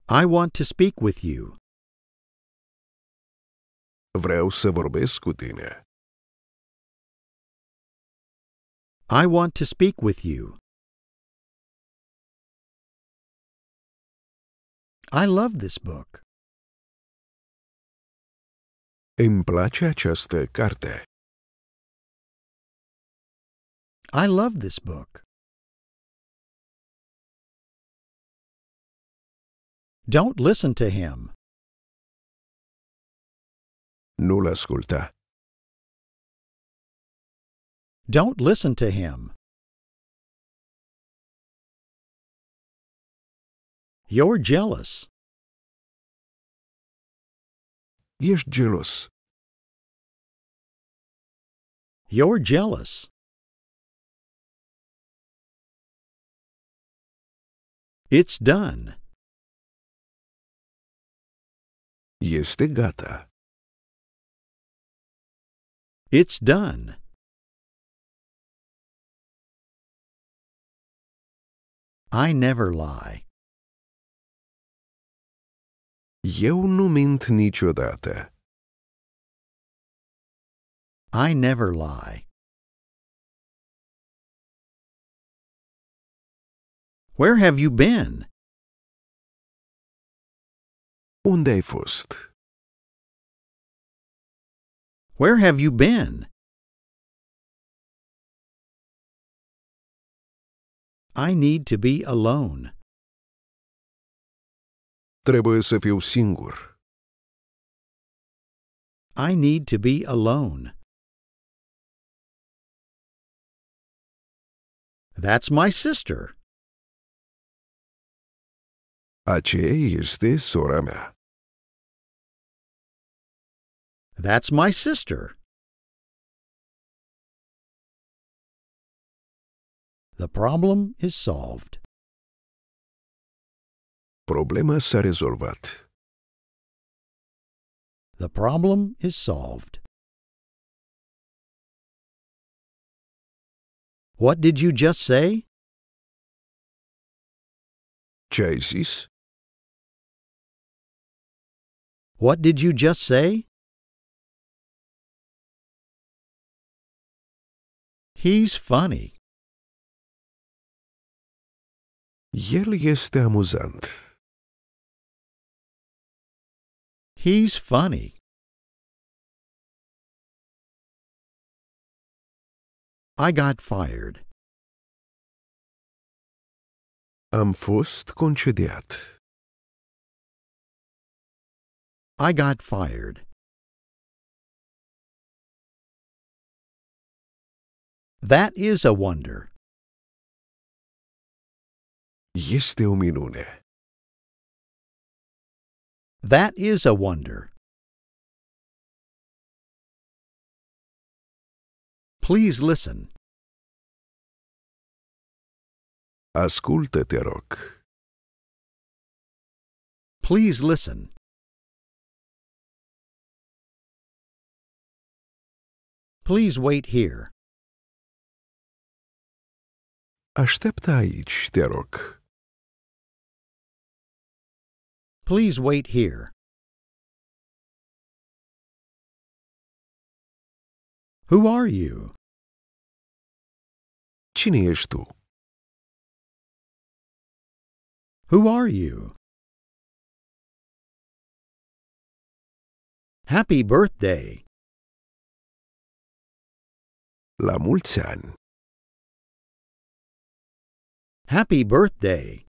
I want to speak with you. Vreau să vorbesc cu tine. I want to speak with you. I love this book. Îmi place această carte. I love this book. Don't listen to him. Nu-l asculta. Don't listen to him. You're jealous. Ești jealous. You're jealous. It's done. Este gata. It's done. I never lie. Eu nu mint niciodată. I never lie. Where have you been? Unde ai fost? Where have you been? I need to be alone trebuie să fiu singur. I need to be alone. That's my sister. Aceea este sora mea. That's my sister. The problem is solved. Problema s-a rezolvat. The problem is solved. What did you just say? Ce ai zis? What did you just say? He's funny. El este amuzant. He's funny. I got fired. Am fost concediat. I got fired. That is a wonder. Este o minune. That is a wonder. Please listen. Ascultă, te rog. Please listen. Please wait here. Așteaptă aici, te rog. Please wait here. Who are you? Cine ești tu? Who are you? Happy birthday! La mulți ani! Happy birthday!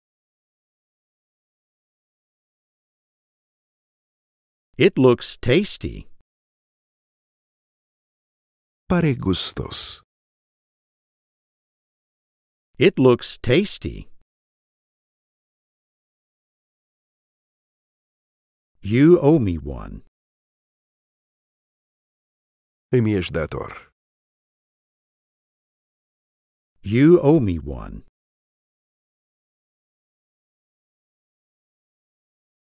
It looks tasty. Pare gustos. It looks tasty. You owe me one. Îmi dator. You owe me one.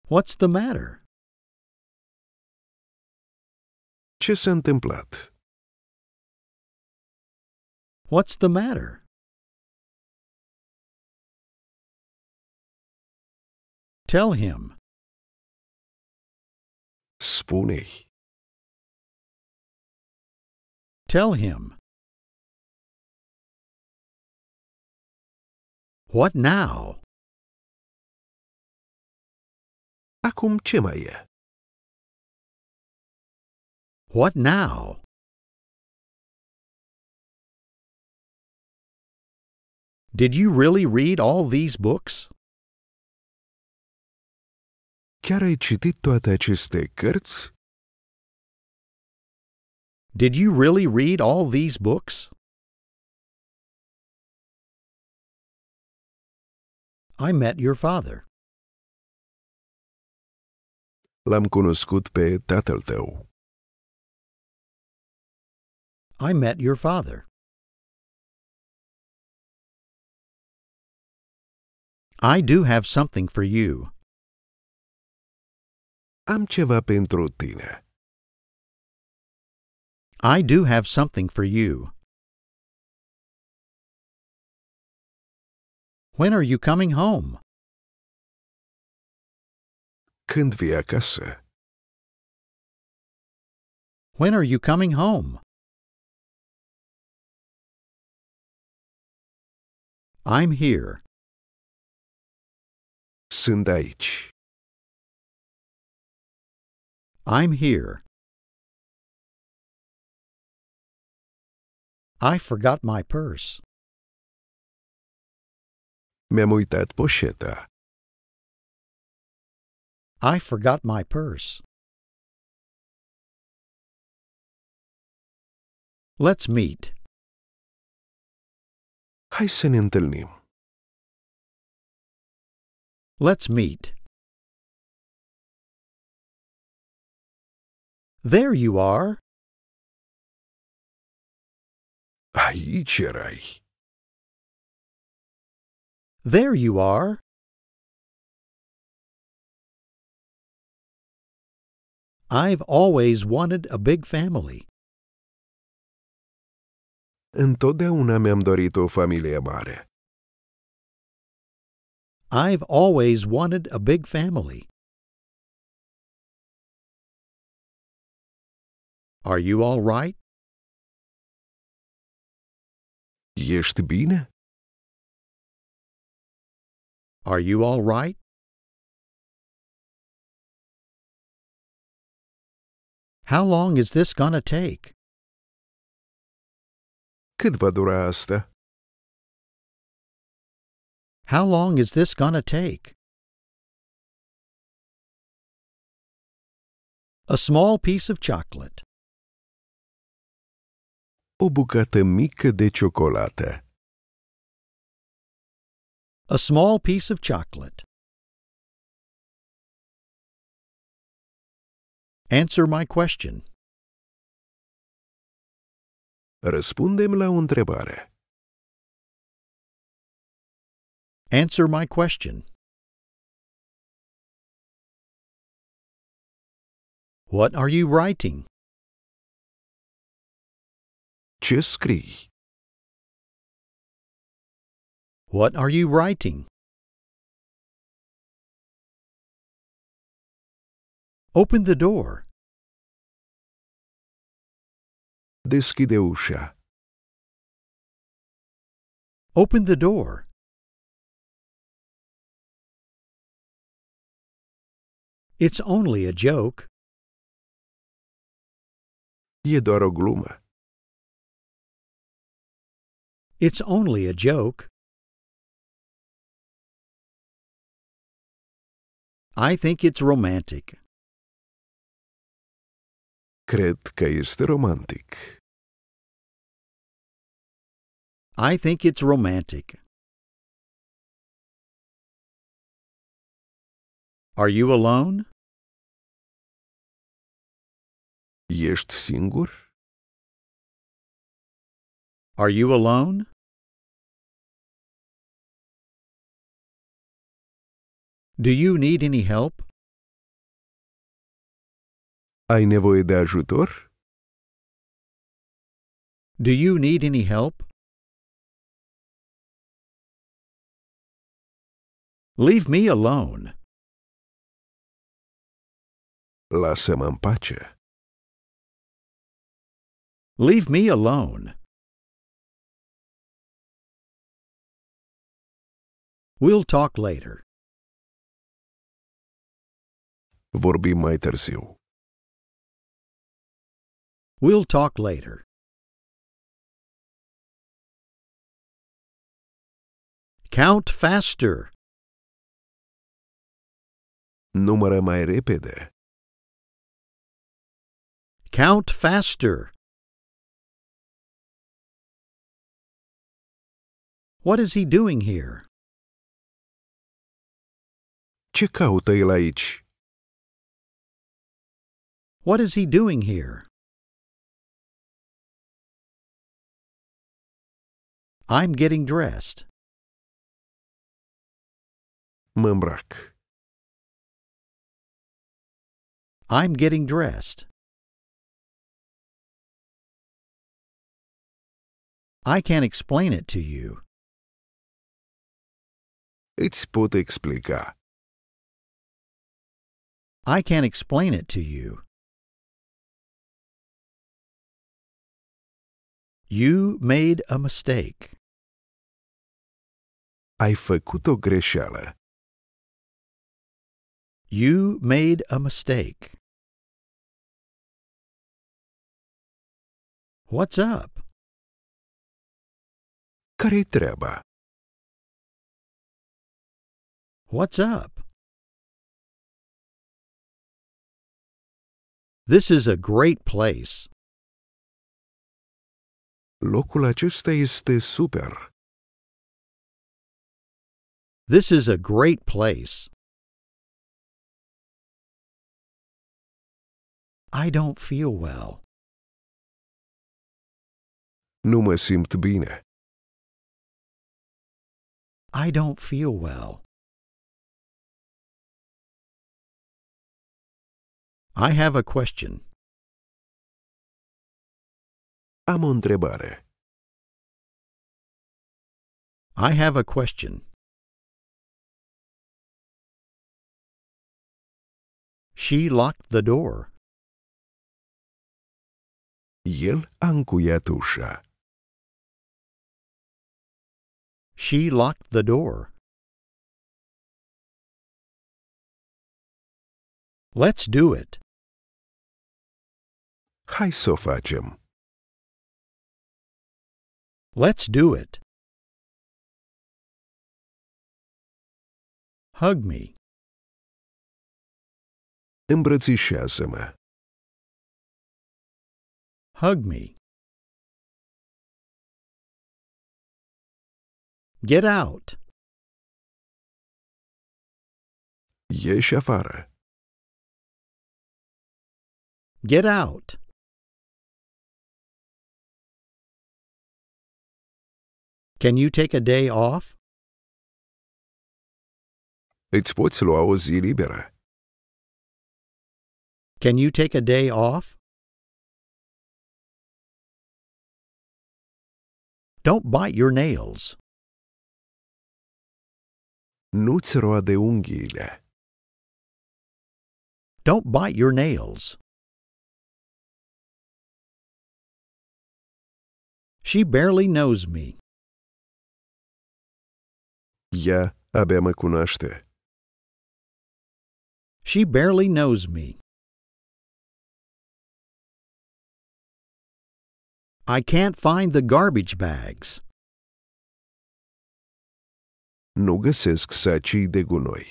What's the matter? Ce s-a întâmplat? What's the matter? Tell him. Spune-i. Tell him. What now? Acum ce mai e? What now? Did you really read all these books? Chiar ai citit toate aceste cărți? Did you really read all these books? I met your father. L-am cunoscut pe tatăl tău. I met your father. I do have something for you. Am ceva pentru tine. I do have something for you. When are you coming home? Când vii acasă? When are you coming home? I'm here. Sunt aici. I'm here. I forgot my purse. Mi-am uitat poșeta. I forgot my purse. Let's meet. Hai să ne întâlnim. Let's meet. There you are. Aici erai. There you are. I've always wanted a big family. Întotdeauna mi-am dorit o familie mare. I've always wanted a big family. Are you all right? Ești bine? Are you all right? How long is this going to take? How long is this gonna take? A small piece of chocolate. O bucată mică de ciocolată. A small piece of chocolate. Answer my question. Răspundem la o întrebare. Answer my question. What are you writing? Ce scrii? What are you writing? Open the door. Deschideușa. Open the door. It's only a joke. E doar o glumă. It's only a joke. I think it's romantic. Cred că este romantic. I think it's romantic. Are you alone? Ești singur? Are you alone? Do you need any help? Ai nevoie de ajutor? Do you need any help? Leave me alone. Lasă-mă în pace. Leave me alone. We'll talk later. Vorbim mai târziu. We'll talk later. Count faster. Numără mai repede. Count faster. What is he doing here? Ce caută el aici? What is he doing here? I'm getting dressed. Mă îmbrac. I'm getting dressed. I can't explain it to you. Îți pot explica. I can't explain it to you. You made a mistake. Ai făcut o greșeală. You made a mistake. What's up? Care-i treaba? What's up? This is a great place. Locul acesta este super. This is a great place. I don't feel well. Nu mă simt bine. I don't feel well. I have a question. Am o întrebare. I have a question. She locked the door. El ankuja tuša. She locked the door. Let's do it. Hai să facem. Let's do it. Hug me. Embrançixésima. Hug me. Get out. Ieși afară. Get out. Can you take a day off? Îți poți lua o zi liberă. Can you take a day off? Don't bite your nails. Nu-ți roade Don't bite your nails. She barely knows me. Ea abia mă She barely knows me. I can't find the garbage bags. Nu găsesc sacii de gunoi.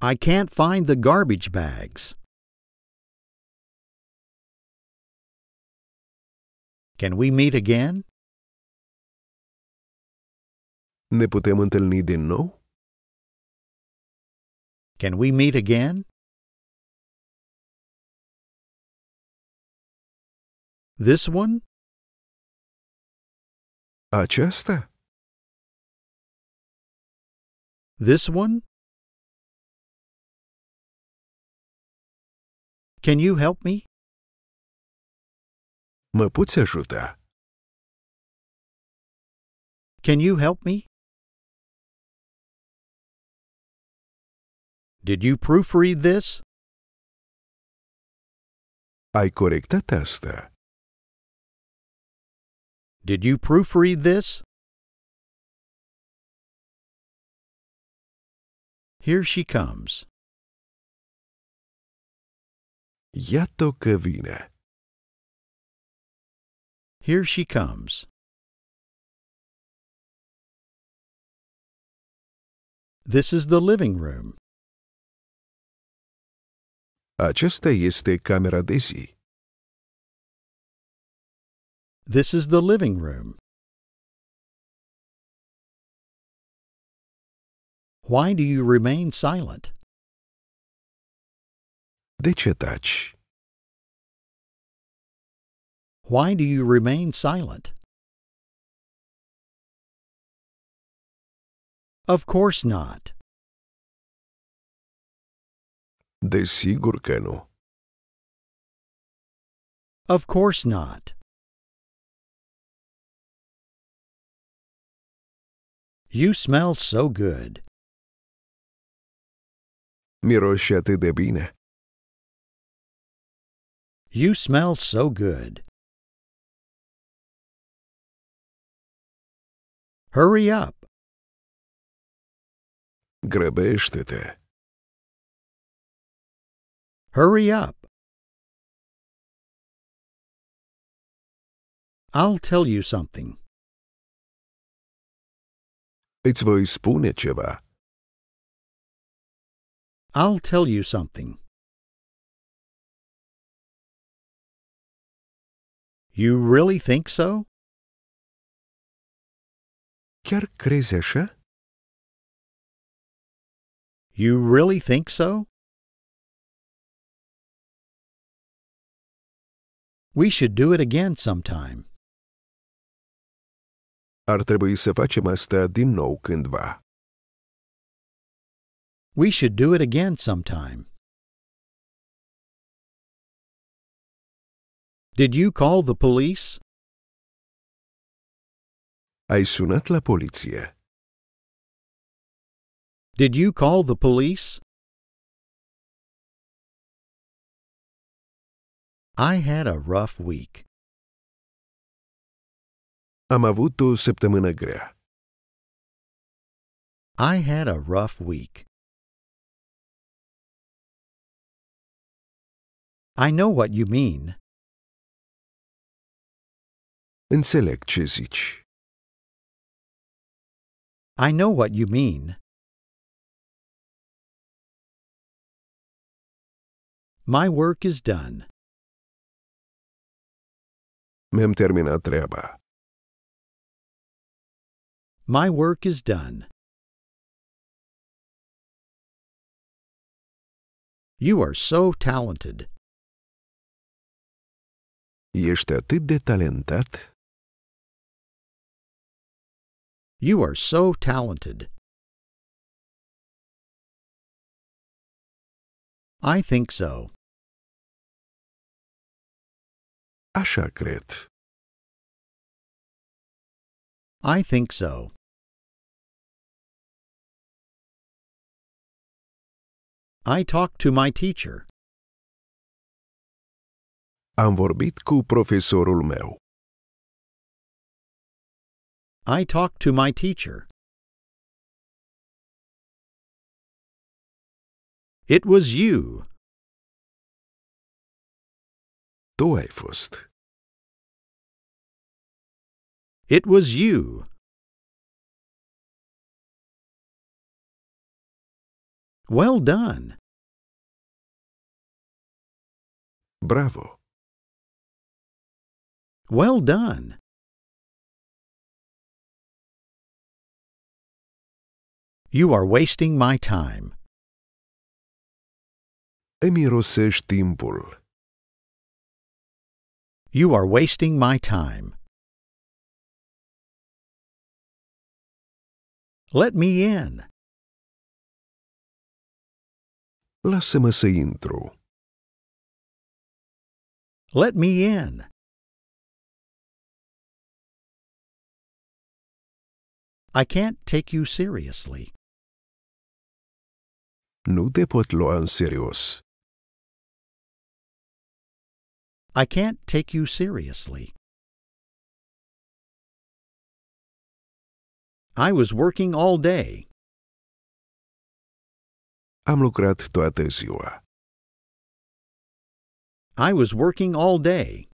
I can't find the garbage bags. Can we meet again? Ne putem întâlni din nou? Can we meet again? This one? Aceasta? This one? Can you help me? Mă poți ajuta? Can you help me? Did you proofread this? Ai corectat asta? Did you proofread this? Here she comes. Iată vine. Here she comes. This is the living room. Aceasta este camera de zi. This is the living room. Why do you remain silent? De Why do you remain silent? Of course not. De sigurkeno. Of course not. You smell so good. Miroșa atât de bine. You smell so good. Hurry up. Grăbește-te. Hurry up. I'll tell you something. Îți voi spune ceva. I'll tell you something. You really think so? Chiar crezi așa? You really think so? We should do it again sometime ar trebui să facem asta din nou cândva. We should do it again sometime. Did you call the police? Ai sunat la poliție. Did you call the police? I had a rough week. Am avut o săptămână grea. I had a rough week. I know what you mean. Înțeleg ce zici. I know what you mean. My work is done. Mi-am terminat treaba. My work is done. You are so talented. Ești atât de talentat. You are so talented. I think so. Așa cred. I think so. I talked to my teacher. Am vorbit cu profesorul meu. I talked to my teacher. It was you. Tu ai fost. It was you. Well done. Bravo. Well done. You are wasting my time. Îmi timpul. You are wasting my time. Let me in. Lasciami se intro. Let me in. I can't take you seriously. Nu te pot lua în serios. I can't take you seriously. I was working all day. Am lucrat toată ziua. I was working all day.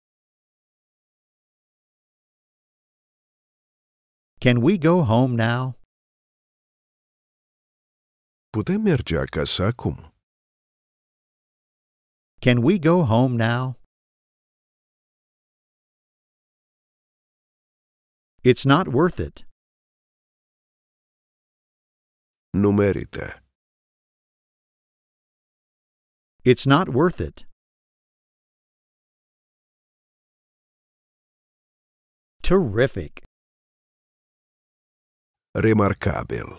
Can we go home now? Putem merge acasă acum. Can we go home now? It's not worth it. Nu merită. It's not worth it. Terrific. Remarkable.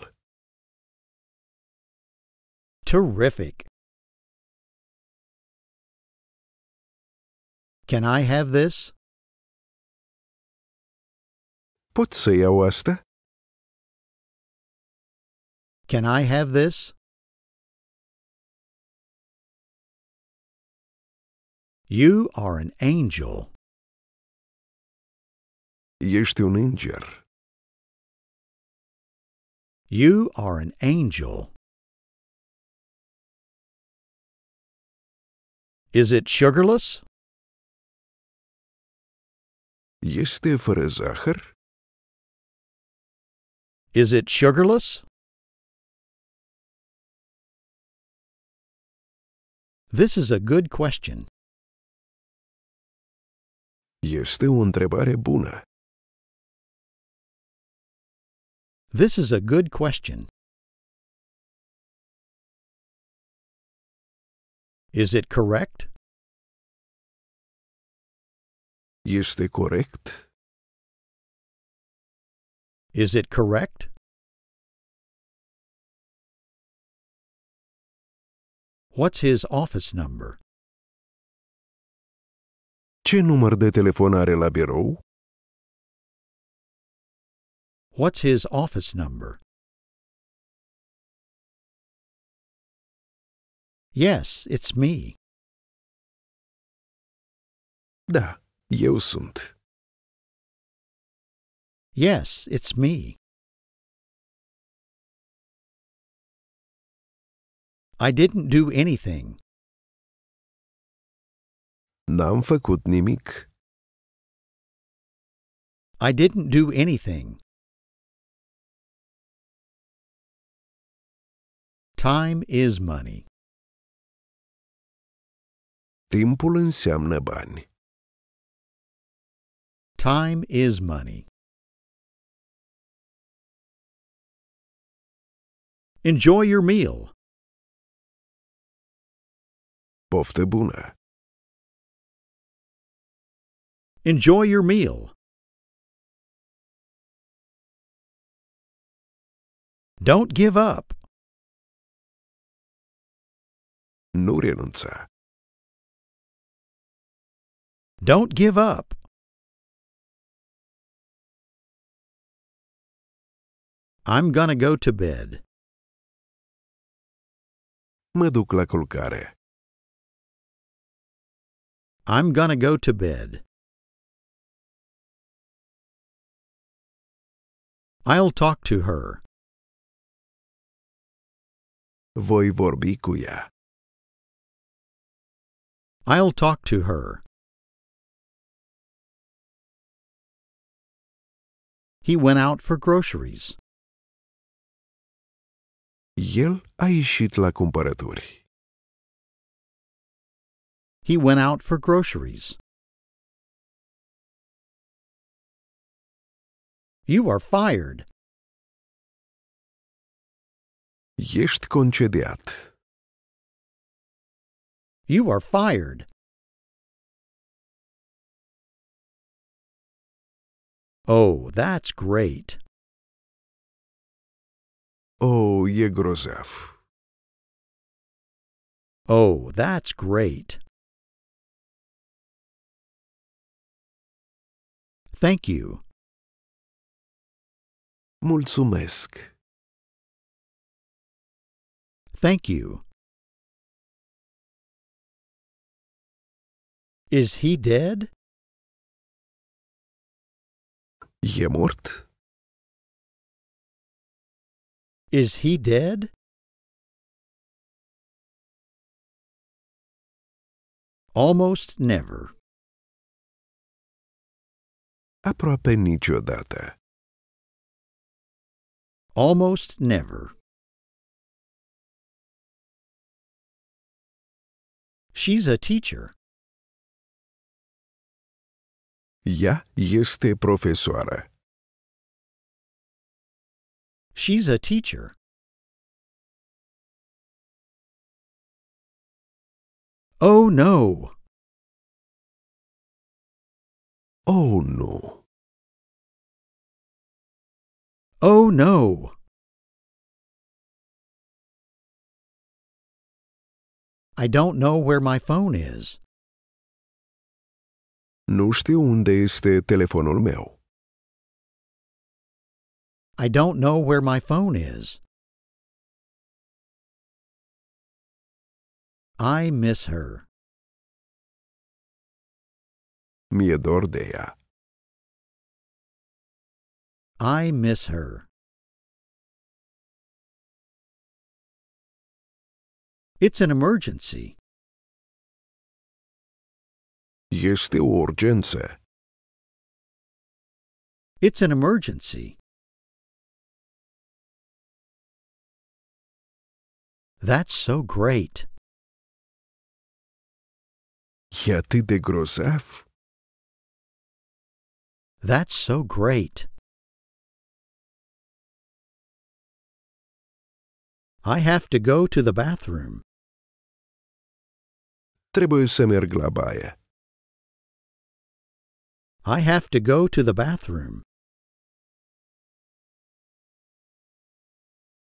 Terrific. Can I have this? Pot să Can I have this? You are an angel. Ești un înger. You are an angel. Is it sugarless? Este fără zahăr? Is it sugarless? This is a good question. Este o întrebare bună. This is a good question. Is it correct? Este corect? Is it correct? What's his office number? Ce număr de telefon are la birou? What's his office number? Yes, it's me. Da, eu sunt. Yes, it's me. I didn't do anything. N-am făcut nimic. I didn't do anything. Time is money. Timpul înseamnă bani. Time is money. Enjoy your meal. Poftă bună! Enjoy your meal. Don't give up. Nu do Don't give up. I'm gonna go to bed. Mă duc la culcare. I'm gonna go to bed. I'll talk to her. Voi vorbi cu ea. I'll talk to her. He went out for groceries. El a ieșit la cumpărături. He went out for groceries. You are fired. Ești concediat. You are fired. Oh, that's great. Oh, e grozav. Oh, that's great. Thank you. Mulțumesc. Thank you. Is he dead? E mort? Is he dead? Almost never. Aproape niciodată almost never. She's a teacher. Ea este profesoară. She's a teacher. Oh no! Oh no! Oh no! I don't know where my phone is. Nu știu unde este telefonul meu. I don't know where my phone is. I miss her. Mi-e dor de ea. I miss her. It's an emergency. Este o urgență. It's an emergency. That's so great. E atât de grozav. That's so great. I have to go to the bathroom. Trebuie să merg la baie. I have to go to the bathroom.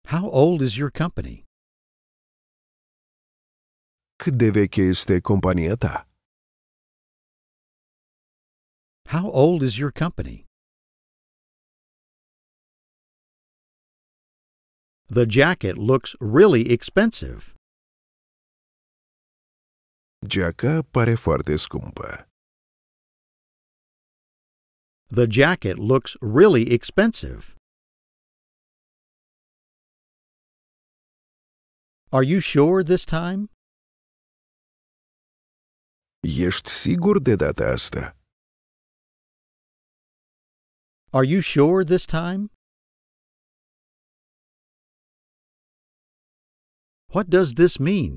How old is your company? Cât de veche este compania ta? How old is your company? The jacket looks really expensive. Geaca pare foarte scumpă. The jacket looks really expensive. Are you sure this time? Ești sigur de data asta? Are you sure this time? What does this mean?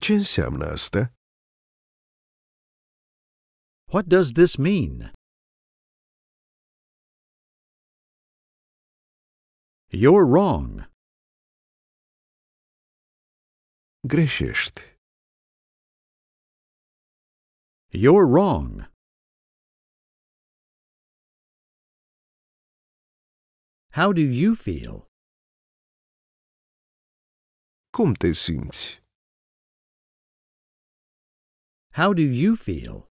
Ce înseamnă asta? What does this mean? You're wrong. Greșești. You're wrong. How do you feel? Cum te simți? How do you feel?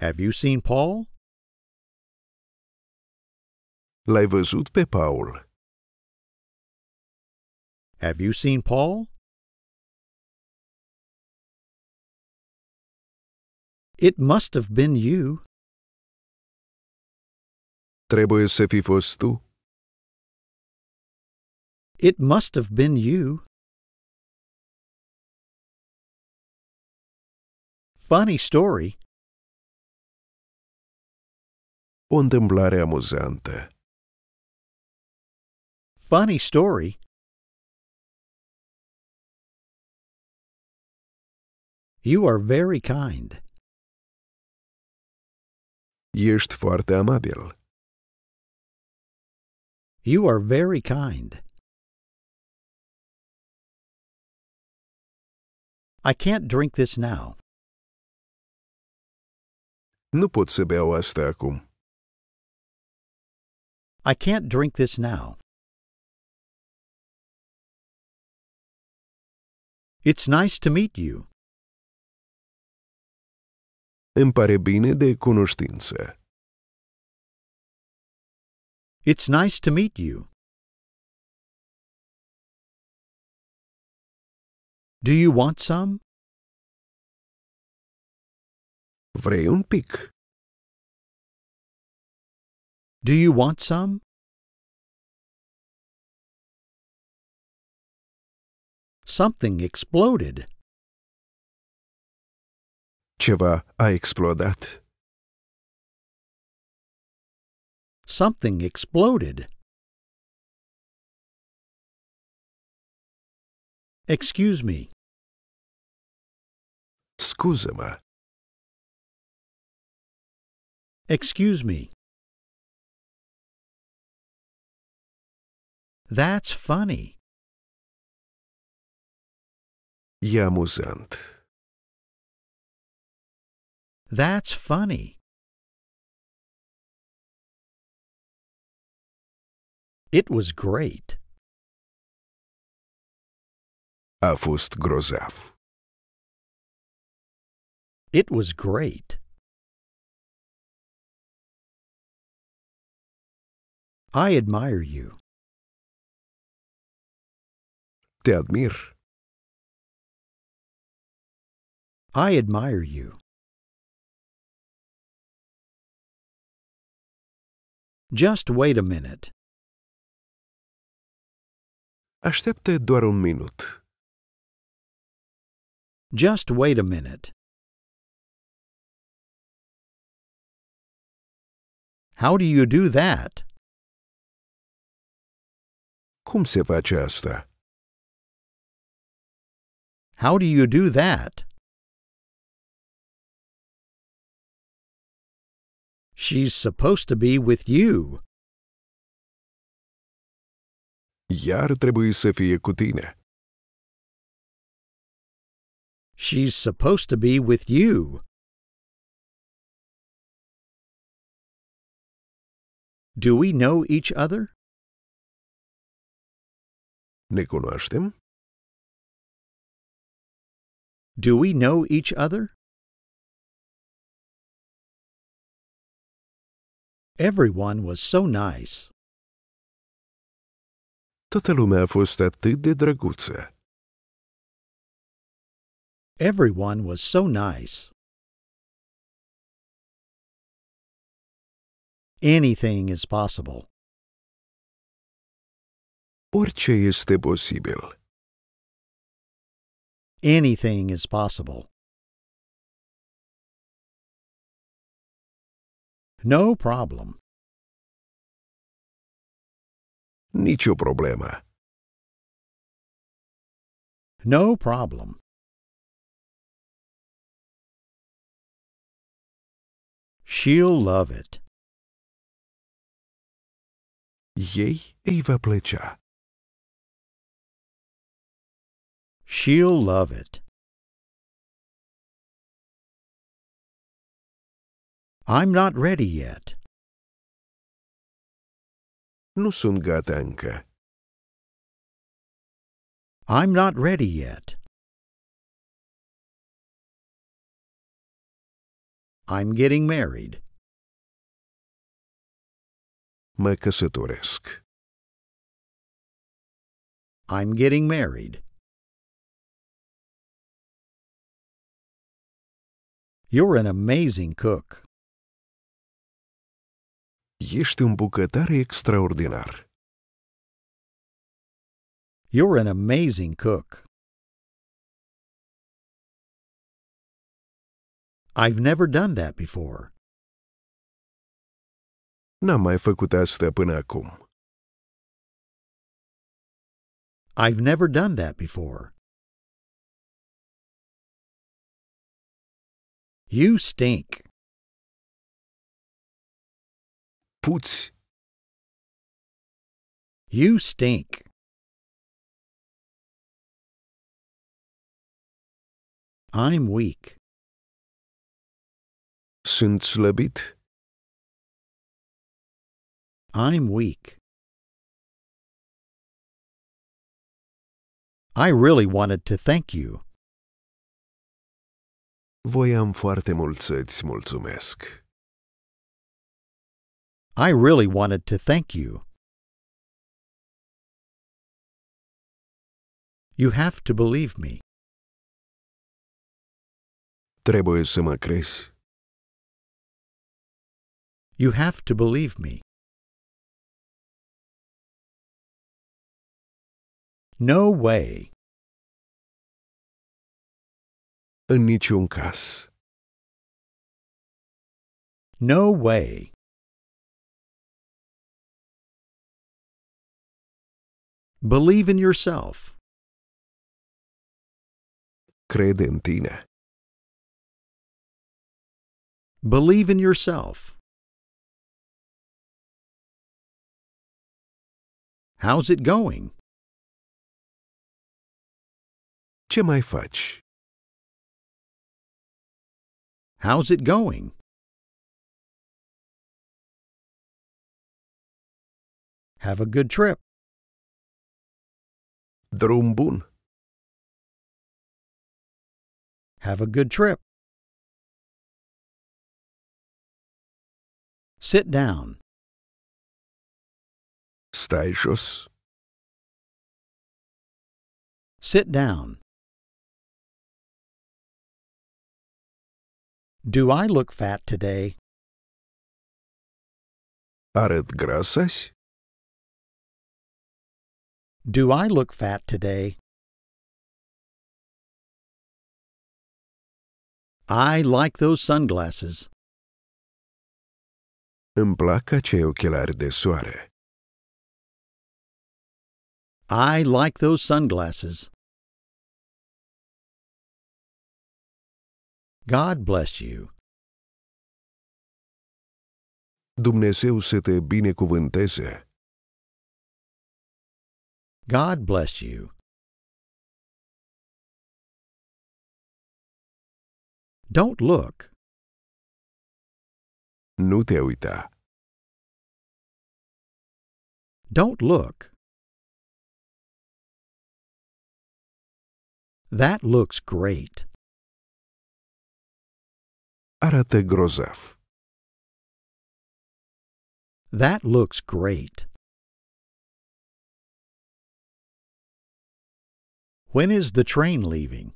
Have you seen Paul? L-ai văzut pe Paul? Have you seen Paul? It must have been you. Trebuie să fi fost tu. It must have been you. Funny story. O întâmplare amuzantă. Funny story. You are very kind. Ești foarte amabil. You are very kind. I can't drink this now. Nu pot să beau asta acum. I can't drink this now. It's nice to meet you. Îmi pare bine de cunoștință. It's nice to meet you. Do you want some? Vrei un pic. Do you want some? Something exploded. Ceva a explodat. Something exploded. Excuse me. Scusa me. Excuse me. That's funny. E That's funny. It was great. A fost grozav. It was great. I admire you. Te admir. I admire you. Just wait a minute. Aștepte doar un minut. Just wait a minute. How do you do that? Cum se face asta? How do you do that? She's supposed to be with you. Iar trebuie să fie cu tine. She's supposed to be with you. Do we know each other? Ne cunoaștem? Do we know each other? Everyone was so nice. Toată lumea a fost atât de drăguță. Everyone was so nice. anything is possible. Orice este posibil. Anything is possible. No problem. Nicio problemă. No problem. She'll love it jej Eva ve she She'll love it. I'm not ready yet. Nu sunt gata încă. I'm not ready yet. I'm getting married. Măcăsătoresc. I'm getting married. You're an amazing cook. Ești un bucătar extraordinar. You're an amazing cook. I've never done that before. N-am mai făcut asta până acum. I've never done that before. You stink. Puți. You stink. I'm weak. Sunt slăbit. I'm weak. I really wanted to thank you. Voiam foarte mult să îți mulțumesc. I really wanted to thank you. You have to believe me. Trebuie să mă crezi. You have to believe me. No way. În niciun caz. No way. Believe in yourself. Crede în tine. Believe in yourself. How's it going? Ce mai faci? How's it going? Have a good trip. Drum bun. Have a good trip. Sit down. Stai jos. Sit down. Do I look fat today? Arăt grasas? Do I look fat today? I like those sunglasses. Îmi plac acei ochelari de soare. I like those sunglasses. God bless you. Dumnezeu să te binecuvânteze. God bless you. Don't look. Nu te uita. Don't look. That looks great. Арате Грозав. That looks great. When is the train leaving?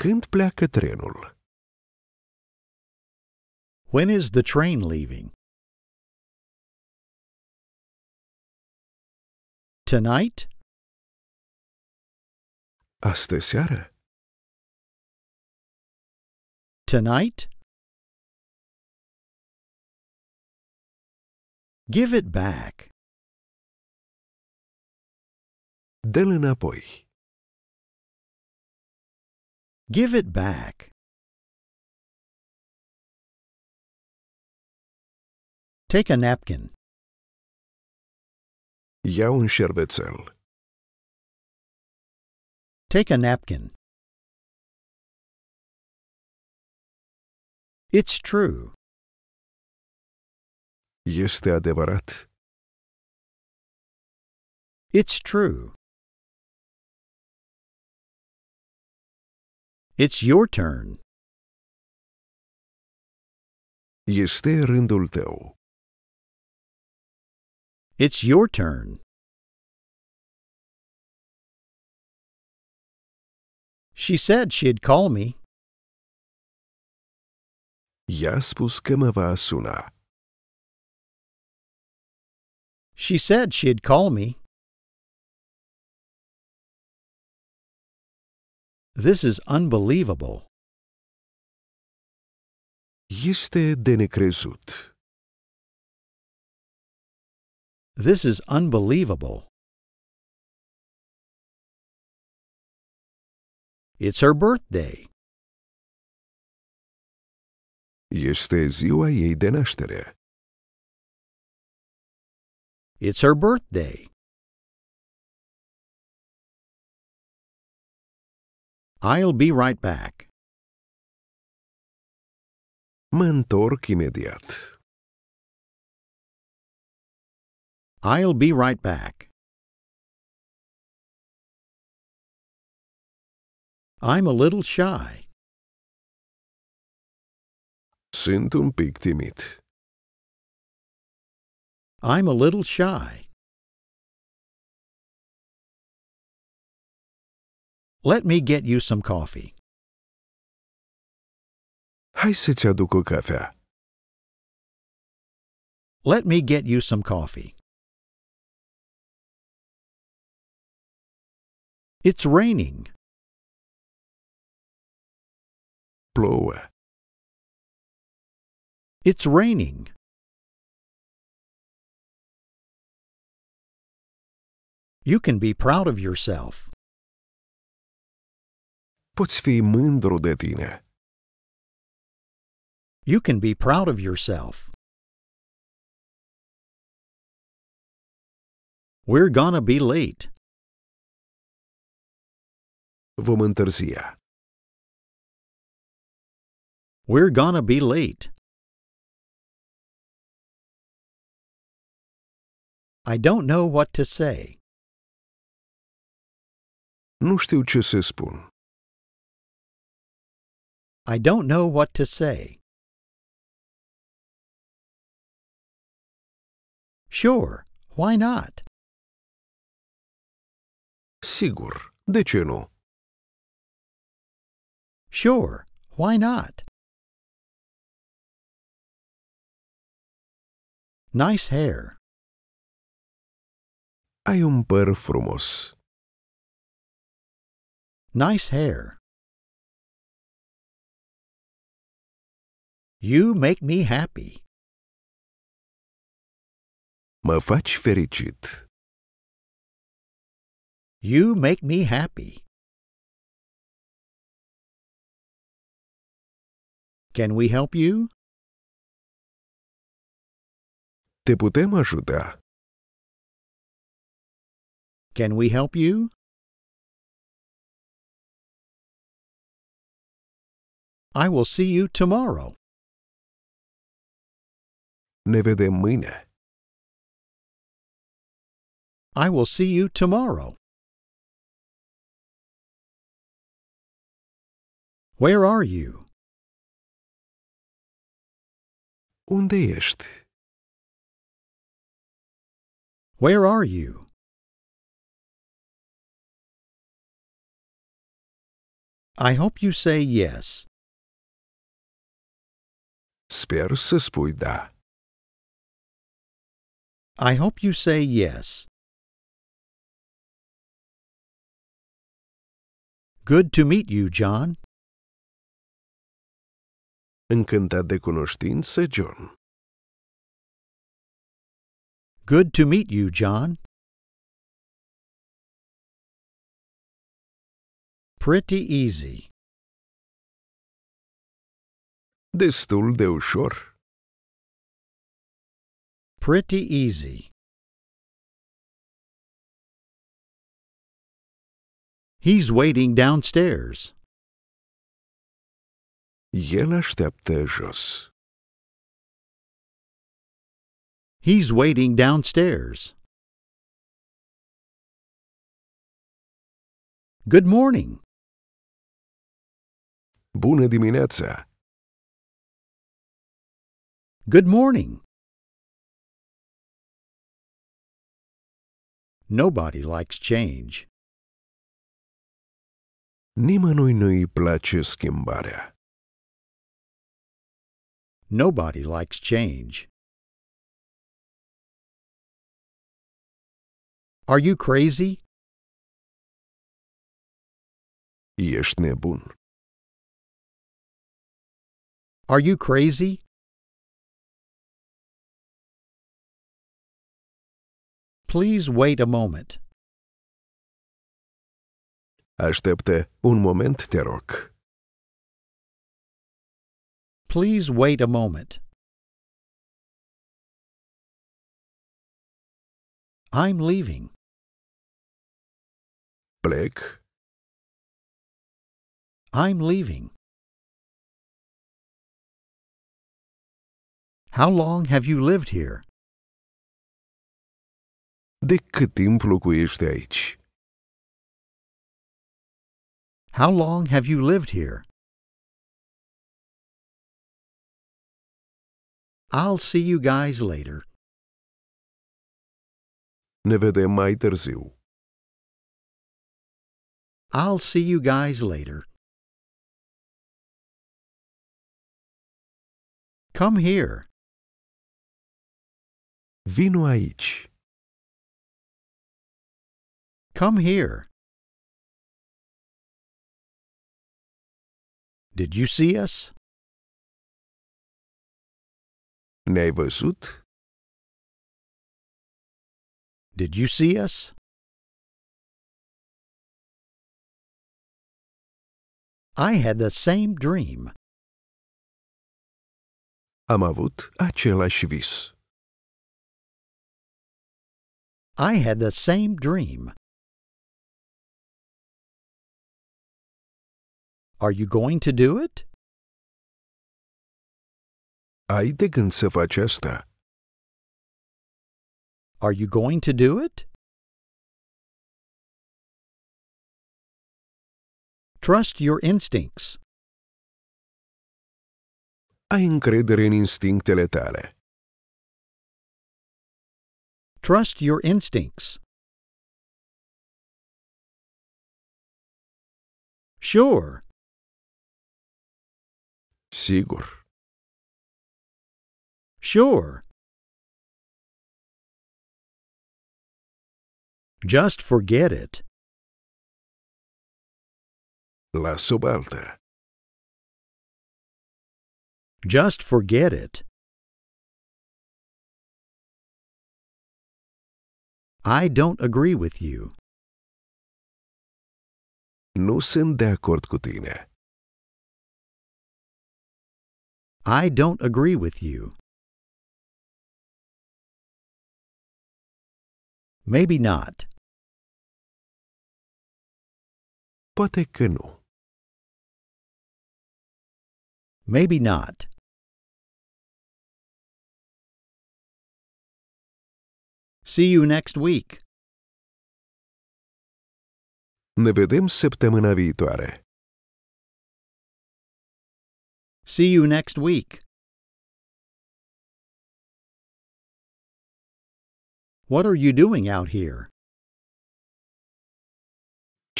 Când pleacă trenul? When is the train leaving? Tonight? Astă seară? Tonight? Give it back. Dă-l Give it back. Take a napkin. Ia un șervețel. Take a napkin. It's true. Este adevărat. It's true. It's your turn. Este rândul tău. It's your turn. She said she'd call me i-a spus She said she'd call me. This is unbelievable. Este de necrezut. This is unbelievable. It's her birthday este ziua ei de naștere. It's her birthday. I'll be right back. Mă întorc imediat. I'll be right back. I'm a little shy. Syntum pictimit. I'm a little shy. Let me get you some coffee. Hai să-ți aduc o cafea. Let me get you some coffee. It's raining. Blower. It's raining. You can be proud of yourself. Poți fi mândru de tine. You can be proud of yourself. We're gonna be late. Vom întârzia. We're gonna be late. I don't know what to say. Nu știu ce să spun. I don't know what to say. Sure, why not? Sigur, de ce nu? Sure, why not? Nice hair. Hay un păr frumos. Nice hair. You make me happy. Mă faci fericit. You make me happy. Can we help you? Te putem ajuta. Can we help you? I will see you tomorrow. Ne vedem mâine. I will see you tomorrow. Where are you? Unde ești? Where are you? I hope you say yes. Sper să spui da. I hope you say yes. Good to meet you, John. Încântat de cunoștință, John. Good to meet you, John. pretty easy. Destul de ușor. Pretty easy. He's waiting downstairs. El așteaptă jos. He's waiting downstairs. Good morning. Bună dimineața! Good morning! Nobody likes change. Nimănui nu-i place schimbarea. Nobody likes change. Are you crazy? Ești nebun. Are you crazy? Please wait a moment. Așteaptă un moment, te rog. Please wait a moment. I'm leaving. Blake. I'm leaving. How long have you lived here? De cât timp locuiești aici? How long have you lived here? I'll see you guys later. Ne vedem mai târziu. I'll see you guys later. Come here. Vino aici. Come here. Did you see us? Ne-ai văzut? Did you see us? I had the same dream. Am avut același vis. I had the same dream. Are you going to do it? Haide când să faci asta? Are you going to do it? Trust your instincts. Ai încredere în instinctele tale. Trust your instincts. Sure. Sigur. Sure. Just forget it. La baltă. Just forget it. I don't agree with you. Nu sunt de acord cu tine. I don't agree with you. Maybe not. Poate că nu. Maybe not. See you next week. Ne vedem săptămâna viitoare. See you next week. What are you doing out here?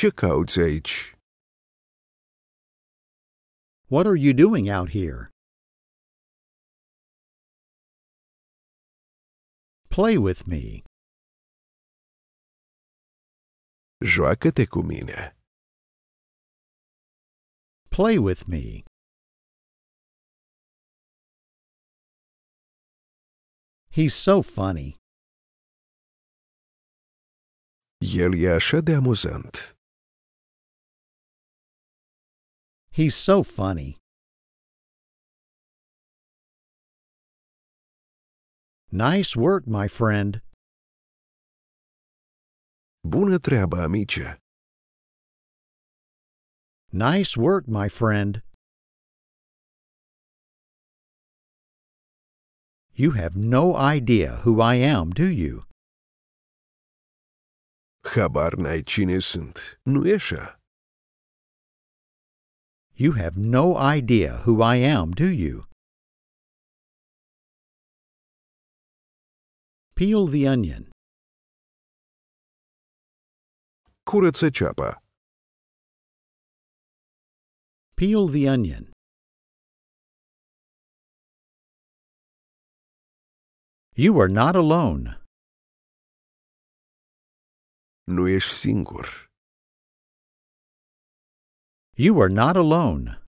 Ce cauți aici? What are you doing out here? Play with me. Joacă-te cu mine. Play with me. He's so funny. El e așa de amuzant. He's so funny. Nice work, my friend. Bună treabă, amice. Nice work, my friend. You have no idea who I am, do you? Habar n-ai cine sunt, nu You have no idea who I am, do you? Peel the onion. Курице чапа. Peel the onion. You are not alone. Nu ești singur. You are not alone.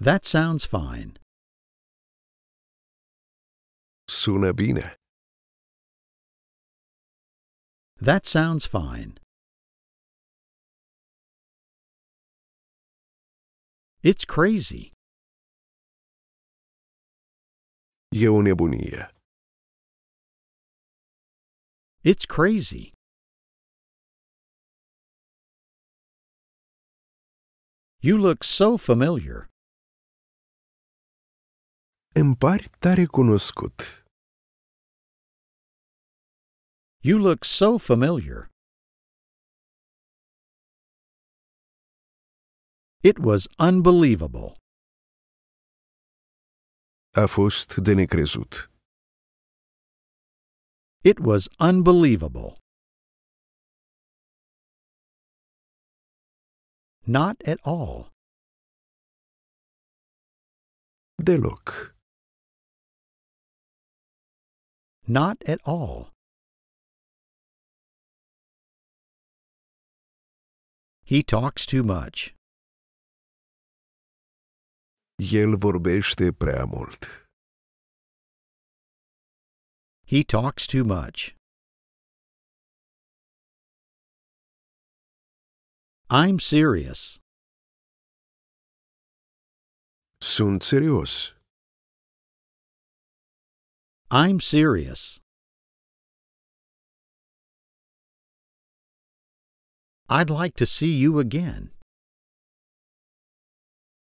That sounds fine suna That sounds fine. It's crazy. E o nebunie. It's crazy. You look so familiar. Îmi pari tare cunoscut. You look so familiar. It was unbelievable. A fost de necrezut. It was unbelievable. Not at all. Deloc. Not at all. He talks too much. El vorbește prea mult. He talks too much. I'm serious. Sunt serios. I'm serious. I'd like to see you again.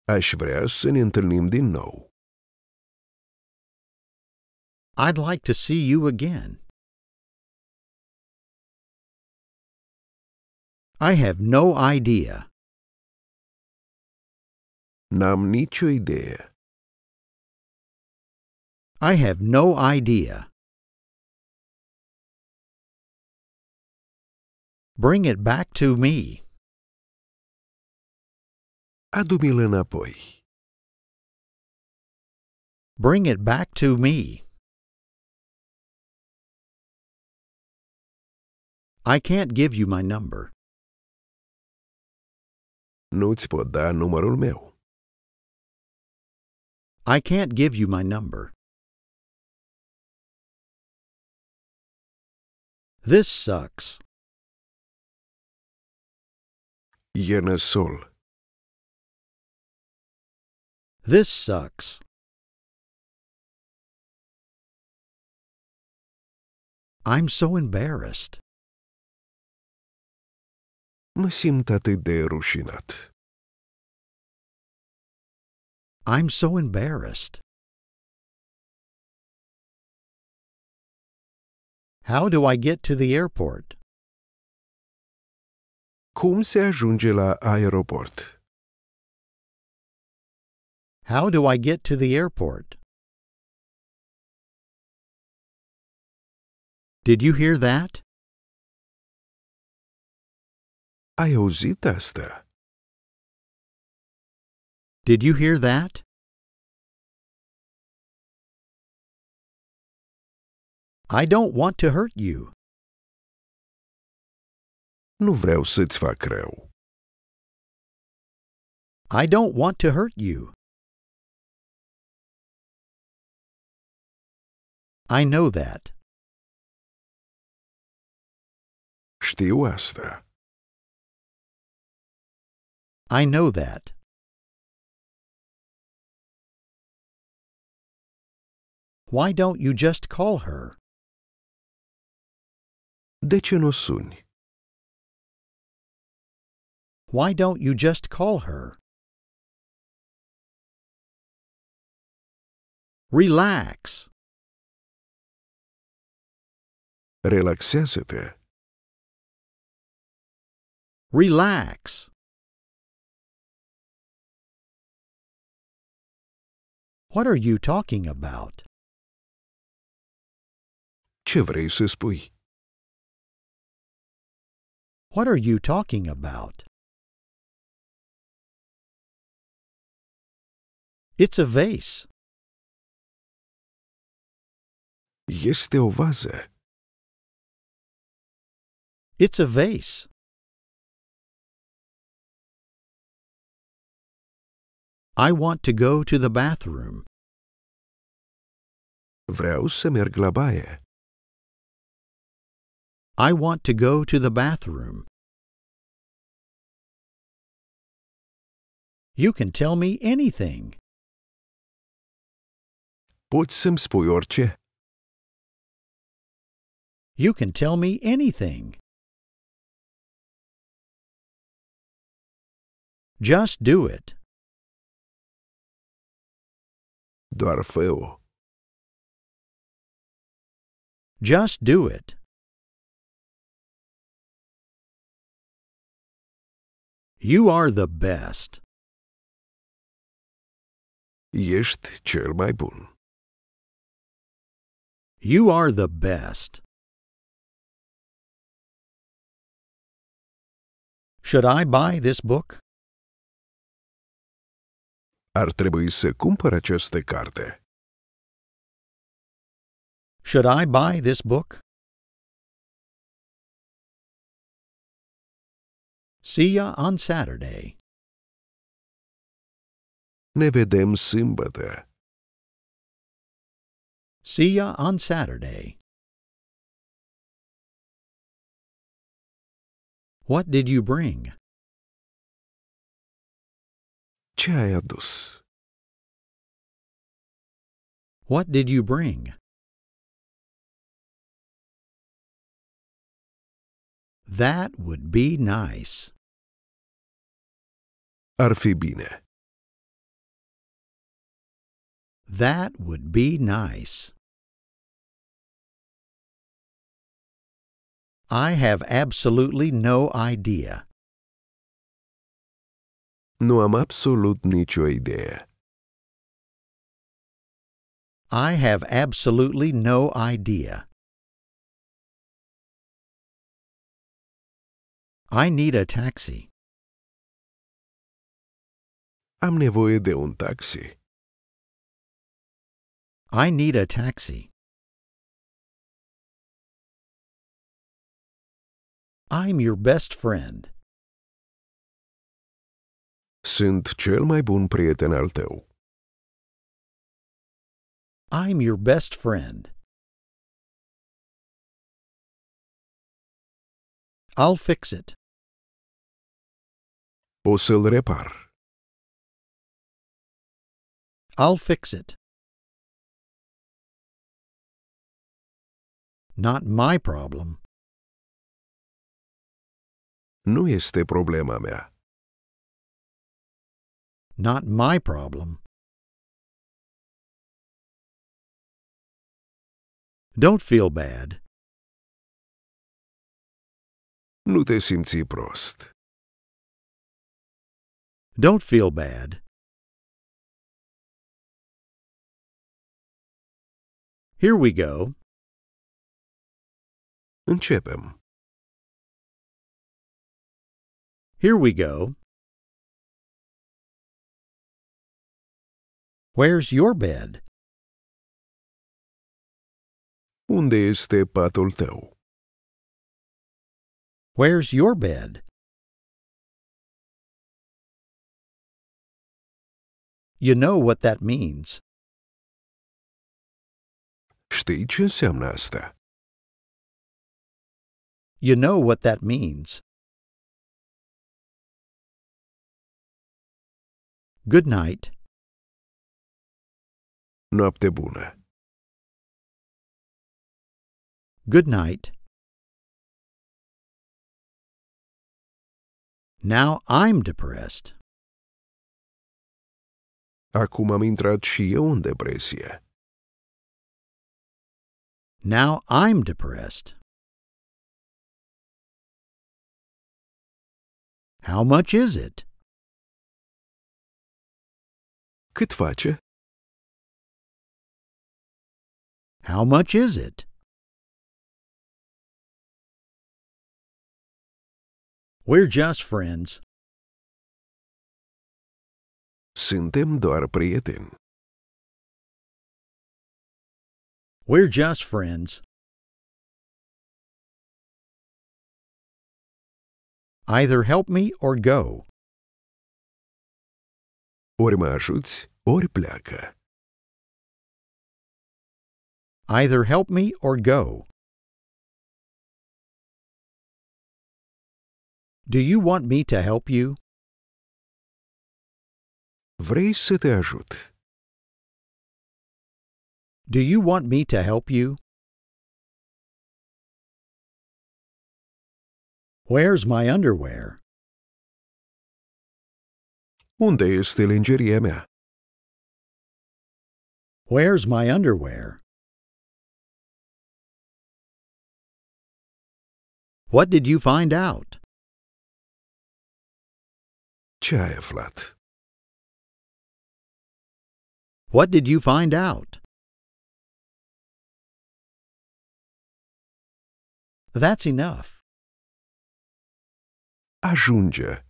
Aș vrea să ne întâlnim din nou. I'd like to see you again. I have no idea. N-am nicio idee. I have no idea. Bring it back to me. Adumile napoi. Bring it back to me. I can't give you my number. Nu-ți pot da numărul meu. I can't give you my number. This sucks. Yene Sol. This sucks. I'm so embarrassed. Mă simt atât de rușinat. I'm so embarrassed. How do I get to the airport? Cum se ajunge la aeroport? How do I get to the airport? Did you hear that? Ai auzit asta? Did you hear that? I don't want to hurt you. Nu vreau să-ți fac rău. I don't want to hurt you. I know that. Știu asta. I know that. Why don't you just call her? De ce nu suni? Why don't you just call her? Relax. Релаксесете. Relax. What are you talking about? Ce vrei să spui? What are you talking about? It's a vase. Este o vază. It's a vase. I want to go to the bathroom. Vreau să merg la baie. I want to go to the bathroom. You can tell me anything. Poți să-mi spui orice? You can tell me anything. Just do it. Doar fă Just do it. You are the best. Ești cel mai bun. You are the best. Should I buy this book? Ar trebui să cumpăr aceste carte. Should I buy this book? See ya on Saturday. Ne vedem sâmbătă. See ya on Saturday. What did you bring? Ce ai adus? What did you bring? That would be nice. Ar fi bine. That would be nice. I have absolutely no idea. Nu am absolut nicio idee. I have absolutely no idea. I need a taxi. Am nevoie de un taxi. I need a taxi. I'm your best friend. Sunt cel mai bun prieten al tău. I'm your best friend. I'll fix it. O să-l repar. I'll fix it. not my problem. Nu este problema mea. Not my problem. Don't feel bad. Nu te simți prost. Don't feel bad. Here we go. Începem. Here we go. Where's your bed? Unde este patul tău? Where's your bed? You know what that means. Știi ce înseamnă asta? You know what that means. Good night. Noapte bună. Good night. Now I'm depressed. Acum am intrat și eu în depresie. Now I'm depressed. How much is it? Cât face? How much is it? We're just friends. Suntem doar prieteni. We're just friends. Either help me or go. Ori mă ajuți, ori pleacă. Either help me or go. Do you want me to help you? Vrei să te ajut? Do you want me to help you? Where's my underwear? Unde este mea? Where's my underwear? What did you find out? Ce ai aflat? What did you find out? That's enough ajunge.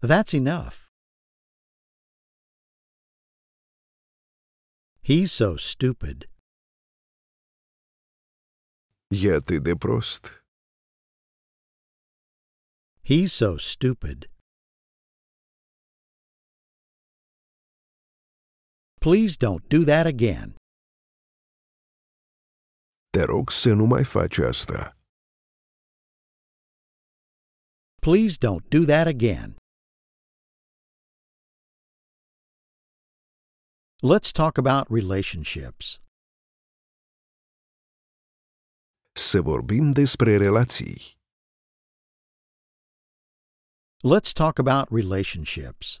That's enough. He's so stupid. E atât de prost. He's so stupid. Please don't do that again. Te rog să nu mai faci asta. Please don't do that again. Let's talk about relationships. Să vorbim despre relații. Let's talk about relationships.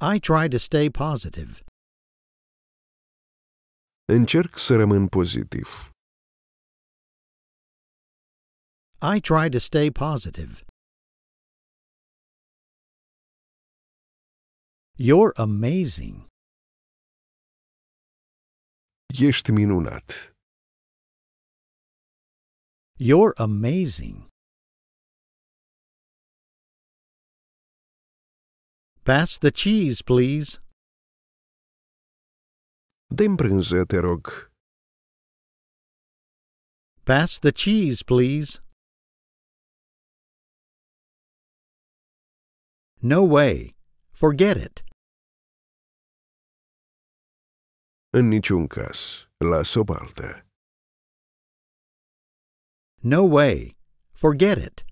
I try to stay positive. Încerc să rămân pozitiv. I try to stay positive. You're amazing. Ești minunat. You're amazing. Pass the cheese, please. Dăm brânză, te rog. Pass the cheese, please. No way. Forget it. În niciun caz. Las-o No way. Forget it.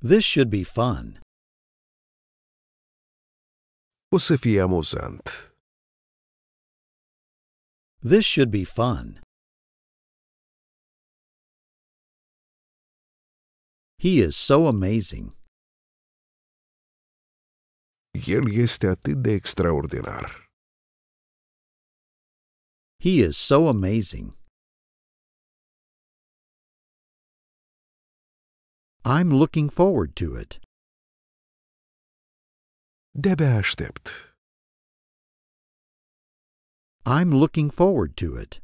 This should be fun. O să fie amuzant. This should be fun. He is so amazing. El este atât de extraordinar. He is so amazing. I'm looking forward to it. De-abia aștept. I'm looking forward to it.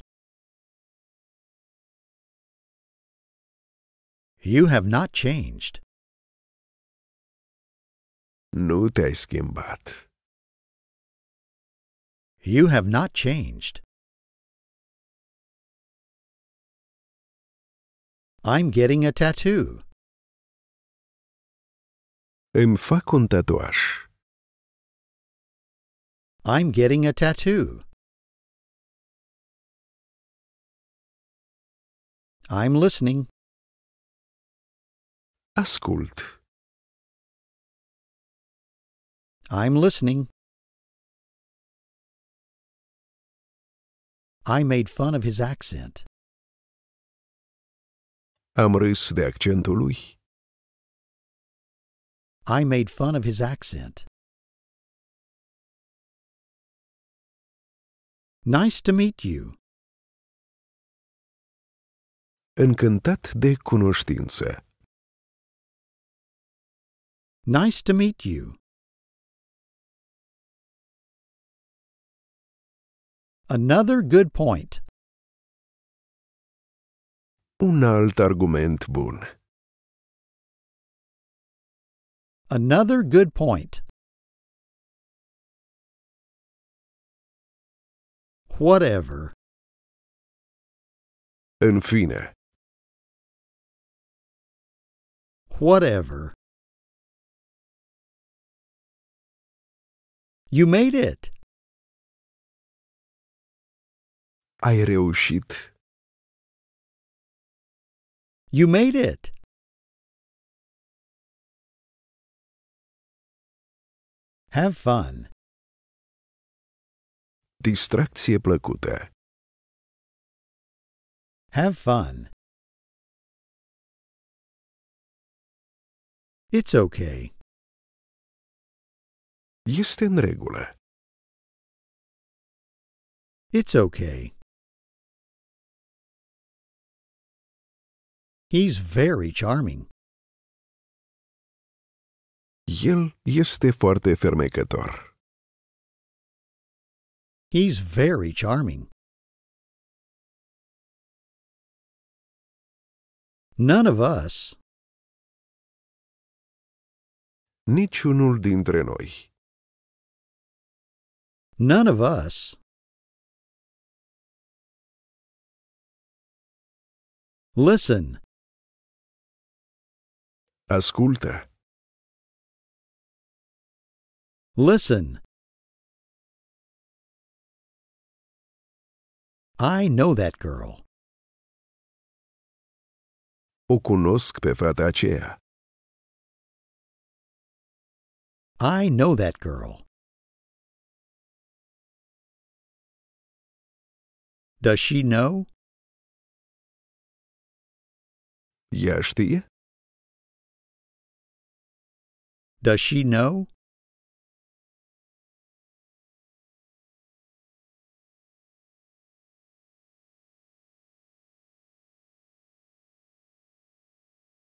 You have not changed. Nu te-ai schimbat. You have not changed. I'm getting a tattoo. Îmi fac un tatuaj. I'm getting a tattoo. I'm listening. Ascult. I'm listening. I made fun of his accent. Am râs de accentul lui. I made fun of his accent. Nice to meet you. Încântat de cunoștință. Nice to meet you. Another good point. Un alt argument bun. Another good point. Whatever. În Whatever. You made it! Ai reușit. You made it! Have fun! Distracție plăcută. Have fun. It's okay. este în regulă. It's okay. He's very charming. El este foarte fermecător. He's very charming. None of us. Niciunul dintre noi. None of us. Listen. Ascultă. Listen. I know that girl. O cunosc pe fata aceea. I know that girl. Does she know? Яштые? Does she know?